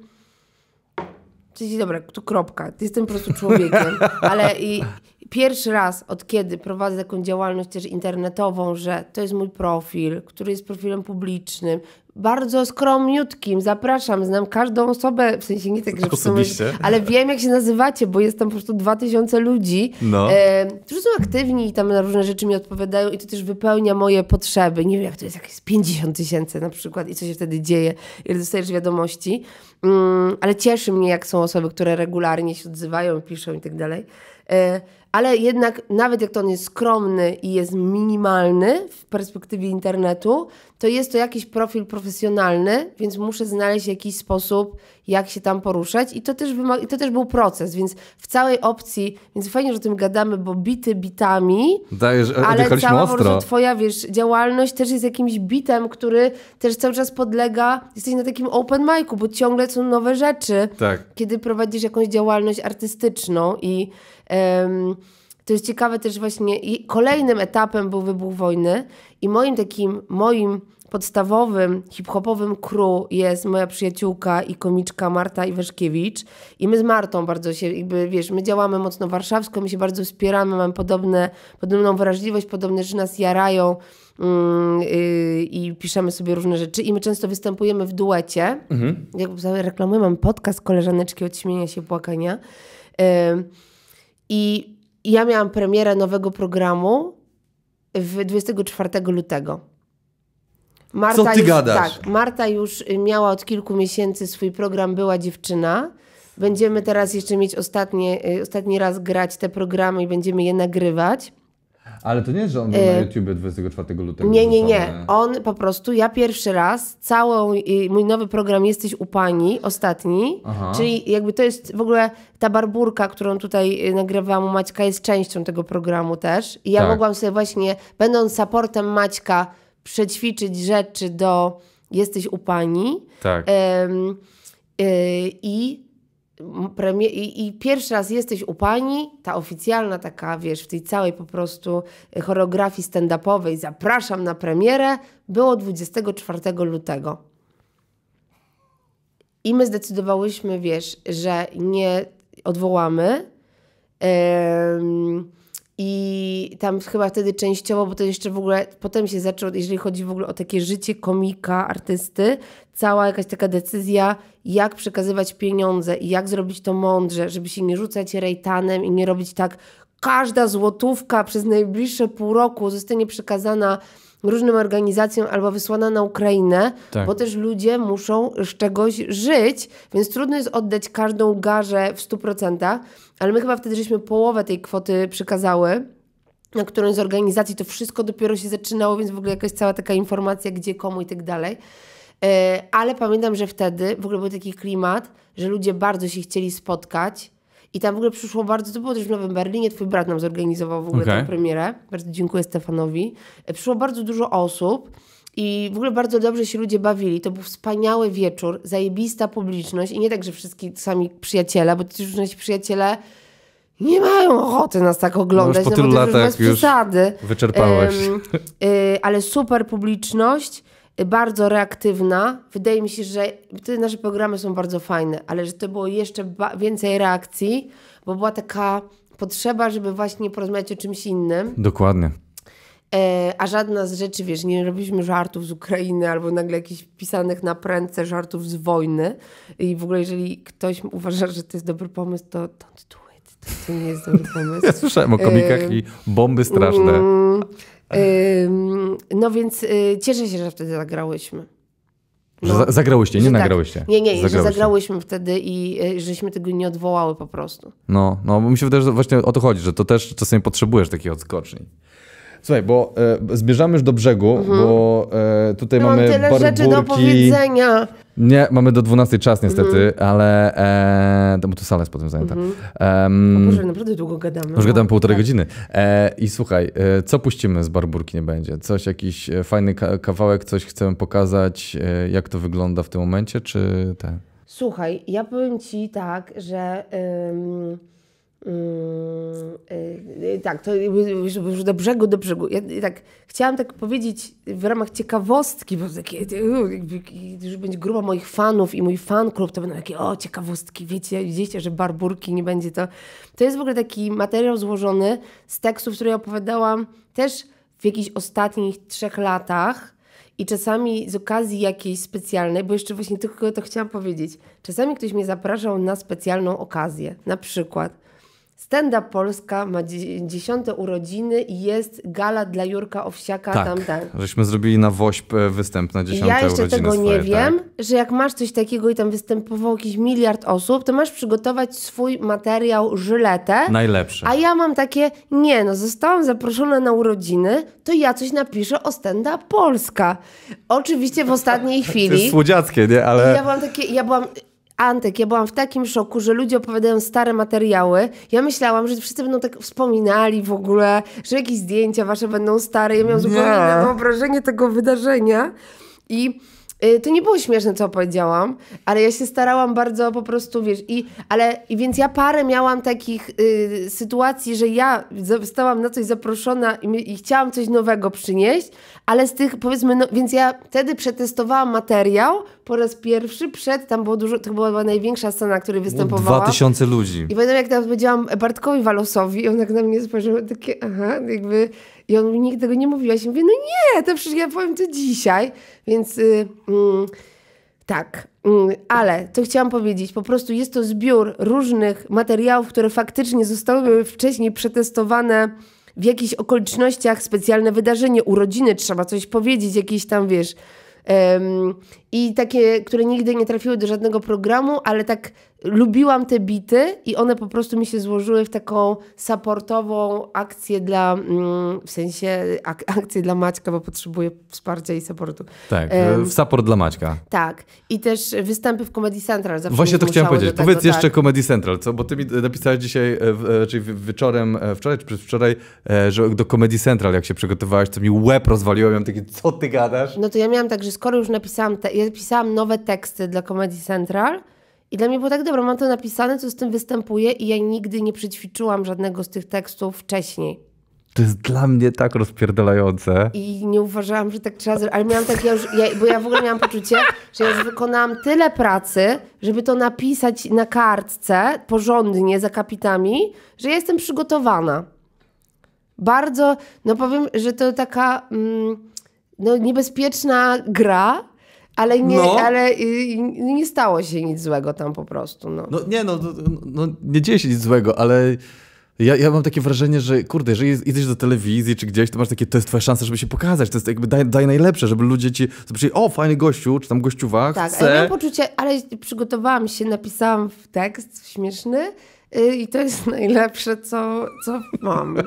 Czyli dobra, tu kropka. Jestem po prostu człowiekiem, ale i pierwszy raz od kiedy prowadzę taką działalność też internetową, że to jest mój profil, który jest profilem publicznym, bardzo skromniutkim. Zapraszam, znam każdą osobę, w sensie nie tak, że Osobiście. Sumie, ale wiem jak się nazywacie, bo jest tam po prostu dwa tysiące ludzi, no. e, którzy są aktywni i tam na różne rzeczy mi odpowiadają i to też wypełnia moje potrzeby. Nie wiem, jak to jest, jakieś 50 tysięcy na przykład i co się wtedy dzieje, ile dostajesz wiadomości. Mm, ale cieszy mnie, jak są osoby, które regularnie się odzywają, piszą i tak dalej. E, ale jednak nawet jak to on jest skromny i jest minimalny w perspektywie internetu, to jest to jakiś profil profesjonalny, więc muszę znaleźć jakiś sposób, jak się tam poruszać i to też, wymaga, to też był proces, więc w całej opcji, więc fajnie, że o tym gadamy, bo bity bitami, Dajesz, e, ale cała ostro. twoja, wiesz, działalność też jest jakimś bitem, który też cały czas podlega, jesteś na takim open micu, bo ciągle są nowe rzeczy, tak. kiedy prowadzisz jakąś działalność artystyczną i to jest ciekawe też właśnie, kolejnym etapem był wybuch wojny i moim takim, moim podstawowym hip-hopowym crew jest moja przyjaciółka i komiczka Marta Iwaszkiewicz i my z Martą bardzo się, jakby wiesz, my działamy mocno warszawsko, my się bardzo wspieramy, mamy podobne, podobną wrażliwość, podobne rzeczy nas jarają yy, i piszemy sobie różne rzeczy i my często występujemy w duecie, mhm. jakby reklamujemy podcast koleżaneczki od śmienia się płakania, yy, i ja miałam premierę nowego programu w 24 lutego. Marta Co ty już, gadasz? Tak, Marta już miała od kilku miesięcy swój program Była Dziewczyna. Będziemy teraz jeszcze mieć ostatnie, y, ostatni raz grać te programy i będziemy je nagrywać. Ale to nie jest, że on był y, na YouTubie 24 lutego. Nie, nie, nie. On po prostu, ja pierwszy raz, cały mój nowy program Jesteś u Pani, ostatni, Aha. czyli jakby to jest w ogóle ta barburka, którą tutaj y, nagrywałam u Maćka, jest częścią tego programu też. I ja tak. mogłam sobie właśnie, będąc supportem Maćka, przećwiczyć rzeczy do Jesteś u Pani. Tak. Y, I i, i, pierwszy raz jesteś u pani, ta oficjalna taka, wiesz, w tej całej po prostu choreografii stand-upowej, zapraszam na premierę, było 24 lutego. I my zdecydowałyśmy, wiesz, że nie odwołamy. Yy i tam chyba wtedy częściowo, bo to jeszcze w ogóle potem się zaczęło, jeżeli chodzi w ogóle o takie życie komika, artysty, cała jakaś taka decyzja, jak przekazywać pieniądze i jak zrobić to mądrze, żeby się nie rzucać rejtanem i nie robić tak, każda złotówka przez najbliższe pół roku zostanie przekazana różnym organizacjom albo wysłana na Ukrainę, tak. bo też ludzie muszą z czegoś żyć, więc trudno jest oddać każdą garzę w 100%, ale my chyba wtedy żeśmy połowę tej kwoty przykazały na którąś z organizacji, to wszystko dopiero się zaczynało, więc w ogóle jakaś cała taka informacja, gdzie, komu i tak dalej. E, ale pamiętam, że wtedy w ogóle był taki klimat, że ludzie bardzo się chcieli spotkać, i tam w ogóle przyszło bardzo, to było też w Nowym Berlinie, twój brat nam zorganizował w ogóle okay. tę premierę. Bardzo dziękuję Stefanowi. E, przyszło bardzo dużo osób. I w ogóle bardzo dobrze się ludzie bawili. To był wspaniały wieczór, zajebista publiczność. I nie tak, że wszyscy sami przyjaciele, bo też nasi przyjaciele nie mają ochoty nas tak oglądać. No już po no tylu no, latach już, już wyczerpałeś. Um, y, ale super publiczność bardzo reaktywna. Wydaje mi się, że te nasze programy są bardzo fajne, ale że to było jeszcze więcej reakcji, bo była taka potrzeba, żeby właśnie porozmawiać o czymś innym. Dokładnie. E, a żadna z rzeczy, wiesz, nie robiliśmy żartów z Ukrainy albo nagle jakichś pisanych na prędce żartów z wojny. I w ogóle, jeżeli ktoś uważa, że to jest dobry pomysł, to don't do it. To nie jest dobry pomysł. Ja słyszałem o komikach e, i bomby straszne. Mm, tak. no więc y, cieszę się, że wtedy zagrałyśmy. No, że zagrałyście, nie że tak. nagrałyście. Tak. Nie, nie, zagrałyście. że zagrałyśmy wtedy i y, żeśmy tego nie odwołały po prostu. No, no, bo mi się wydaje, że właśnie o to chodzi, że to też czasami potrzebujesz takiej odskoczni. Słuchaj, bo e, zbierzamy już do brzegu, mhm. bo e, tutaj ja mamy mamy tyle barburki. rzeczy do powiedzenia. Nie, mamy do 12 czas niestety, mhm. ale e, bo tu sala jest potem zajęta. Mm um, Boże, naprawdę długo gadamy. Już no. gadamy półtorej tak. godziny. E, I słuchaj, e, co puścimy z Barburki nie będzie? Coś, jakiś e, fajny kawałek, coś chcemy pokazać, e, jak to wygląda w tym momencie, czy te? Słuchaj, ja powiem ci tak, że... Yy, yy, tak, to już do brzegu, do brzegu. Ja, tak, chciałam tak powiedzieć w ramach ciekawostki, bo takie, już będzie grupa moich fanów i mój fan klub, to będą takie, o, ciekawostki, wiecie, widzicie, że barburki nie będzie to. To jest w ogóle taki materiał złożony z tekstów, które opowiadałam też w jakichś ostatnich trzech latach i czasami z okazji jakiejś specjalnej, bo jeszcze właśnie tylko to chciałam powiedzieć. Czasami ktoś mnie zapraszał na specjalną okazję, na przykład Stand Up Polska ma dziesiąte urodziny i jest gala dla Jurka Owsiaka tak, tam, tak. żeśmy zrobili na WOŚP e, występ na dziesiąte urodziny Ja jeszcze tego swoje, nie tak. wiem, tak. że jak masz coś takiego i tam występował jakiś miliard osób, to masz przygotować swój materiał żyletę. Najlepszy. A ja mam takie, nie no, zostałam zaproszona na urodziny, to ja coś napiszę o Stand Up Polska. Oczywiście w ostatniej chwili. To jest słodziackie, nie? Ale... Ja byłam takie, ja byłam Antek, ja byłam w takim szoku, że ludzie opowiadają stare materiały. Ja myślałam, że wszyscy będą tak wspominali w ogóle, że jakieś zdjęcia wasze będą stare. Ja miałam zupełnie inne wyobrażenie tego wydarzenia. I Y, to nie było śmieszne, co powiedziałam, ale ja się starałam bardzo po prostu, wiesz, i, ale, i więc ja parę miałam takich y, sytuacji, że ja zostałam na coś zaproszona i, i, chciałam coś nowego przynieść, ale z tych, powiedzmy, no, więc ja wtedy przetestowałam materiał po raz pierwszy, przed, tam było dużo, to była największa scena, na której występowałam. Dwa tysiące ludzi. I pamiętam, jak tam powiedziałam Bartkowi Walosowi, on tak na mnie spojrzał, takie, aha, jakby, i on mi nigdy tego nie mówiłaś. I mówię, no nie, to przecież ja powiem to dzisiaj. Więc y, mm, tak, mm, ale to chciałam powiedzieć, po prostu jest to zbiór różnych materiałów, które faktycznie zostały wcześniej przetestowane w jakichś okolicznościach, specjalne wydarzenie, urodziny, trzeba coś powiedzieć, jakieś tam, wiesz... I takie, które nigdy nie trafiły do żadnego programu, ale tak lubiłam te bity i one po prostu mi się złożyły w taką supportową akcję dla, mm, w sensie ak akcję dla Maćka, bo potrzebuję wsparcia i supportu. Tak, um, support dla Maćka. Tak. I też występy w Comedy Central. Zawsze Właśnie to chciałem powiedzieć. Tego, Powiedz tak. jeszcze Comedy Central, co? Bo ty mi napisałeś dzisiaj, e, e, czyli wieczorem, wczoraj czy przedwczoraj, że do Comedy Central jak się przygotowałeś, to mi łeb rozwaliło. Miałem takie co ty gadasz? No to ja miałam tak, że skoro już napisałam, ja pisałam nowe teksty dla Comedy Central, i dla mnie było tak, dobra, mam to napisane, co z tym występuje i ja nigdy nie przećwiczyłam żadnego z tych tekstów wcześniej. To jest dla mnie tak rozpierdalające. I nie uważałam, że tak trzeba zrobić, ale miałam tak, ja bo ja w ogóle miałam poczucie, że ja już wykonałam tyle pracy, żeby to napisać na kartce porządnie, za kapitami, że ja jestem przygotowana. Bardzo, no powiem, że to taka mm, no, niebezpieczna gra, ale nie, no. ale y, y, nie stało się nic złego tam po prostu. No, no nie, no, no, no, nie dzieje się nic złego, ale ja, ja mam takie wrażenie, że kurde, jeżeli idziesz do telewizji czy gdzieś, to masz takie, to jest twoja szansa, żeby się pokazać, to jest jakby daj, daj najlepsze, żeby ludzie ci zobaczyli, o fajny gościu, czy tam gościuwa, Tak, chce. ale mam poczucie, ale przygotowałam się, napisałam w tekst śmieszny y, i to jest najlepsze, co, co mam.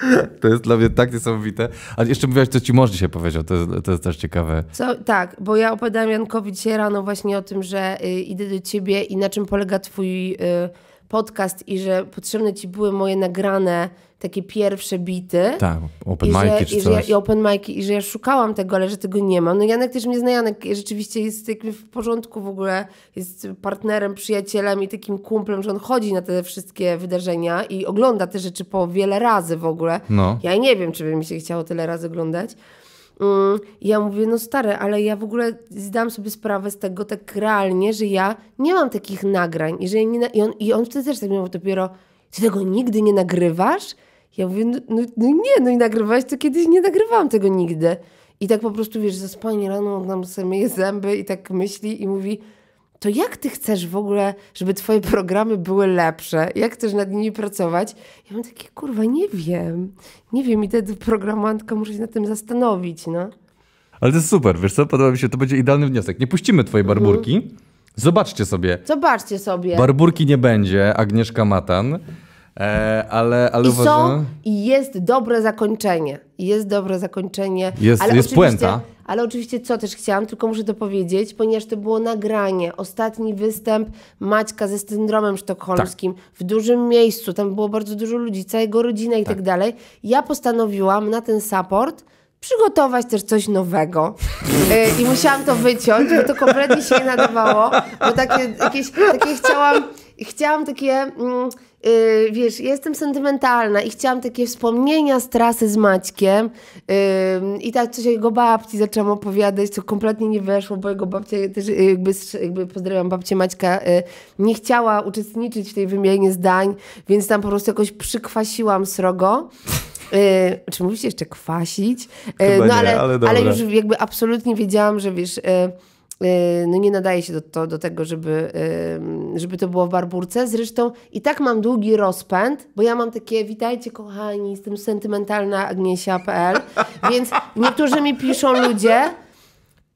To jest dla mnie tak niesamowite. A jeszcze mówiłaś, co ci mąż dzisiaj powiedział, to jest, to jest też ciekawe. Co, tak, bo ja opowiadałam Jankowi dzisiaj rano właśnie o tym, że y, idę do ciebie i na czym polega twój... Y, podcast i że potrzebne ci były moje nagrane takie pierwsze bity. Tak, open mic czy i, coś. Ja, I open mic i że ja szukałam tego, ale że tego nie mam. No Janek też mnie zna, Janek rzeczywiście jest jakby w porządku w ogóle, jest partnerem, przyjacielem i takim kumplem, że on chodzi na te wszystkie wydarzenia i ogląda te rzeczy po wiele razy w ogóle. No. Ja nie wiem, czy by mi się chciało tyle razy oglądać. Mm, ja mówię, no stary, ale ja w ogóle zdałam sobie sprawę z tego tak realnie, że ja nie mam takich nagrań. I, że ja nie, i, on, I on wtedy też tak miał dopiero, ty tego nigdy nie nagrywasz? Ja mówię, no, no, no nie, no i nagrywałaś to kiedyś, nie nagrywałam tego nigdy. I tak po prostu, wiesz, zaspanie rano, on nam sobie myje zęby i tak myśli i mówi, to jak ty chcesz w ogóle, żeby twoje programy były lepsze? Jak chcesz nad nimi pracować? Ja mam takie, kurwa, nie wiem. Nie wiem i wtedy programantka muszę się nad tym zastanowić, no. Ale to jest super, wiesz co, podoba mi się, to będzie idealny wniosek. Nie puścimy twojej mhm. barburki. Mhm. Zobaczcie sobie. Zobaczcie sobie. Barburki nie będzie, Agnieszka Matan. E, ale, ale I uważam... są, i jest dobre zakończenie. Jest dobre zakończenie. Jest, ale jest puenta. Ale oczywiście co też chciałam, tylko muszę to powiedzieć, ponieważ to było nagranie. Ostatni występ Maćka ze syndromem sztokholmskim tak. w dużym miejscu. Tam było bardzo dużo ludzi, jego rodzina i tak. tak dalej. Ja postanowiłam na ten support przygotować też coś nowego. E, I musiałam to wyciąć, bo to kompletnie się nie nadawało. Bo takie, jakieś, takie chciałam, chciałam takie... Mm, Yy, wiesz, jestem sentymentalna i chciałam takie wspomnienia z trasy z Maćkiem yy, i tak coś jego babci zaczęłam opowiadać, co kompletnie nie weszło, bo jego babcia też jakby, jakby pozdrawiam babcię Maćka, yy, nie chciała uczestniczyć w tej wymianie zdań, więc tam po prostu jakoś przykwasiłam srogo. Yy, czy mówisz jeszcze kwasić? Yy, no nie, ale, ale, ale, już jakby absolutnie wiedziałam, że wiesz y, Y, no nie nadaje się do, to, do tego, żeby, y, żeby to było w barburce. Zresztą i tak mam długi rozpęd, bo ja mam takie, witajcie kochani, jestem sentymentalna Agniesia.pl, więc niektórzy mi piszą ludzie,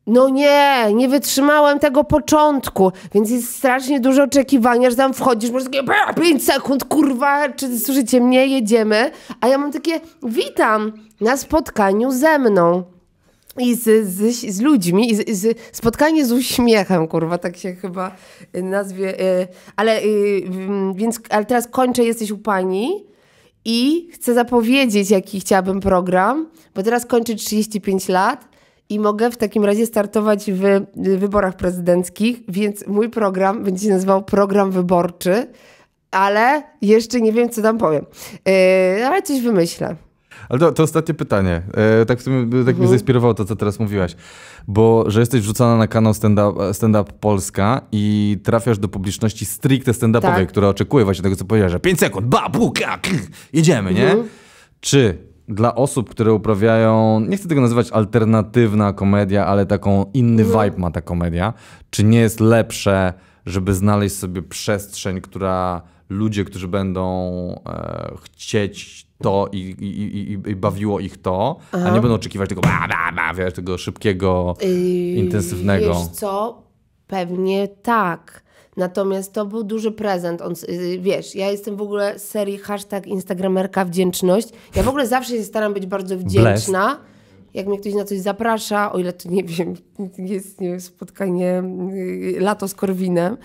no nie, nie wytrzymałem tego początku, więc jest strasznie dużo oczekiwania, że tam wchodzisz, masz takie 5 sekund, kurwa, czy słyszycie mnie, jedziemy, a ja mam takie, witam na spotkaniu ze mną i z, z, z ludźmi, i z, z, spotkanie z uśmiechem, kurwa, tak się chyba y, nazwie. Y, ale, y, więc, ale teraz kończę, jesteś u pani i chcę zapowiedzieć, jaki chciałabym program, bo teraz kończę 35 lat i mogę w takim razie startować w wyborach prezydenckich, więc mój program będzie się nazywał Program Wyborczy, ale jeszcze nie wiem, co tam powiem. Ale coś wymyślę. Ale to, to ostatnie pytanie. E, tak w sumie, tak mhm. mnie zainspirowało to, co teraz mówiłaś. Bo, że jesteś wrzucana na kanał stand-up e, stand -up Polska i trafiasz do publiczności stricte stand-upowej, tak. która oczekuje właśnie tego, co powiedziałeś, że 5 sekund, ba, buka, jedziemy, nie? Mhm. Czy dla osób, które uprawiają, nie chcę tego nazywać alternatywna komedia, ale taką inny mhm. vibe ma ta komedia. Czy nie jest lepsze, żeby znaleźć sobie przestrzeń, która ludzie, którzy będą e, chcieć to i, i, i, i bawiło ich to, Aha. a nie będą oczekiwać tego, ba, ba, ba, wiesz, tego szybkiego, yy, intensywnego. Wiesz co? Pewnie tak. Natomiast to był duży prezent. On, y, wiesz, ja jestem w ogóle z serii hashtag Instagramerka wdzięczność. Ja w ogóle zawsze się staram być bardzo wdzięczna jak mnie ktoś na coś zaprasza, o ile to nie wiem, jest nie wiem, spotkanie y, lato z Korwinem.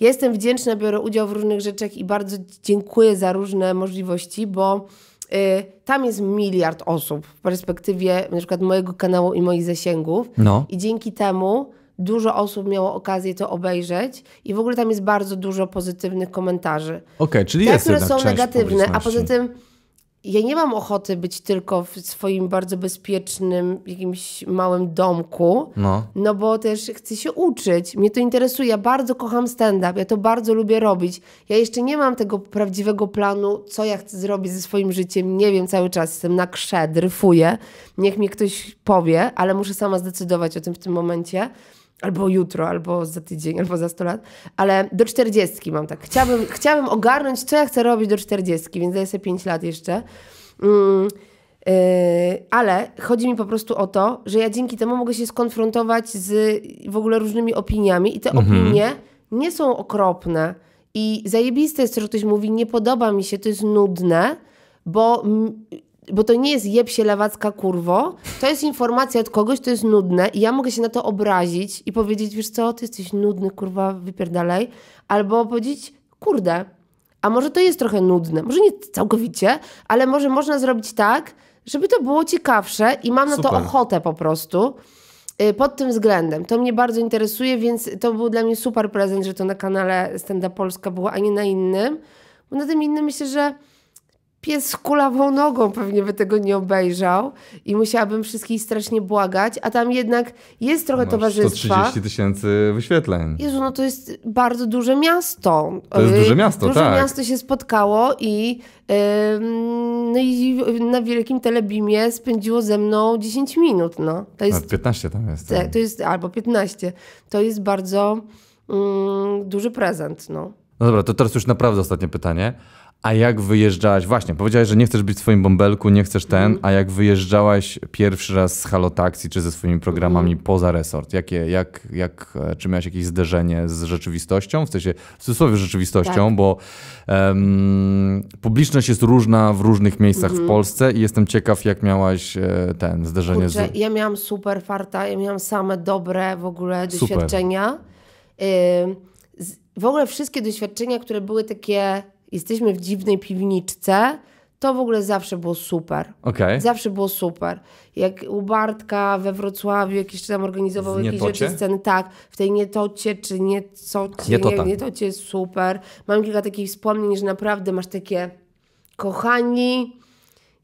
Ja jestem wdzięczna, biorę udział w różnych rzeczach i bardzo dziękuję za różne możliwości, bo y, tam jest miliard osób w perspektywie na przykład mojego kanału i moich zasięgów. No. I dzięki temu dużo osób miało okazję to obejrzeć i w ogóle tam jest bardzo dużo pozytywnych komentarzy. Okej, okay, czyli Te, jest które są negatywne, a poza tym ja nie mam ochoty być tylko w swoim bardzo bezpiecznym jakimś małym domku, no, no bo też chcę się uczyć. Mnie to interesuje, ja bardzo kocham stand-up, ja to bardzo lubię robić. Ja jeszcze nie mam tego prawdziwego planu, co ja chcę zrobić ze swoim życiem. Nie wiem cały czas, jestem na krze, dryfuję. Niech mi ktoś powie, ale muszę sama zdecydować o tym w tym momencie albo jutro, albo za tydzień, albo za 100 lat, ale do 40 mam tak. Chciałabym, chciałabym ogarnąć, co ja chcę robić do 40, więc daję sobie 5 lat jeszcze. Mm, yy, ale chodzi mi po prostu o to, że ja dzięki temu mogę się skonfrontować z w ogóle różnymi opiniami i te mhm. opinie nie są okropne. I zajebiste jest to, że ktoś mówi, nie podoba mi się, to jest nudne, bo bo to nie jest jeb się lewacka kurwo, to jest informacja od kogoś, to jest nudne i ja mogę się na to obrazić i powiedzieć, wiesz co, ty jesteś nudny, kurwa, wypierdalaj, albo powiedzieć, kurde, a może to jest trochę nudne, może nie całkowicie, ale może można zrobić tak, żeby to było ciekawsze i mam Super. na to ochotę po prostu y, pod tym względem. To mnie bardzo interesuje, więc to był dla mnie super prezent, że to na kanale Stenda Polska było, a nie na innym. Bo na tym innym myślę, że pies z kulawą nogą pewnie by tego nie obejrzał i musiałabym wszystkich strasznie błagać, a tam jednak jest trochę Masz towarzystwa. 130 tysięcy wyświetleń. Jezu, no to jest bardzo duże miasto. To jest duże y, miasto, duże tak. Duże miasto się spotkało i, yy, no i na wielkim telebimie spędziło ze mną 10 minut, no. To jest, 15 tam jest. Tak. To jest albo 15. To jest bardzo yy, duży prezent, no. No dobra, to teraz już naprawdę ostatnie pytanie. A jak wyjeżdżałaś, właśnie, powiedziałaś, że nie chcesz być w swoim bąbelku, nie chcesz ten, mm. a jak wyjeżdżałaś pierwszy raz z halotaksji czy ze swoimi programami mm. poza resort? Jakie, jak, jak, e, czy miałaś jakieś zderzenie z rzeczywistością? W sensie, w cudzysłowie rzeczywistością, tak. bo um, publiczność jest różna w różnych miejscach mm. w mhm. Polsce i jestem ciekaw, jak miałaś e, ten, zderzenie Kurczę, z... ja miałam super farta, ja miałam same dobre w ogóle doświadczenia. Y, w ogóle wszystkie doświadczenia, które były takie jesteśmy w dziwnej piwniczce, to w ogóle zawsze było super. Okay. Zawsze było super. Jak u Bartka we Wrocławiu, jakiś tam organizował jakieś rzeczy, sceny, tak, w tej Nietocie czy Niecocie, Nietota. nie, Nietocie jest super. Mam kilka takich wspomnień, że naprawdę masz takie, kochani,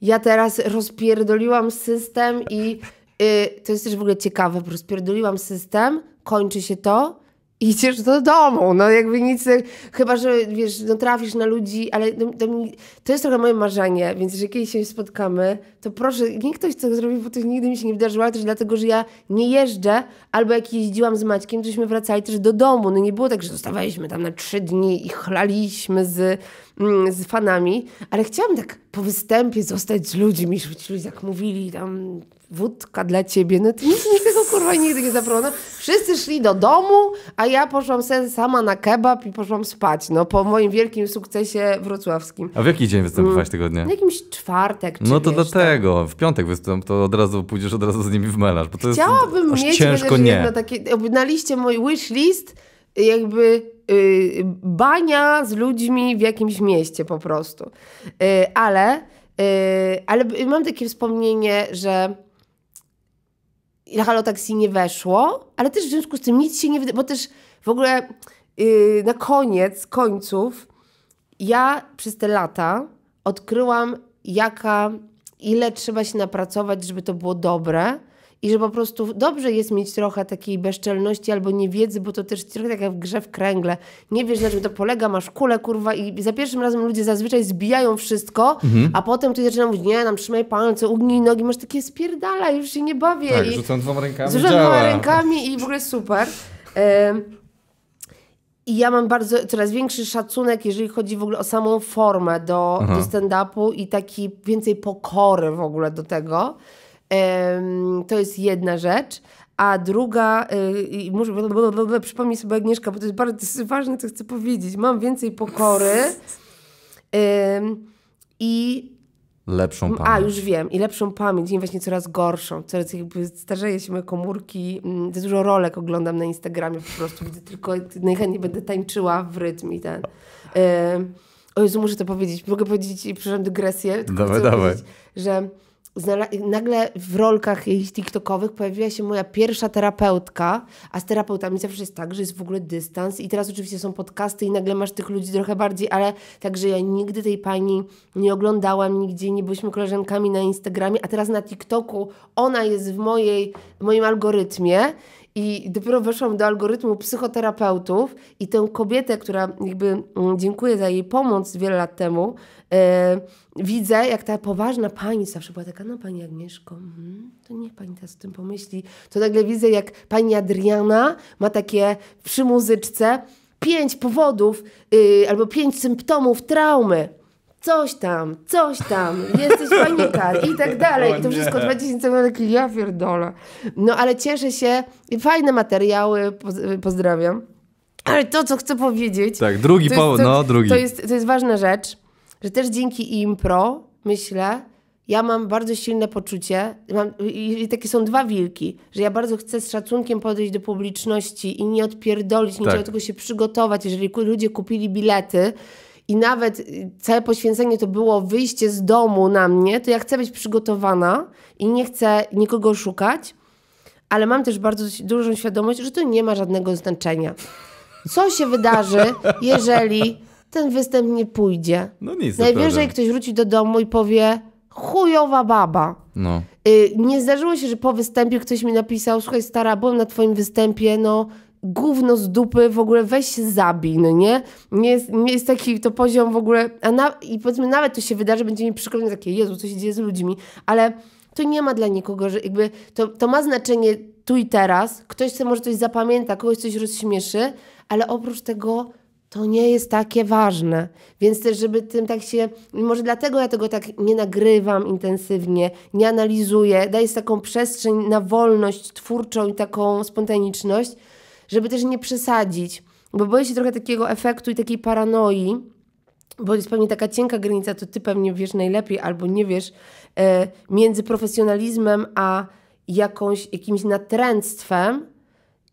ja teraz rozpierdoliłam system i yy, to jest też w ogóle ciekawe, bo rozpierdoliłam system, kończy się to idziesz do domu, no jakby nic, chyba, że wiesz, no trafisz na ludzi, ale do, do mnie, to jest trochę moje marzenie, więc jeżeli kiedyś się spotkamy, to proszę, niech ktoś to zrobi, bo to nigdy mi się nie wydarzyło, też dlatego, że ja nie jeżdżę, albo jak jeździłam z Maćkiem, tośmy wracali też do domu, no nie było tak, że zostawaliśmy tam na trzy dni i chlaliśmy z, mm, z fanami, ale chciałam tak po występie zostać z ludźmi, żeby ci ludzie tak mówili, tam wódka dla ciebie. No ty nic tego kurwa nigdy nie zaproponowałam. No, wszyscy szli do domu, a ja poszłam sama na kebab i poszłam spać. No po moim wielkim sukcesie wrocławskim. A w jaki dzień występowałeś mm, tego dnia? W jakimś czwartek. Czy no to wiesz, tak. dlatego. Tak? W piątek występ, to od razu pójdziesz od razu z nimi w melarz. Bo to Chciałabym jest mieć ciężko nie. Na, takie, na liście mój wish list jakby yy, bania z ludźmi w jakimś mieście po prostu. Yy, ale, yy, ale mam takie wspomnienie, że na Halo nie weszło, ale też w związku z tym nic się nie wydarzyło, bo też w ogóle yy, na koniec końców ja przez te lata odkryłam jaka, ile trzeba się napracować, żeby to było dobre i że po prostu dobrze jest mieć trochę takiej bezczelności albo niewiedzy, bo to też trochę tak jak w grze w kręgle. Nie wiesz na czym to polega, masz kulę kurwa i za pierwszym razem ludzie zazwyczaj zbijają wszystko, mhm. a potem ty zaczyna mówić, nie, nam trzymaj palce, ugnij nogi, masz takie spierdala, już się nie bawię. Tak, I rzucam dwoma rękami, Rzucam dwoma rękami i w ogóle super. i ja mam bardzo coraz większy szacunek, jeżeli chodzi w ogóle o samą formę do, do stand-upu i taki więcej pokory w ogóle do tego. To jest jedna rzecz. A druga, y, muszę, przypomnij sobie Agnieszka, bo to jest bardzo to jest ważne, co chcę powiedzieć. Mam więcej pokory i Lepszą pamięć. A, już wiem. I lepszą pamięć. Nie właśnie coraz gorszą. Coraz jakby starzeje się moje komórki. Mm, za dużo rolek oglądam na Instagramie po prostu. Widzę tylko, najchętniej będę tańczyła w rytm i ten. Yy. O Jezu, muszę to powiedzieć. Mogę powiedzieć, przepraszam, dygresję. Dawaj, dawaj. Że nagle w rolkach jej TikTokowych pojawiła się moja pierwsza terapeutka, a z terapeutami zawsze jest tak, że jest w ogóle dystans i teraz oczywiście są podcasty i nagle masz tych ludzi trochę bardziej, ale także ja nigdy tej pani nie oglądałam nigdzie, nie byliśmy koleżankami na Instagramie, a teraz na TikToku ona jest w mojej, w moim algorytmie i dopiero weszłam do algorytmu psychoterapeutów i tę kobietę, która jakby mm, dziękuję za jej pomoc wiele lat temu, yy, widzę, jak ta poważna pani zawsze była taka, no pani Agnieszko, mm, to niech pani teraz o tym pomyśli. To nagle widzę, jak pani Adriana ma takie przy muzyczce pięć powodów yy, albo pięć symptomów traumy coś tam, coś tam, jesteś panikarz i tak dalej. I to wszystko 20 sekund, ja pierdolę. No ale cieszę się, fajne materiały, pozdrawiam. Ale to, co chcę powiedzieć... Tak, drugi powód, no drugi. To jest, to jest ważna rzecz, że też dzięki impro, myślę, ja mam bardzo silne poczucie, mam, i, takie są dwa wilki, że ja bardzo chcę z szacunkiem podejść do publiczności i nie odpierdolić nie tak. tylko się przygotować. Jeżeli ludzie kupili bilety, i nawet y, całe poświęcenie to było wyjście z domu na mnie, to ja chcę być przygotowana i nie chcę nikogo szukać, ale mam też bardzo dużą świadomość, że to nie ma żadnego znaczenia. Co się wydarzy, jeżeli ten występ nie pójdzie? No nic. Najwyżej ktoś wróci do domu i powie chujowa baba. No. Y, nie zdarzyło się, że po występie ktoś mi napisał, słuchaj stara, byłem na twoim występie, no gówno z dupy, w ogóle weź się zabij, no nie? Nie jest, nie jest taki to poziom w ogóle, a na, i powiedzmy nawet to się wydarzy, będzie mi przykro, takie, Jezu, co się dzieje z ludźmi, ale to nie ma dla nikogo, że jakby to, to ma znaczenie tu i teraz, ktoś sobie może coś zapamięta, kogoś coś rozśmieszy, ale oprócz tego to nie jest takie ważne. Więc też, żeby tym tak się. Może dlatego ja tego tak nie nagrywam intensywnie, nie analizuję, daję taką przestrzeń na wolność twórczą i taką spontaniczność, żeby też nie przesadzić, bo boję się trochę takiego efektu i takiej paranoi, bo jest pewnie taka cienka granica, to ty pewnie wiesz najlepiej albo nie wiesz, e, między profesjonalizmem a jakąś, jakimś natręctwem.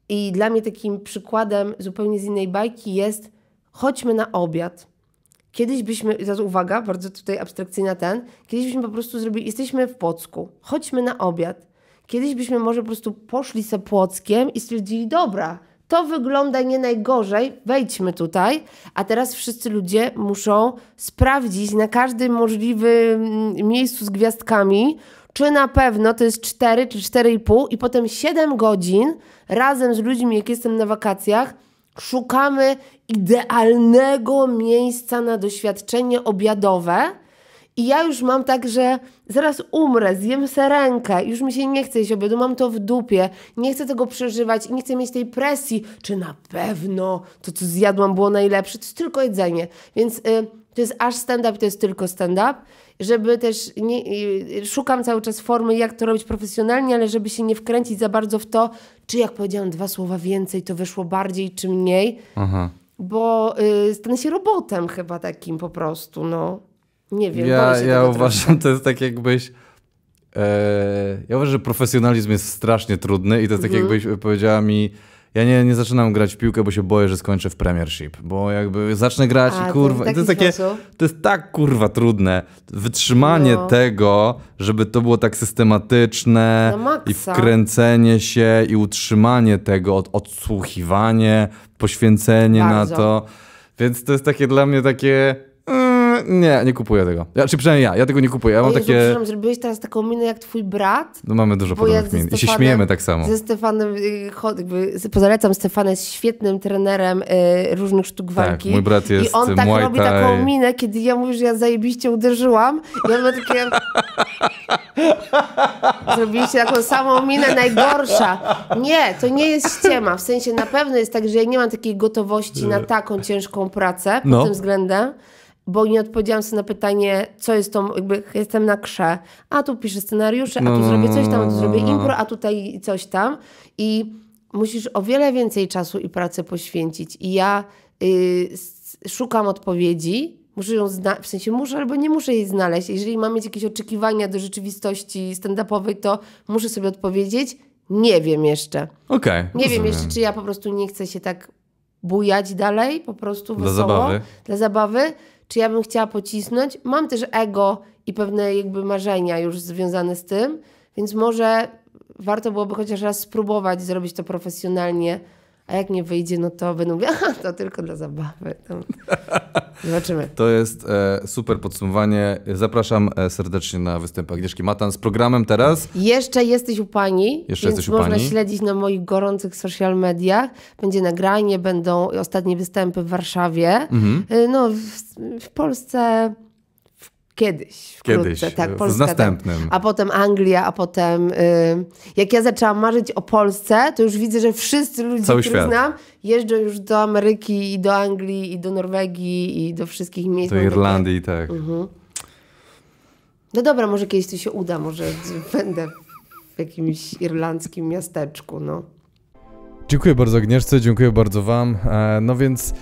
I dla mnie takim przykładem zupełnie z innej bajki jest chodźmy na obiad. Kiedyś byśmy, teraz uwaga, bardzo tutaj abstrakcyjna ten, kiedyś byśmy po prostu zrobili, jesteśmy w Płocku, chodźmy na obiad. Kiedyś byśmy może po prostu poszli se Płockiem i stwierdzili, dobra, to wygląda nie najgorzej, wejdźmy tutaj, a teraz wszyscy ludzie muszą sprawdzić na każdym możliwym mm, miejscu z gwiazdkami, czy na pewno to jest 4 czy 4,5 i potem 7 godzin razem z ludźmi, jak jestem na wakacjach, szukamy idealnego miejsca na doświadczenie obiadowe, i ja już mam tak, że zaraz umrę, zjem serenkę, już mi się nie chce się obiadu, mam to w dupie, nie chcę tego przeżywać i nie chcę mieć tej presji, czy na pewno to, co zjadłam, było najlepsze. To jest tylko jedzenie. Więc y, to jest aż stand-up, to jest tylko stand-up żeby też nie, y, szukam cały czas formy, jak to robić profesjonalnie, ale żeby się nie wkręcić za bardzo w to, czy jak powiedziałam dwa słowa więcej, to wyszło bardziej czy mniej. Aha. Bo y, stanę się robotem chyba takim po prostu, no. Nie wiem. Ja, ja uważam, trochę. to jest tak jakbyś... E, ja uważam, że profesjonalizm jest strasznie trudny i to jest tak mhm. tak jakbyś powiedziała mi... Ja nie, nie zaczynam grać w piłkę, bo się boję, że skończę w Premiership. Bo jakby zacznę grać A, i kurwa. To jest, takie, to jest tak kurwa trudne. Wytrzymanie no. tego, żeby to było tak systematyczne i wkręcenie się i utrzymanie tego, od, odsłuchiwanie, poświęcenie Bardzo. na to. Więc to jest takie dla mnie takie nie, nie kupuję tego. Ja, czy przynajmniej ja, ja tego nie kupuję. Ja mam Jezu, takie... Przepraszam, zrobiłeś teraz taką minę jak twój brat. No mamy dużo podobnych min. I się śmiejemy tak samo. Ze Stefanem, y, jakby, pozalecam, Stefan jest świetnym trenerem y, różnych sztuk tak, walki. Tak, mój brat jest I on tak robi thai. taką minę, kiedy ja mówię, że ja zajebiście uderzyłam. I on ma takie... Zrobiliście taką samą minę, najgorsza. Nie, to nie jest ściema. W sensie na pewno jest tak, że ja nie mam takiej gotowości na taką ciężką pracę pod no. tym względem bo nie odpowiedziałam sobie na pytanie, co jest tą, jakby jestem na krze, a tu piszę scenariusze, a tu no, no, zrobię no, coś tam, a tu zrobię impro, a tutaj coś tam i musisz o wiele więcej czasu i pracy poświęcić i ja y, szukam odpowiedzi, muszę ją w sensie muszę albo nie muszę jej znaleźć, jeżeli mam mieć jakieś oczekiwania do rzeczywistości stand-upowej, to muszę sobie odpowiedzieć, nie wiem jeszcze. Okay, nie rozumiem. wiem jeszcze, czy ja po prostu nie chcę się tak bujać dalej, po prostu wesoło. Dla zabawy. Dla zabawy czy ja bym chciała pocisnąć. Mam też ego i pewne jakby marzenia już związane z tym, więc może warto byłoby chociaż raz spróbować zrobić to profesjonalnie a jak nie wyjdzie, no to będą mówić, to tylko dla zabawy. Zobaczymy. To jest e, super podsumowanie. Zapraszam e, serdecznie na występ Agnieszki Matan z programem teraz. Jeszcze jesteś u pani, Jeszcze jesteś u można pani. śledzić na moich gorących social mediach. Będzie nagranie, będą ostatnie występy w Warszawie. Mhm. E, no, w, w Polsce Kiedyś. Wkrótce, Kiedyś. Tak, Polska, z tak. następnym. Tak. A potem Anglia, a potem. Y, jak ja zaczęłam marzyć o Polsce, to już widzę, że wszyscy ludzie, Cały których świat. znam, jeżdżą już do Ameryki i do Anglii i do Norwegii i do wszystkich miejsc. Do Irlandii, takie... tak. Mhm. No dobra, może kiedyś to się uda, może będę w jakimś irlandzkim miasteczku, no. Dziękuję bardzo Agnieszce, dziękuję bardzo Wam. E, no więc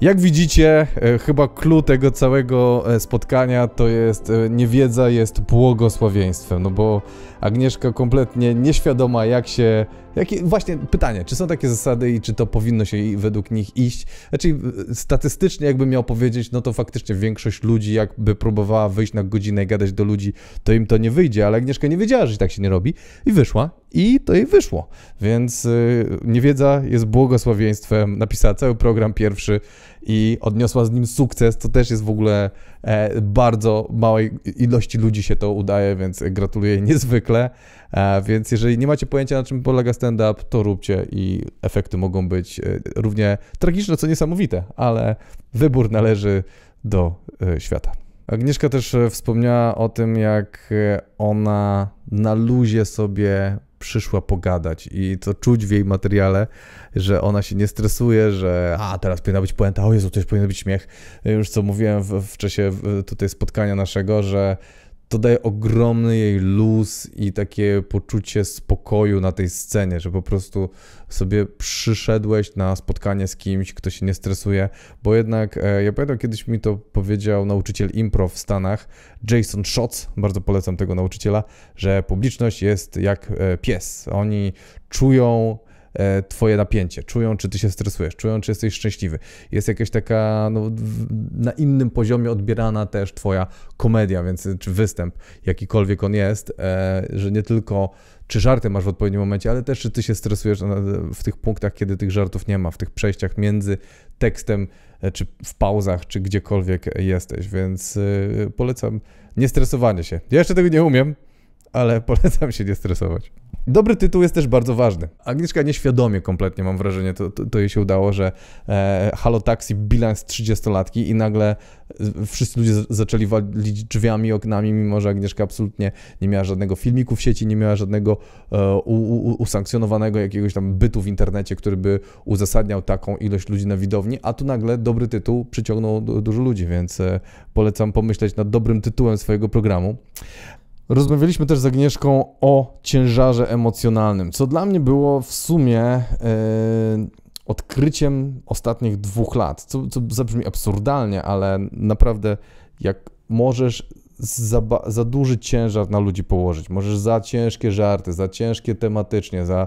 jak widzicie, e, chyba clue tego całego e, spotkania to jest e, niewiedza jest błogosławieństwem, no bo Agnieszka kompletnie nieświadoma jak się... Jakie, właśnie pytanie, czy są takie zasady i czy to powinno się według nich iść? Znaczy statystycznie jakbym miał powiedzieć, no to faktycznie większość ludzi jakby próbowała wyjść na godzinę i gadać do ludzi, to im to nie wyjdzie, ale Agnieszka nie wiedziała, że tak się nie robi i wyszła i to jej wyszło. Więc yy, niewiedza jest błogosławieństwem, napisała cały program pierwszy, i odniosła z nim sukces, to też jest w ogóle e, bardzo małej ilości ludzi się to udaje, więc gratuluję niezwykle. E, więc jeżeli nie macie pojęcia na czym polega stand-up, to róbcie i efekty mogą być e, równie tragiczne, co niesamowite, ale wybór należy do świata. Agnieszka też wspomniała o tym, jak ona na luzie sobie przyszła pogadać i to czuć w jej materiale, że ona się nie stresuje, że a teraz powinna być puenta, o Jezu, to już powinien być śmiech. Już co mówiłem w, w czasie tutaj spotkania naszego, że to daje ogromny jej luz i takie poczucie spokoju na tej scenie, że po prostu sobie przyszedłeś na spotkanie z kimś, kto się nie stresuje, bo jednak, e, ja pamiętam kiedyś mi to powiedział nauczyciel impro w Stanach, Jason Schotz, bardzo polecam tego nauczyciela, że publiczność jest jak e, pies. Oni czują e, twoje napięcie, czują czy ty się stresujesz, czują czy jesteś szczęśliwy. Jest jakaś taka no, na innym poziomie odbierana też twoja komedia, więc czy występ, jakikolwiek on jest, że nie tylko czy żarty masz w odpowiednim momencie, ale też czy ty się stresujesz w tych punktach, kiedy tych żartów nie ma, w tych przejściach między tekstem, e, czy w pauzach, czy gdziekolwiek jesteś, więc e, polecam nie stresowanie się. Ja jeszcze tego nie umiem, ale polecam się nie stresować. Dobry tytuł jest też bardzo ważny. Agnieszka nieświadomie kompletnie, mam wrażenie, to, to, to jej się udało, że e, Halo Taxi, bilans 30-latki i nagle wszyscy ludzie zaczęli walić drzwiami, oknami, mimo że Agnieszka absolutnie nie miała żadnego filmiku w sieci, nie miała żadnego e, u, u, usankcjonowanego jakiegoś tam bytu w internecie, który by uzasadniał taką ilość ludzi na widowni, a tu nagle dobry tytuł przyciągnął dużo ludzi, więc e, polecam pomyśleć nad dobrym tytułem swojego programu. Rozmawialiśmy też z Agnieszką o ciężarze emocjonalnym, co dla mnie było w sumie e, odkryciem ostatnich dwóch lat. Co, co zabrzmi absurdalnie, ale naprawdę, jak możesz za, za duży ciężar na ludzi położyć, możesz za ciężkie żarty, za ciężkie tematycznie, za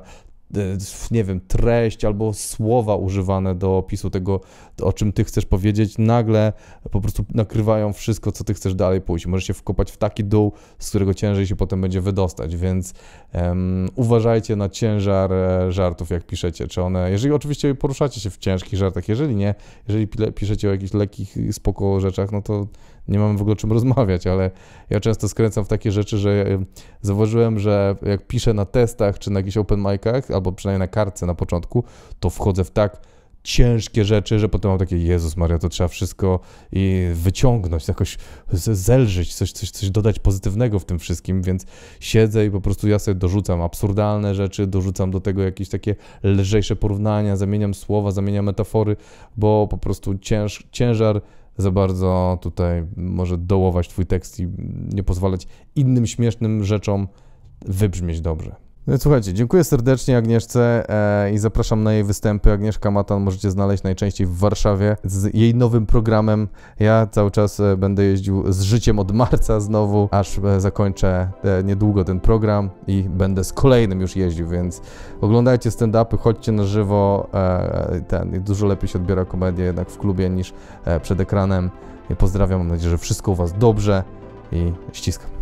E, nie wiem, treść albo słowa używane do opisu tego, o czym ty chcesz powiedzieć, nagle po prostu nakrywają wszystko, co ty chcesz dalej pójść. Możesz się wkopać w taki dół, z którego ciężej się potem będzie wydostać, więc um, uważajcie na ciężar e, żartów, jak piszecie, czy one, jeżeli oczywiście poruszacie się w ciężkich żartach, jeżeli nie, jeżeli piszecie o jakichś lekkich, spoko rzeczach, no to nie mamy w ogóle o czym rozmawiać, ale ja często skręcam w takie rzeczy, że zauważyłem, że jak piszę na testach czy na jakichś open micach, albo przynajmniej na kartce na początku, to wchodzę w tak ciężkie rzeczy, że potem mam takie, Jezus Maria, to trzeba wszystko i wyciągnąć, jakoś zelżyć, coś, coś, coś dodać pozytywnego w tym wszystkim, więc siedzę i po prostu ja sobie dorzucam absurdalne rzeczy, dorzucam do tego jakieś takie lżejsze porównania, zamieniam słowa, zamieniam metafory, bo po prostu cięż, ciężar za bardzo tutaj może dołować twój tekst i nie pozwalać innym śmiesznym rzeczom wybrzmieć dobrze. E, słuchajcie, dziękuję serdecznie Agnieszce e, i zapraszam na jej występy. Agnieszka Matan możecie znaleźć najczęściej w Warszawie z jej nowym programem. Ja cały czas e, będę jeździł z życiem od marca znowu, aż zakończę niedługo ten program i będę z kolejnym już jeździł, więc oglądajcie stand-upy, chodźcie na żywo. ten, dużo lepiej się odbiera komedię jednak w klubie niż przed ekranem. I pozdrawiam, mam nadzieję, że wszystko u Was dobrze i ściskam.